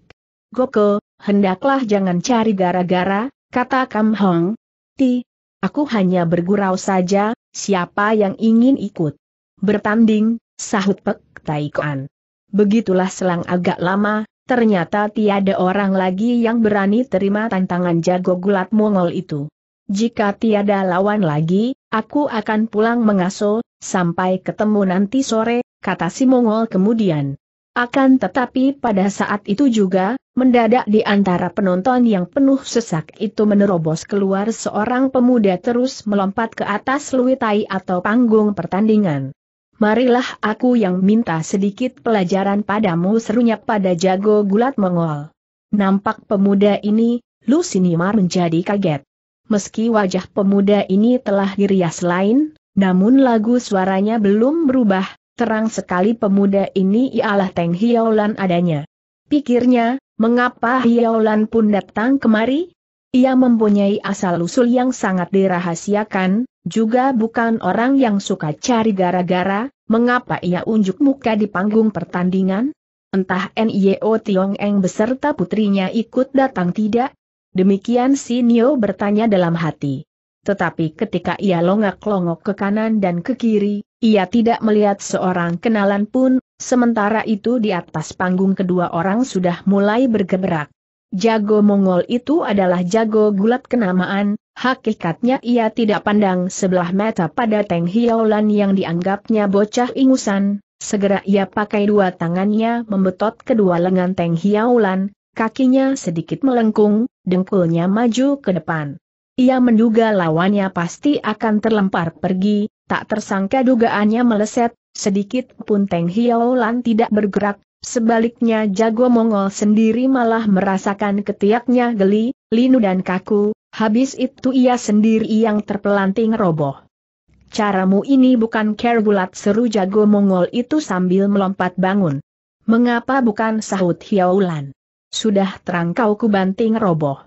Goko, hendaklah jangan cari gara-gara, kata Kam Hong. Ti, aku hanya bergurau saja, siapa yang ingin ikut? Bertanding, sahut Pek Tai Koan. Begitulah selang agak lama, ternyata tiada orang lagi yang berani terima tantangan jago gulat Mongol itu. Jika tiada lawan lagi, aku akan pulang mengaso, sampai ketemu nanti sore, kata si Mongol kemudian. Akan tetapi pada saat itu juga, mendadak di antara penonton yang penuh sesak itu menerobos keluar seorang pemuda terus melompat ke atas luitai atau panggung pertandingan marilah aku yang minta sedikit pelajaran padamu serunya pada jago gulat Mongol. Nampak pemuda ini, Lusinimar menjadi kaget. Meski wajah pemuda ini telah dirias lain, namun lagu suaranya belum berubah, terang sekali pemuda ini ialah Teng Hiolan adanya. Pikirnya, mengapa Hiolan pun datang kemari? Ia mempunyai asal-usul yang sangat dirahasiakan, juga bukan orang yang suka cari gara-gara, mengapa ia unjuk muka di panggung pertandingan? Entah NIO Tiong Eng beserta putrinya ikut datang tidak? Demikian si Nio bertanya dalam hati. Tetapi ketika ia longak-longok ke kanan dan ke kiri, ia tidak melihat seorang kenalan pun, sementara itu di atas panggung kedua orang sudah mulai bergerak. Jago Mongol itu adalah jago gulat kenamaan, Hakikatnya ia tidak pandang sebelah mata pada Teng Hiaulan yang dianggapnya bocah ingusan, segera ia pakai dua tangannya membetot kedua lengan Teng Hiaulan. kakinya sedikit melengkung, dengkulnya maju ke depan. Ia menduga lawannya pasti akan terlempar pergi, tak tersangka dugaannya meleset, sedikit pun Teng Hiaulan tidak bergerak, Sebaliknya jago Mongol sendiri malah merasakan ketiaknya geli, linu dan kaku, habis itu ia sendiri yang terpelanting roboh. Caramu ini bukan care kerbulat seru jago Mongol itu sambil melompat bangun. Mengapa bukan sahut Hiaulan? Sudah terang kau kubanting roboh.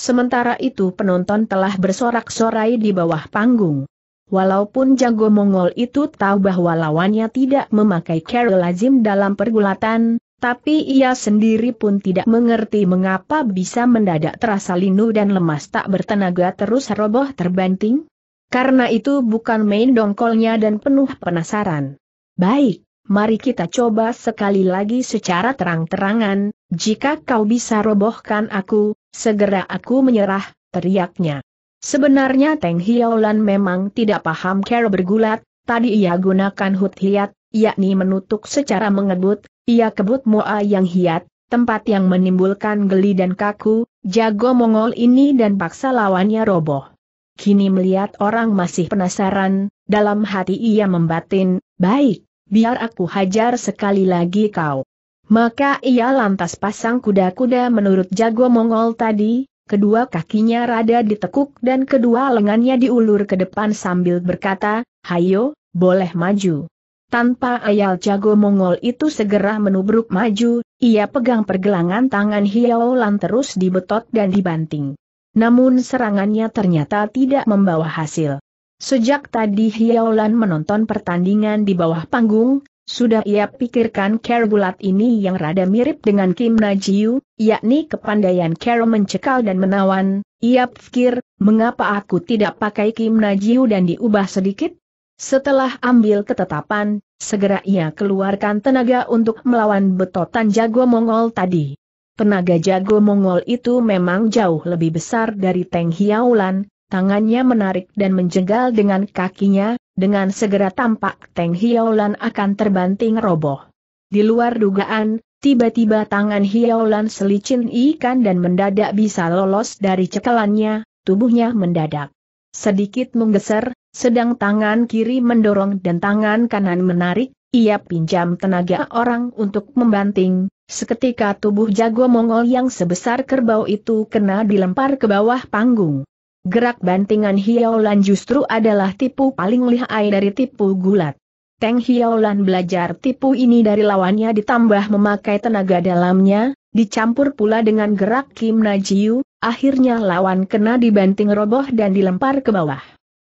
Sementara itu penonton telah bersorak-sorai di bawah panggung. Walaupun jago Mongol itu tahu bahwa lawannya tidak memakai cara lazim dalam pergulatan, tapi ia sendiri pun tidak mengerti mengapa bisa mendadak terasa linu dan lemas tak bertenaga terus roboh terbanting. Karena itu bukan main dongkolnya dan penuh penasaran. Baik, mari kita coba sekali lagi secara terang-terangan, jika kau bisa robohkan aku, segera aku menyerah, teriaknya. Sebenarnya Teng Hiaulan memang tidak paham cara bergulat, tadi ia gunakan hut hiat, yakni menutup secara mengebut, ia kebut moa yang hiat, tempat yang menimbulkan geli dan kaku, jago Mongol ini dan paksa lawannya roboh. Kini melihat orang masih penasaran, dalam hati ia membatin, baik, biar aku hajar sekali lagi kau. Maka ia lantas pasang kuda-kuda menurut jago Mongol tadi, kedua kakinya rada ditekuk dan kedua lengannya diulur ke depan sambil berkata, Hayo, boleh maju. Tanpa ayal jago Mongol itu segera menubruk maju, ia pegang pergelangan tangan Hiao Lan terus dibetot dan dibanting. Namun serangannya ternyata tidak membawa hasil. Sejak tadi Hiao Lan menonton pertandingan di bawah panggung, sudah ia pikirkan cara bulat ini yang rada mirip dengan Kim Najiu, yakni kepandaian cara mencekal dan menawan, ia pikir, mengapa aku tidak pakai Kim Najiu dan diubah sedikit? Setelah ambil ketetapan, segera ia keluarkan tenaga untuk melawan betotan jago Mongol tadi. Tenaga jago Mongol itu memang jauh lebih besar dari Teng Hiaulan, tangannya menarik dan menjegal dengan kakinya, dengan segera tampak Teng Hiaolan akan terbanting roboh. Di luar dugaan, tiba-tiba tangan Hiaolan selicin ikan dan mendadak bisa lolos dari cekalannya, tubuhnya mendadak. Sedikit menggeser, sedang tangan kiri mendorong dan tangan kanan menarik, ia pinjam tenaga orang untuk membanting, seketika tubuh jago Mongol yang sebesar kerbau itu kena dilempar ke bawah panggung. Gerak bantingan Hiaolan justru adalah tipu paling lihai dari tipu gulat. Teng Hiaolan belajar tipu ini dari lawannya ditambah memakai tenaga dalamnya, dicampur pula dengan gerak Kim Najiu, akhirnya lawan kena dibanting roboh dan dilempar ke bawah.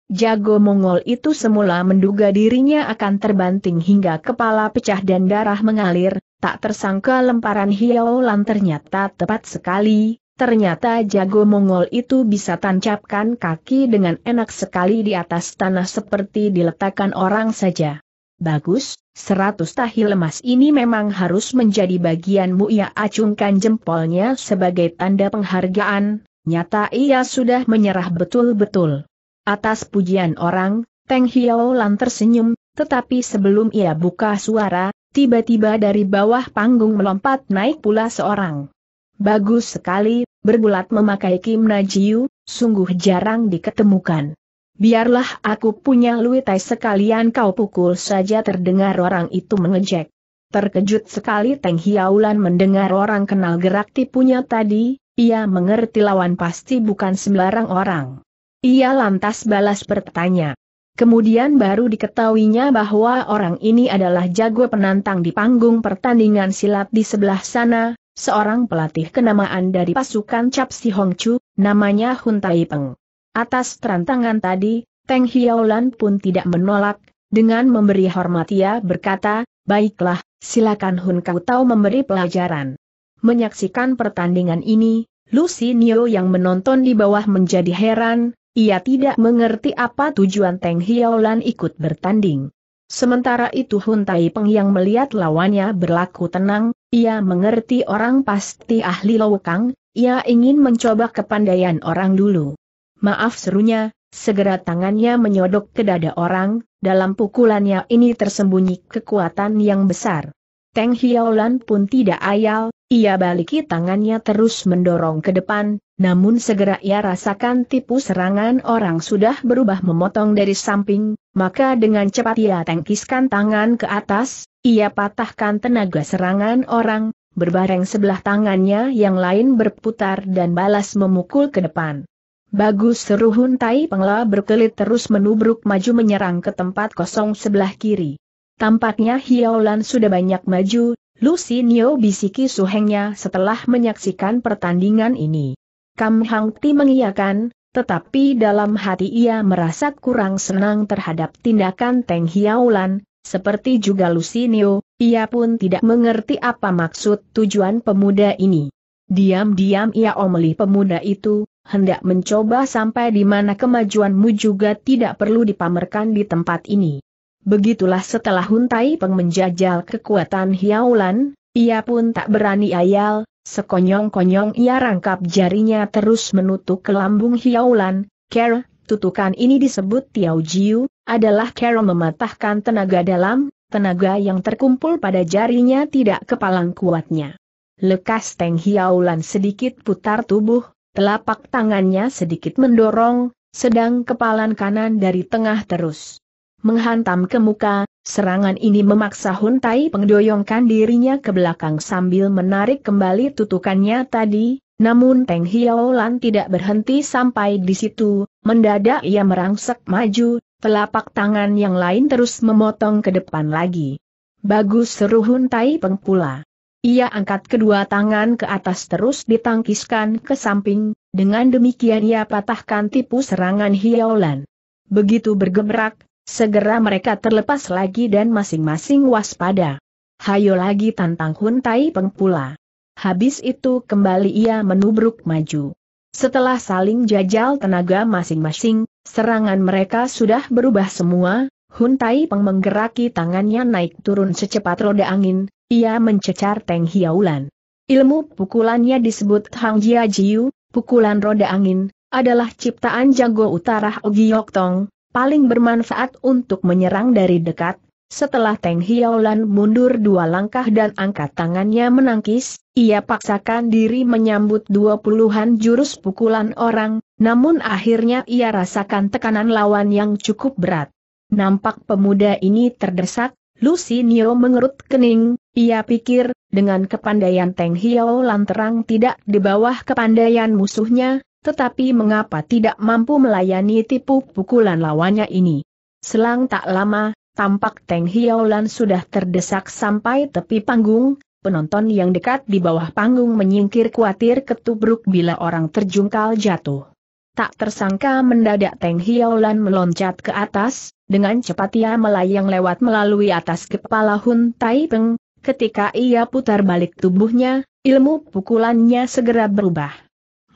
Jago Mongol itu semula menduga dirinya akan terbanting hingga kepala pecah dan darah mengalir, tak tersangka lemparan Hiaolan ternyata tepat sekali, Ternyata jago Mongol itu bisa tancapkan kaki dengan enak sekali di atas tanah seperti diletakkan orang saja. Bagus, seratus tahil emas ini memang harus menjadi bagianmu ia acungkan jempolnya sebagai tanda penghargaan, nyata ia sudah menyerah betul-betul. Atas pujian orang, Teng Hiao Lan tersenyum, tetapi sebelum ia buka suara, tiba-tiba dari bawah panggung melompat naik pula seorang. Bagus sekali, bergulat memakai Kim Najiu, sungguh jarang diketemukan. Biarlah aku punya luitai sekalian kau pukul saja terdengar orang itu mengejek. Terkejut sekali Teng Hiaulan mendengar orang kenal gerak tipunya tadi, ia mengerti lawan pasti bukan sembarang orang. Ia lantas balas bertanya. Kemudian baru diketahuinya bahwa orang ini adalah jago penantang di panggung pertandingan silat di sebelah sana, seorang pelatih kenamaan dari pasukan Cap Si Hong Chu, namanya Hun Tai Peng. Atas terantangan tadi, Teng Hiaolan pun tidak menolak, dengan memberi hormat ia berkata, baiklah, silakan Hun Kau Tau memberi pelajaran. Menyaksikan pertandingan ini, Lucy Nio yang menonton di bawah menjadi heran, ia tidak mengerti apa tujuan Teng Hiaolan ikut bertanding. Sementara itu Hun Tai Peng yang melihat lawannya berlaku tenang, ia mengerti orang pasti ahli lowekang, ia ingin mencoba kepandaian orang dulu. Maaf serunya, segera tangannya menyodok ke dada orang, dalam pukulannya ini tersembunyi kekuatan yang besar. Teng Hiaolan pun tidak ayal, ia baliki tangannya terus mendorong ke depan, namun segera ia rasakan tipu serangan orang sudah berubah memotong dari samping, maka dengan cepat ia tengkiskan tangan ke atas, ia patahkan tenaga serangan orang, berbareng sebelah tangannya yang lain berputar dan balas memukul ke depan. Bagus seru Hun Tai Pengla berkelit terus menubruk maju menyerang ke tempat kosong sebelah kiri. Tampaknya Hiaolan sudah banyak maju, Lucy Nio bisiki suhengnya setelah menyaksikan pertandingan ini. Kam Hang Ti mengiyakan, tetapi dalam hati ia merasa kurang senang terhadap tindakan Teng Hiaolan, seperti juga Lucinio, ia pun tidak mengerti apa maksud tujuan pemuda ini. Diam-diam ia omeli pemuda itu, hendak mencoba sampai di mana kemajuanmu juga tidak perlu dipamerkan di tempat ini. Begitulah setelah Huntai Peng menjajal kekuatan Hiaulan, ia pun tak berani ayal, sekonyong-konyong ia rangkap jarinya terus menutup ke lambung Hiaulan, Kera, Tutukan ini disebut Tiao Jiu, adalah cara mematahkan tenaga dalam, tenaga yang terkumpul pada jarinya tidak kepalang kuatnya. Lekas Teng Hiaulan sedikit putar tubuh, telapak tangannya sedikit mendorong, sedang kepalan kanan dari tengah terus. Menghantam ke muka, serangan ini memaksa Hun Tai pengdoyongkan dirinya ke belakang sambil menarik kembali tutukannya tadi, namun Teng Hiaulan tidak berhenti sampai di situ, Mendadak ia merangsek maju, telapak tangan yang lain terus memotong ke depan lagi. Bagus seru Huntai Pengpula. Ia angkat kedua tangan ke atas terus ditangkiskan ke samping, dengan demikian ia patahkan tipu serangan Hiolan. Begitu bergemerak, segera mereka terlepas lagi dan masing-masing waspada. Hayo lagi tantang Huntai Pengpula. Habis itu kembali ia menubruk maju. Setelah saling jajal tenaga masing-masing, serangan mereka sudah berubah semua, Hun Tai Peng menggeraki tangannya naik turun secepat roda angin, ia mencecar Teng Hiaulan. Ilmu pukulannya disebut Hang Jia Jiu, pukulan roda angin, adalah ciptaan jago utara Ogi Tong, paling bermanfaat untuk menyerang dari dekat, setelah Teng Hiaolan mundur dua langkah dan angkat tangannya menangkis, ia paksakan diri menyambut dua puluhan jurus pukulan orang, namun akhirnya ia rasakan tekanan lawan yang cukup berat. Nampak pemuda ini terdesak, Lucy Lucinio mengerut kening, ia pikir, dengan kepandaian Teng Hiaolan terang tidak di bawah kepandaian musuhnya, tetapi mengapa tidak mampu melayani tipu pukulan lawannya ini. Selang tak lama, tampak Teng Hiaulan sudah terdesak sampai tepi panggung, penonton yang dekat di bawah panggung menyingkir khawatir ketubruk bila orang terjungkal jatuh. Tak tersangka mendadak Teng Hiaulan meloncat ke atas, dengan cepat ia melayang lewat melalui atas kepala Hun Tai Peng, ketika ia putar balik tubuhnya, ilmu pukulannya segera berubah.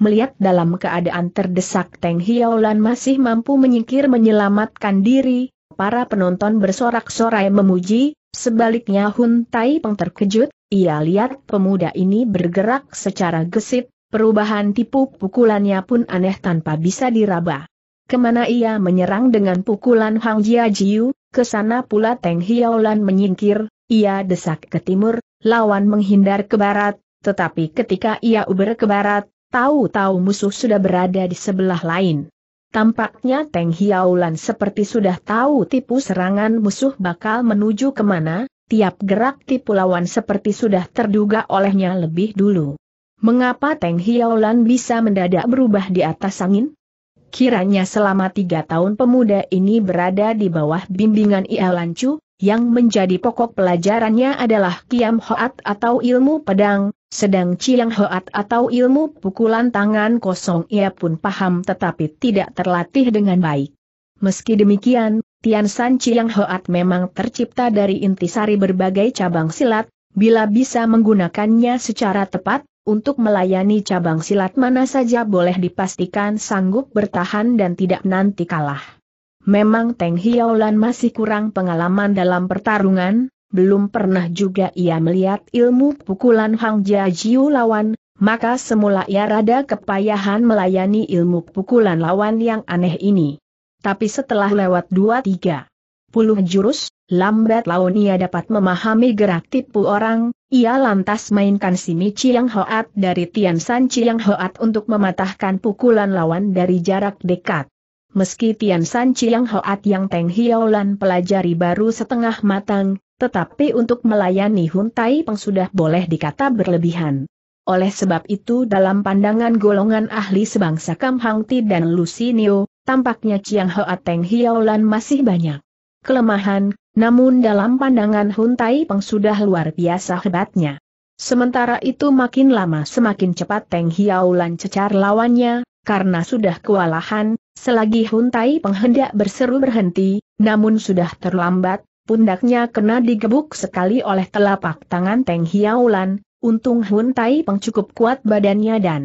Melihat dalam keadaan terdesak Teng Hiaulan masih mampu menyingkir menyelamatkan diri, Para penonton bersorak-sorai memuji, sebaliknya Hun Tai Peng terkejut, ia lihat pemuda ini bergerak secara gesit, perubahan tipu pukulannya pun aneh tanpa bisa diraba. Kemana ia menyerang dengan pukulan Hang Jia Jiu, ke sana pula Teng Lan menyingkir, ia desak ke timur, lawan menghindar ke barat, tetapi ketika ia uber ke barat, tahu-tahu musuh sudah berada di sebelah lain. Tampaknya Teng Hiaulan seperti sudah tahu tipu serangan musuh bakal menuju kemana, tiap gerak tipu lawan seperti sudah terduga olehnya lebih dulu. Mengapa Teng Hiaulan bisa mendadak berubah di atas angin? Kiranya selama tiga tahun pemuda ini berada di bawah bimbingan Ia Ialancu, yang menjadi pokok pelajarannya adalah Kiam Hoat atau ilmu pedang, sedang Chiang Hoat atau ilmu pukulan tangan kosong ia pun paham tetapi tidak terlatih dengan baik. Meski demikian, Tian San Chiang Hoat memang tercipta dari intisari berbagai cabang silat, bila bisa menggunakannya secara tepat, untuk melayani cabang silat mana saja boleh dipastikan sanggup bertahan dan tidak nanti kalah. Memang Teng Hiaulan masih kurang pengalaman dalam pertarungan, belum pernah juga ia melihat ilmu pukulan Hang Jia Jiu lawan, maka semula ia rada kepayahan melayani ilmu pukulan lawan yang aneh ini. Tapi setelah lewat dua tiga puluh jurus, lambat laun ia dapat memahami gerak tipu orang, ia lantas mainkan si Michi yang hoat dari Tian San Chi yang hoat untuk mematahkan pukulan lawan dari jarak dekat. Meski Tian San Chi yang hoat yang Teng Hiaolan pelajari baru setengah matang, tetapi untuk melayani Huntai Peng sudah boleh dikata berlebihan. Oleh sebab itu dalam pandangan golongan ahli sebangsa Kam Hang Ti dan Lucinio, tampaknya Chiang Hoa Teng Hiaolan masih banyak kelemahan, namun dalam pandangan Huntai Peng sudah luar biasa hebatnya. Sementara itu makin lama semakin cepat Teng Hiaolan cecar lawannya, karena sudah kewalahan, selagi Hun Huntai hendak berseru berhenti, namun sudah terlambat, pundaknya kena digebuk sekali oleh telapak tangan Teng Hiaulan, untung Hun Tai Peng cukup kuat badannya dan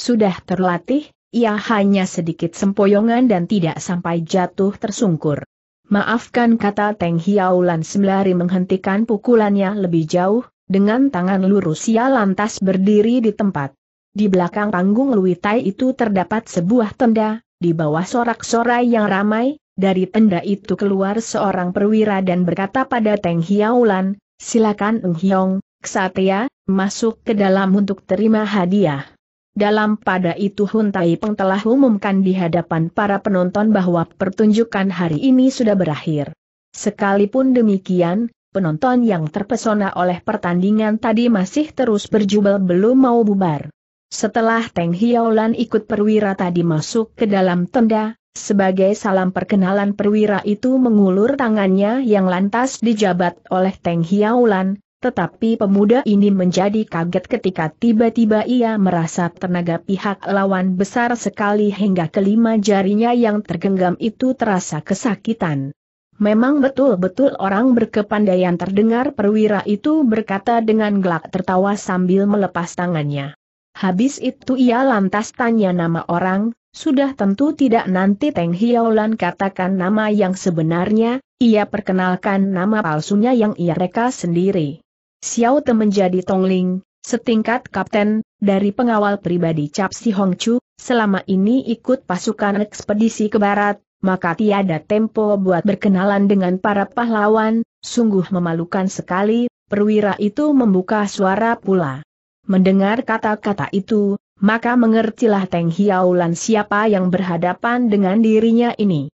sudah terlatih, ia hanya sedikit sempoyongan dan tidak sampai jatuh tersungkur. Maafkan kata Teng Hiaulan sembari menghentikan pukulannya lebih jauh, dengan tangan lurus ia lantas berdiri di tempat. Di belakang panggung Lui Tai itu terdapat sebuah tenda, di bawah sorak-sorai yang ramai, dari tenda itu keluar seorang perwira dan berkata pada Teng Hiaulan, silakan Eng Hiong, Ksatria, masuk ke dalam untuk terima hadiah. Dalam pada itu Hun Tai Peng telah umumkan di hadapan para penonton bahwa pertunjukan hari ini sudah berakhir. Sekalipun demikian, penonton yang terpesona oleh pertandingan tadi masih terus berjubel belum mau bubar. Setelah Teng Hiaulan ikut perwira tadi masuk ke dalam tenda, sebagai salam perkenalan perwira itu mengulur tangannya yang lantas dijabat oleh Teng Hiaulan, tetapi pemuda ini menjadi kaget ketika tiba-tiba ia merasa tenaga pihak lawan besar sekali hingga kelima jarinya yang tergenggam itu terasa kesakitan. Memang betul-betul orang berkepandaian terdengar perwira itu berkata dengan gelak tertawa sambil melepas tangannya. Habis itu ia lantas tanya nama orang, sudah tentu tidak nanti Teng Hiaulan katakan nama yang sebenarnya, ia perkenalkan nama palsunya yang ia reka sendiri. Xiao Te menjadi Tongling, setingkat kapten, dari pengawal pribadi Cap Si Hong Chu, selama ini ikut pasukan ekspedisi ke barat, maka tiada tempo buat berkenalan dengan para pahlawan, sungguh memalukan sekali, perwira itu membuka suara pula. Mendengar kata-kata itu, maka mengertilah Teng Hiaulan siapa yang berhadapan dengan dirinya ini.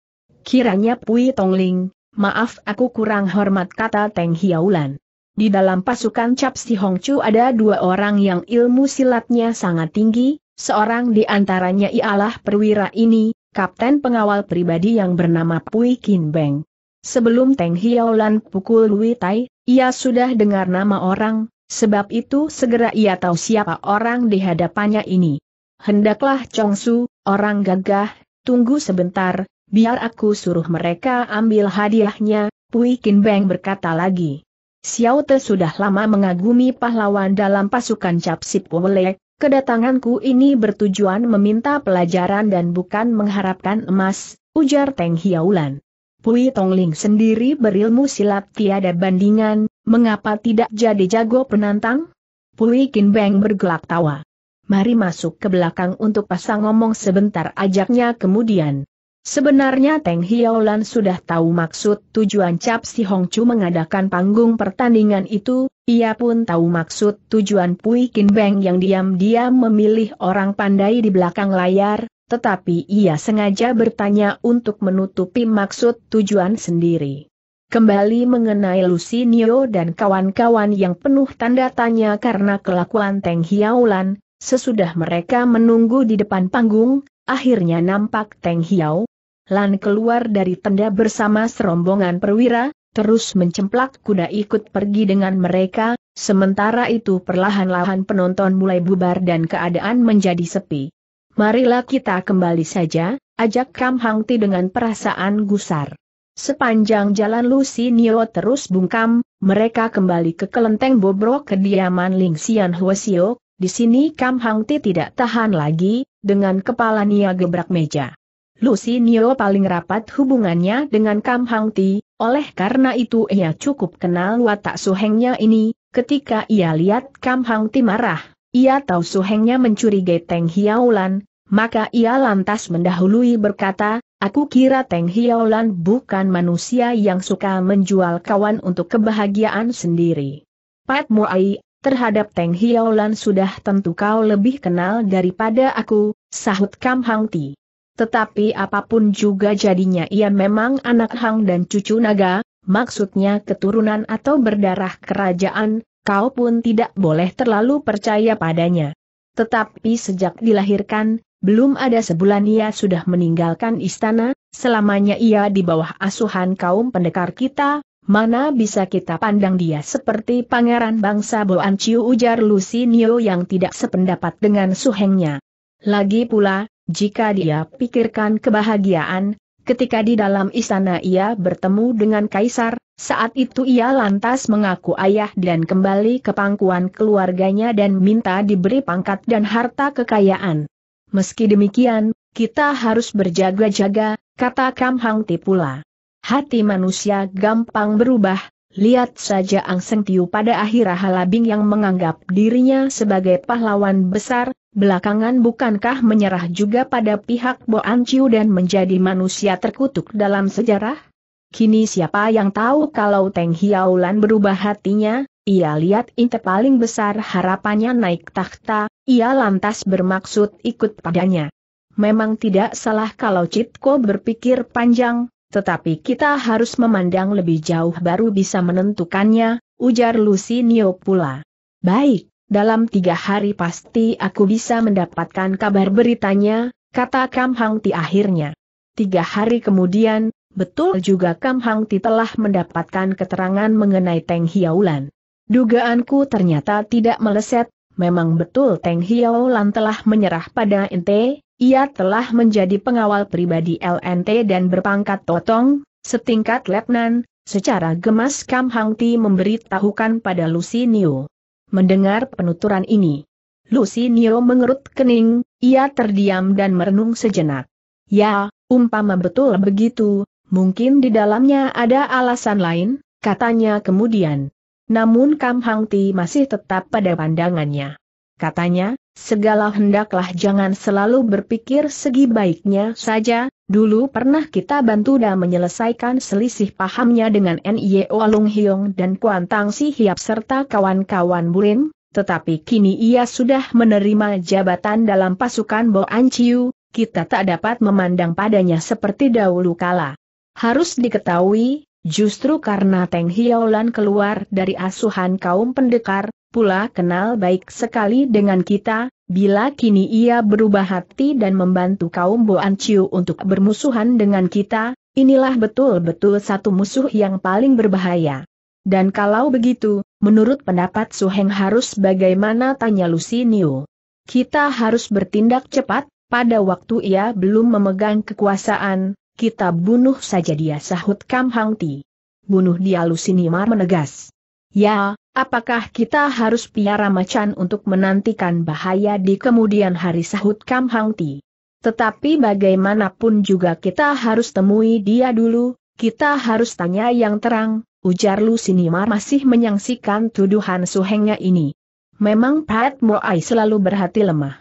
Kiranya Pui Tongling, maaf aku kurang hormat kata Teng Hiaulan. Di dalam pasukan Cap Si Hongcu ada dua orang yang ilmu silatnya sangat tinggi, seorang di antaranya ialah perwira ini, kapten pengawal pribadi yang bernama Pui Kin Beng. Sebelum Teng Hiaulan pukul Lui Tai, ia sudah dengar nama orang, Sebab itu segera ia tahu siapa orang di hadapannya ini. Hendaklah Su, orang gagah, tunggu sebentar, biar aku suruh mereka ambil hadiahnya, Pui Kin Beng berkata lagi. Xiao Te sudah lama mengagumi pahlawan dalam pasukan Capsip Wolek, kedatanganku ini bertujuan meminta pelajaran dan bukan mengharapkan emas, ujar Teng Hiaulan. Pui Tong Ling sendiri berilmu silat tiada bandingan, Mengapa tidak jadi jago penantang? Puli Kin Beng bergelak tawa. Mari masuk ke belakang untuk pasang ngomong sebentar ajaknya kemudian. Sebenarnya Teng Hiaolan sudah tahu maksud tujuan Cap Si Hong Chu mengadakan panggung pertandingan itu, ia pun tahu maksud tujuan Pui Kin Beng yang diam-diam memilih orang pandai di belakang layar, tetapi ia sengaja bertanya untuk menutupi maksud tujuan sendiri. Kembali mengenai Lucinio dan kawan-kawan yang penuh tanda tanya karena kelakuan Teng Hiaulan, sesudah mereka menunggu di depan panggung, akhirnya nampak Teng Hiao. Lan keluar dari tenda bersama serombongan perwira, terus mencemplak kuda ikut pergi dengan mereka, sementara itu perlahan-lahan penonton mulai bubar dan keadaan menjadi sepi. Marilah kita kembali saja, ajak Kam Hangti dengan perasaan gusar. Sepanjang jalan Lucy Nio terus bungkam, mereka kembali ke kelenteng bobrok kediaman Ling Xian Huosio, di sini Kam Hang Ti tidak tahan lagi, dengan kepala Nia gebrak meja. Lucy Nio paling rapat hubungannya dengan Kam Hang Ti, oleh karena itu ia cukup kenal watak suhengnya ini, ketika ia lihat Kam Hang Ti marah, ia tahu suhengnya mencurigai Teng Hiaulan, maka ia lantas mendahului berkata, Aku kira Teng Hiaolan bukan manusia yang suka menjual kawan untuk kebahagiaan sendiri. Pat Muai, terhadap Teng Hiaolan sudah tentu kau lebih kenal daripada aku, sahut Kam Hang Ti. Tetapi apapun juga jadinya ia memang anak Hang dan cucu naga, maksudnya keturunan atau berdarah kerajaan, kau pun tidak boleh terlalu percaya padanya. Tetapi sejak dilahirkan, belum ada sebulan ia sudah meninggalkan istana, selamanya ia di bawah asuhan kaum pendekar kita, mana bisa kita pandang dia seperti pangeran bangsa Boan Ciu ujar Nio yang tidak sependapat dengan suhengnya. Lagi pula, jika dia pikirkan kebahagiaan, ketika di dalam istana ia bertemu dengan kaisar, saat itu ia lantas mengaku ayah dan kembali ke pangkuan keluarganya dan minta diberi pangkat dan harta kekayaan. Meski demikian, kita harus berjaga-jaga, kata Kam Hang Ti pula. Hati manusia gampang berubah, lihat saja Ang Seng Tiu pada akhir halabing yang menganggap dirinya sebagai pahlawan besar, belakangan bukankah menyerah juga pada pihak An Ciu dan menjadi manusia terkutuk dalam sejarah? Kini siapa yang tahu kalau Teng Hiaulan berubah hatinya, ia lihat Inte paling besar harapannya naik takhta, ia lantas bermaksud ikut padanya. Memang tidak salah kalau Citko berpikir panjang, tetapi kita harus memandang lebih jauh baru bisa menentukannya, ujar Nio pula. Baik, dalam tiga hari pasti aku bisa mendapatkan kabar beritanya, kata Kam Hang Ti akhirnya. Tiga hari kemudian, betul juga Kam Hang Ti telah mendapatkan keterangan mengenai Teng Hiaulan. Dugaanku ternyata tidak meleset, memang betul Teng Lan telah menyerah pada NT, ia telah menjadi pengawal pribadi LNT dan berpangkat totong, setingkat letnan, secara gemas Kam Hang Ti memberitahukan pada Lucy Niu. Mendengar penuturan ini, Lucy Niu mengerut kening, ia terdiam dan merenung sejenak. Ya, umpama betul begitu, mungkin di dalamnya ada alasan lain, katanya kemudian. Namun Kam Hang Ti masih tetap pada pandangannya. Katanya, segala hendaklah jangan selalu berpikir segi baiknya saja, dulu pernah kita bantu dan menyelesaikan selisih pahamnya dengan N.I.O. E Lung Hiong dan Kuan Tang Si Hiap serta kawan-kawan Burin, tetapi kini ia sudah menerima jabatan dalam pasukan Bo An Chiu, kita tak dapat memandang padanya seperti dahulu kala. Harus diketahui, Justru karena Teng Hiaolan keluar dari asuhan kaum pendekar, pula kenal baik sekali dengan kita, bila kini ia berubah hati dan membantu kaum Boan Chiu untuk bermusuhan dengan kita, inilah betul-betul satu musuh yang paling berbahaya. Dan kalau begitu, menurut pendapat Su Heng harus bagaimana tanya Lucy Niu. Kita harus bertindak cepat, pada waktu ia belum memegang kekuasaan, kita bunuh saja dia sahut Kam Hang Ti. Bunuh dia Lusinimar menegas. Ya, apakah kita harus piara macan untuk menantikan bahaya di kemudian hari sahut Kam Hang Ti? Tetapi bagaimanapun juga kita harus temui dia dulu, kita harus tanya yang terang, ujar Lusinimar masih menyangsikan tuduhan suhengnya ini. Memang Pat Moai selalu berhati lemah.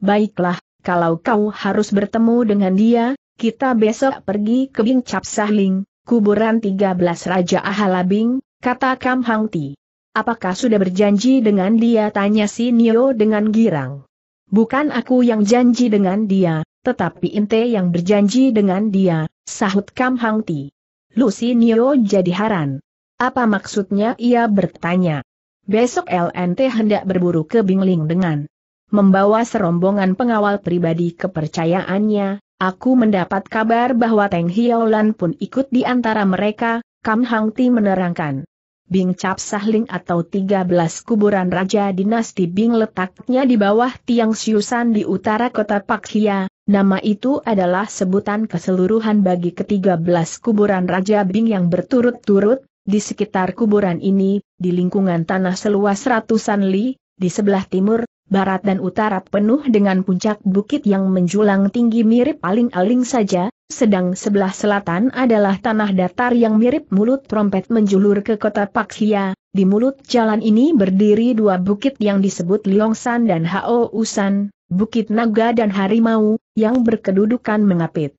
Baiklah, kalau kau harus bertemu dengan dia, kita besok pergi ke Bing Cap Sahling, kuburan 13 Raja Ahalabing, kata Kam Hang Ti. Apakah sudah berjanji dengan dia tanya si Nio dengan girang. Bukan aku yang janji dengan dia, tetapi Inte yang berjanji dengan dia, sahut Kam Hang Ti. Lucy Nio jadi haran. Apa maksudnya ia bertanya? Besok LNT hendak berburu ke Bingling dengan membawa serombongan pengawal pribadi kepercayaannya, Aku mendapat kabar bahwa Teng Hiaolan pun ikut di antara mereka, Kam Hang Ti menerangkan. Bing Cap Sahling atau 13 kuburan Raja Dinasti Bing letaknya di bawah Tiang Siusan di utara kota Hia, nama itu adalah sebutan keseluruhan bagi ke-13 kuburan Raja Bing yang berturut-turut, di sekitar kuburan ini, di lingkungan tanah seluas ratusan li, di sebelah timur, barat dan utara penuh dengan puncak bukit yang menjulang tinggi mirip aling-aling saja, sedang sebelah selatan adalah tanah datar yang mirip mulut trompet menjulur ke kota Paksia. Di mulut jalan ini berdiri dua bukit yang disebut Liongsan dan Hao Usan, Bukit Naga dan Harimau, yang berkedudukan mengapit.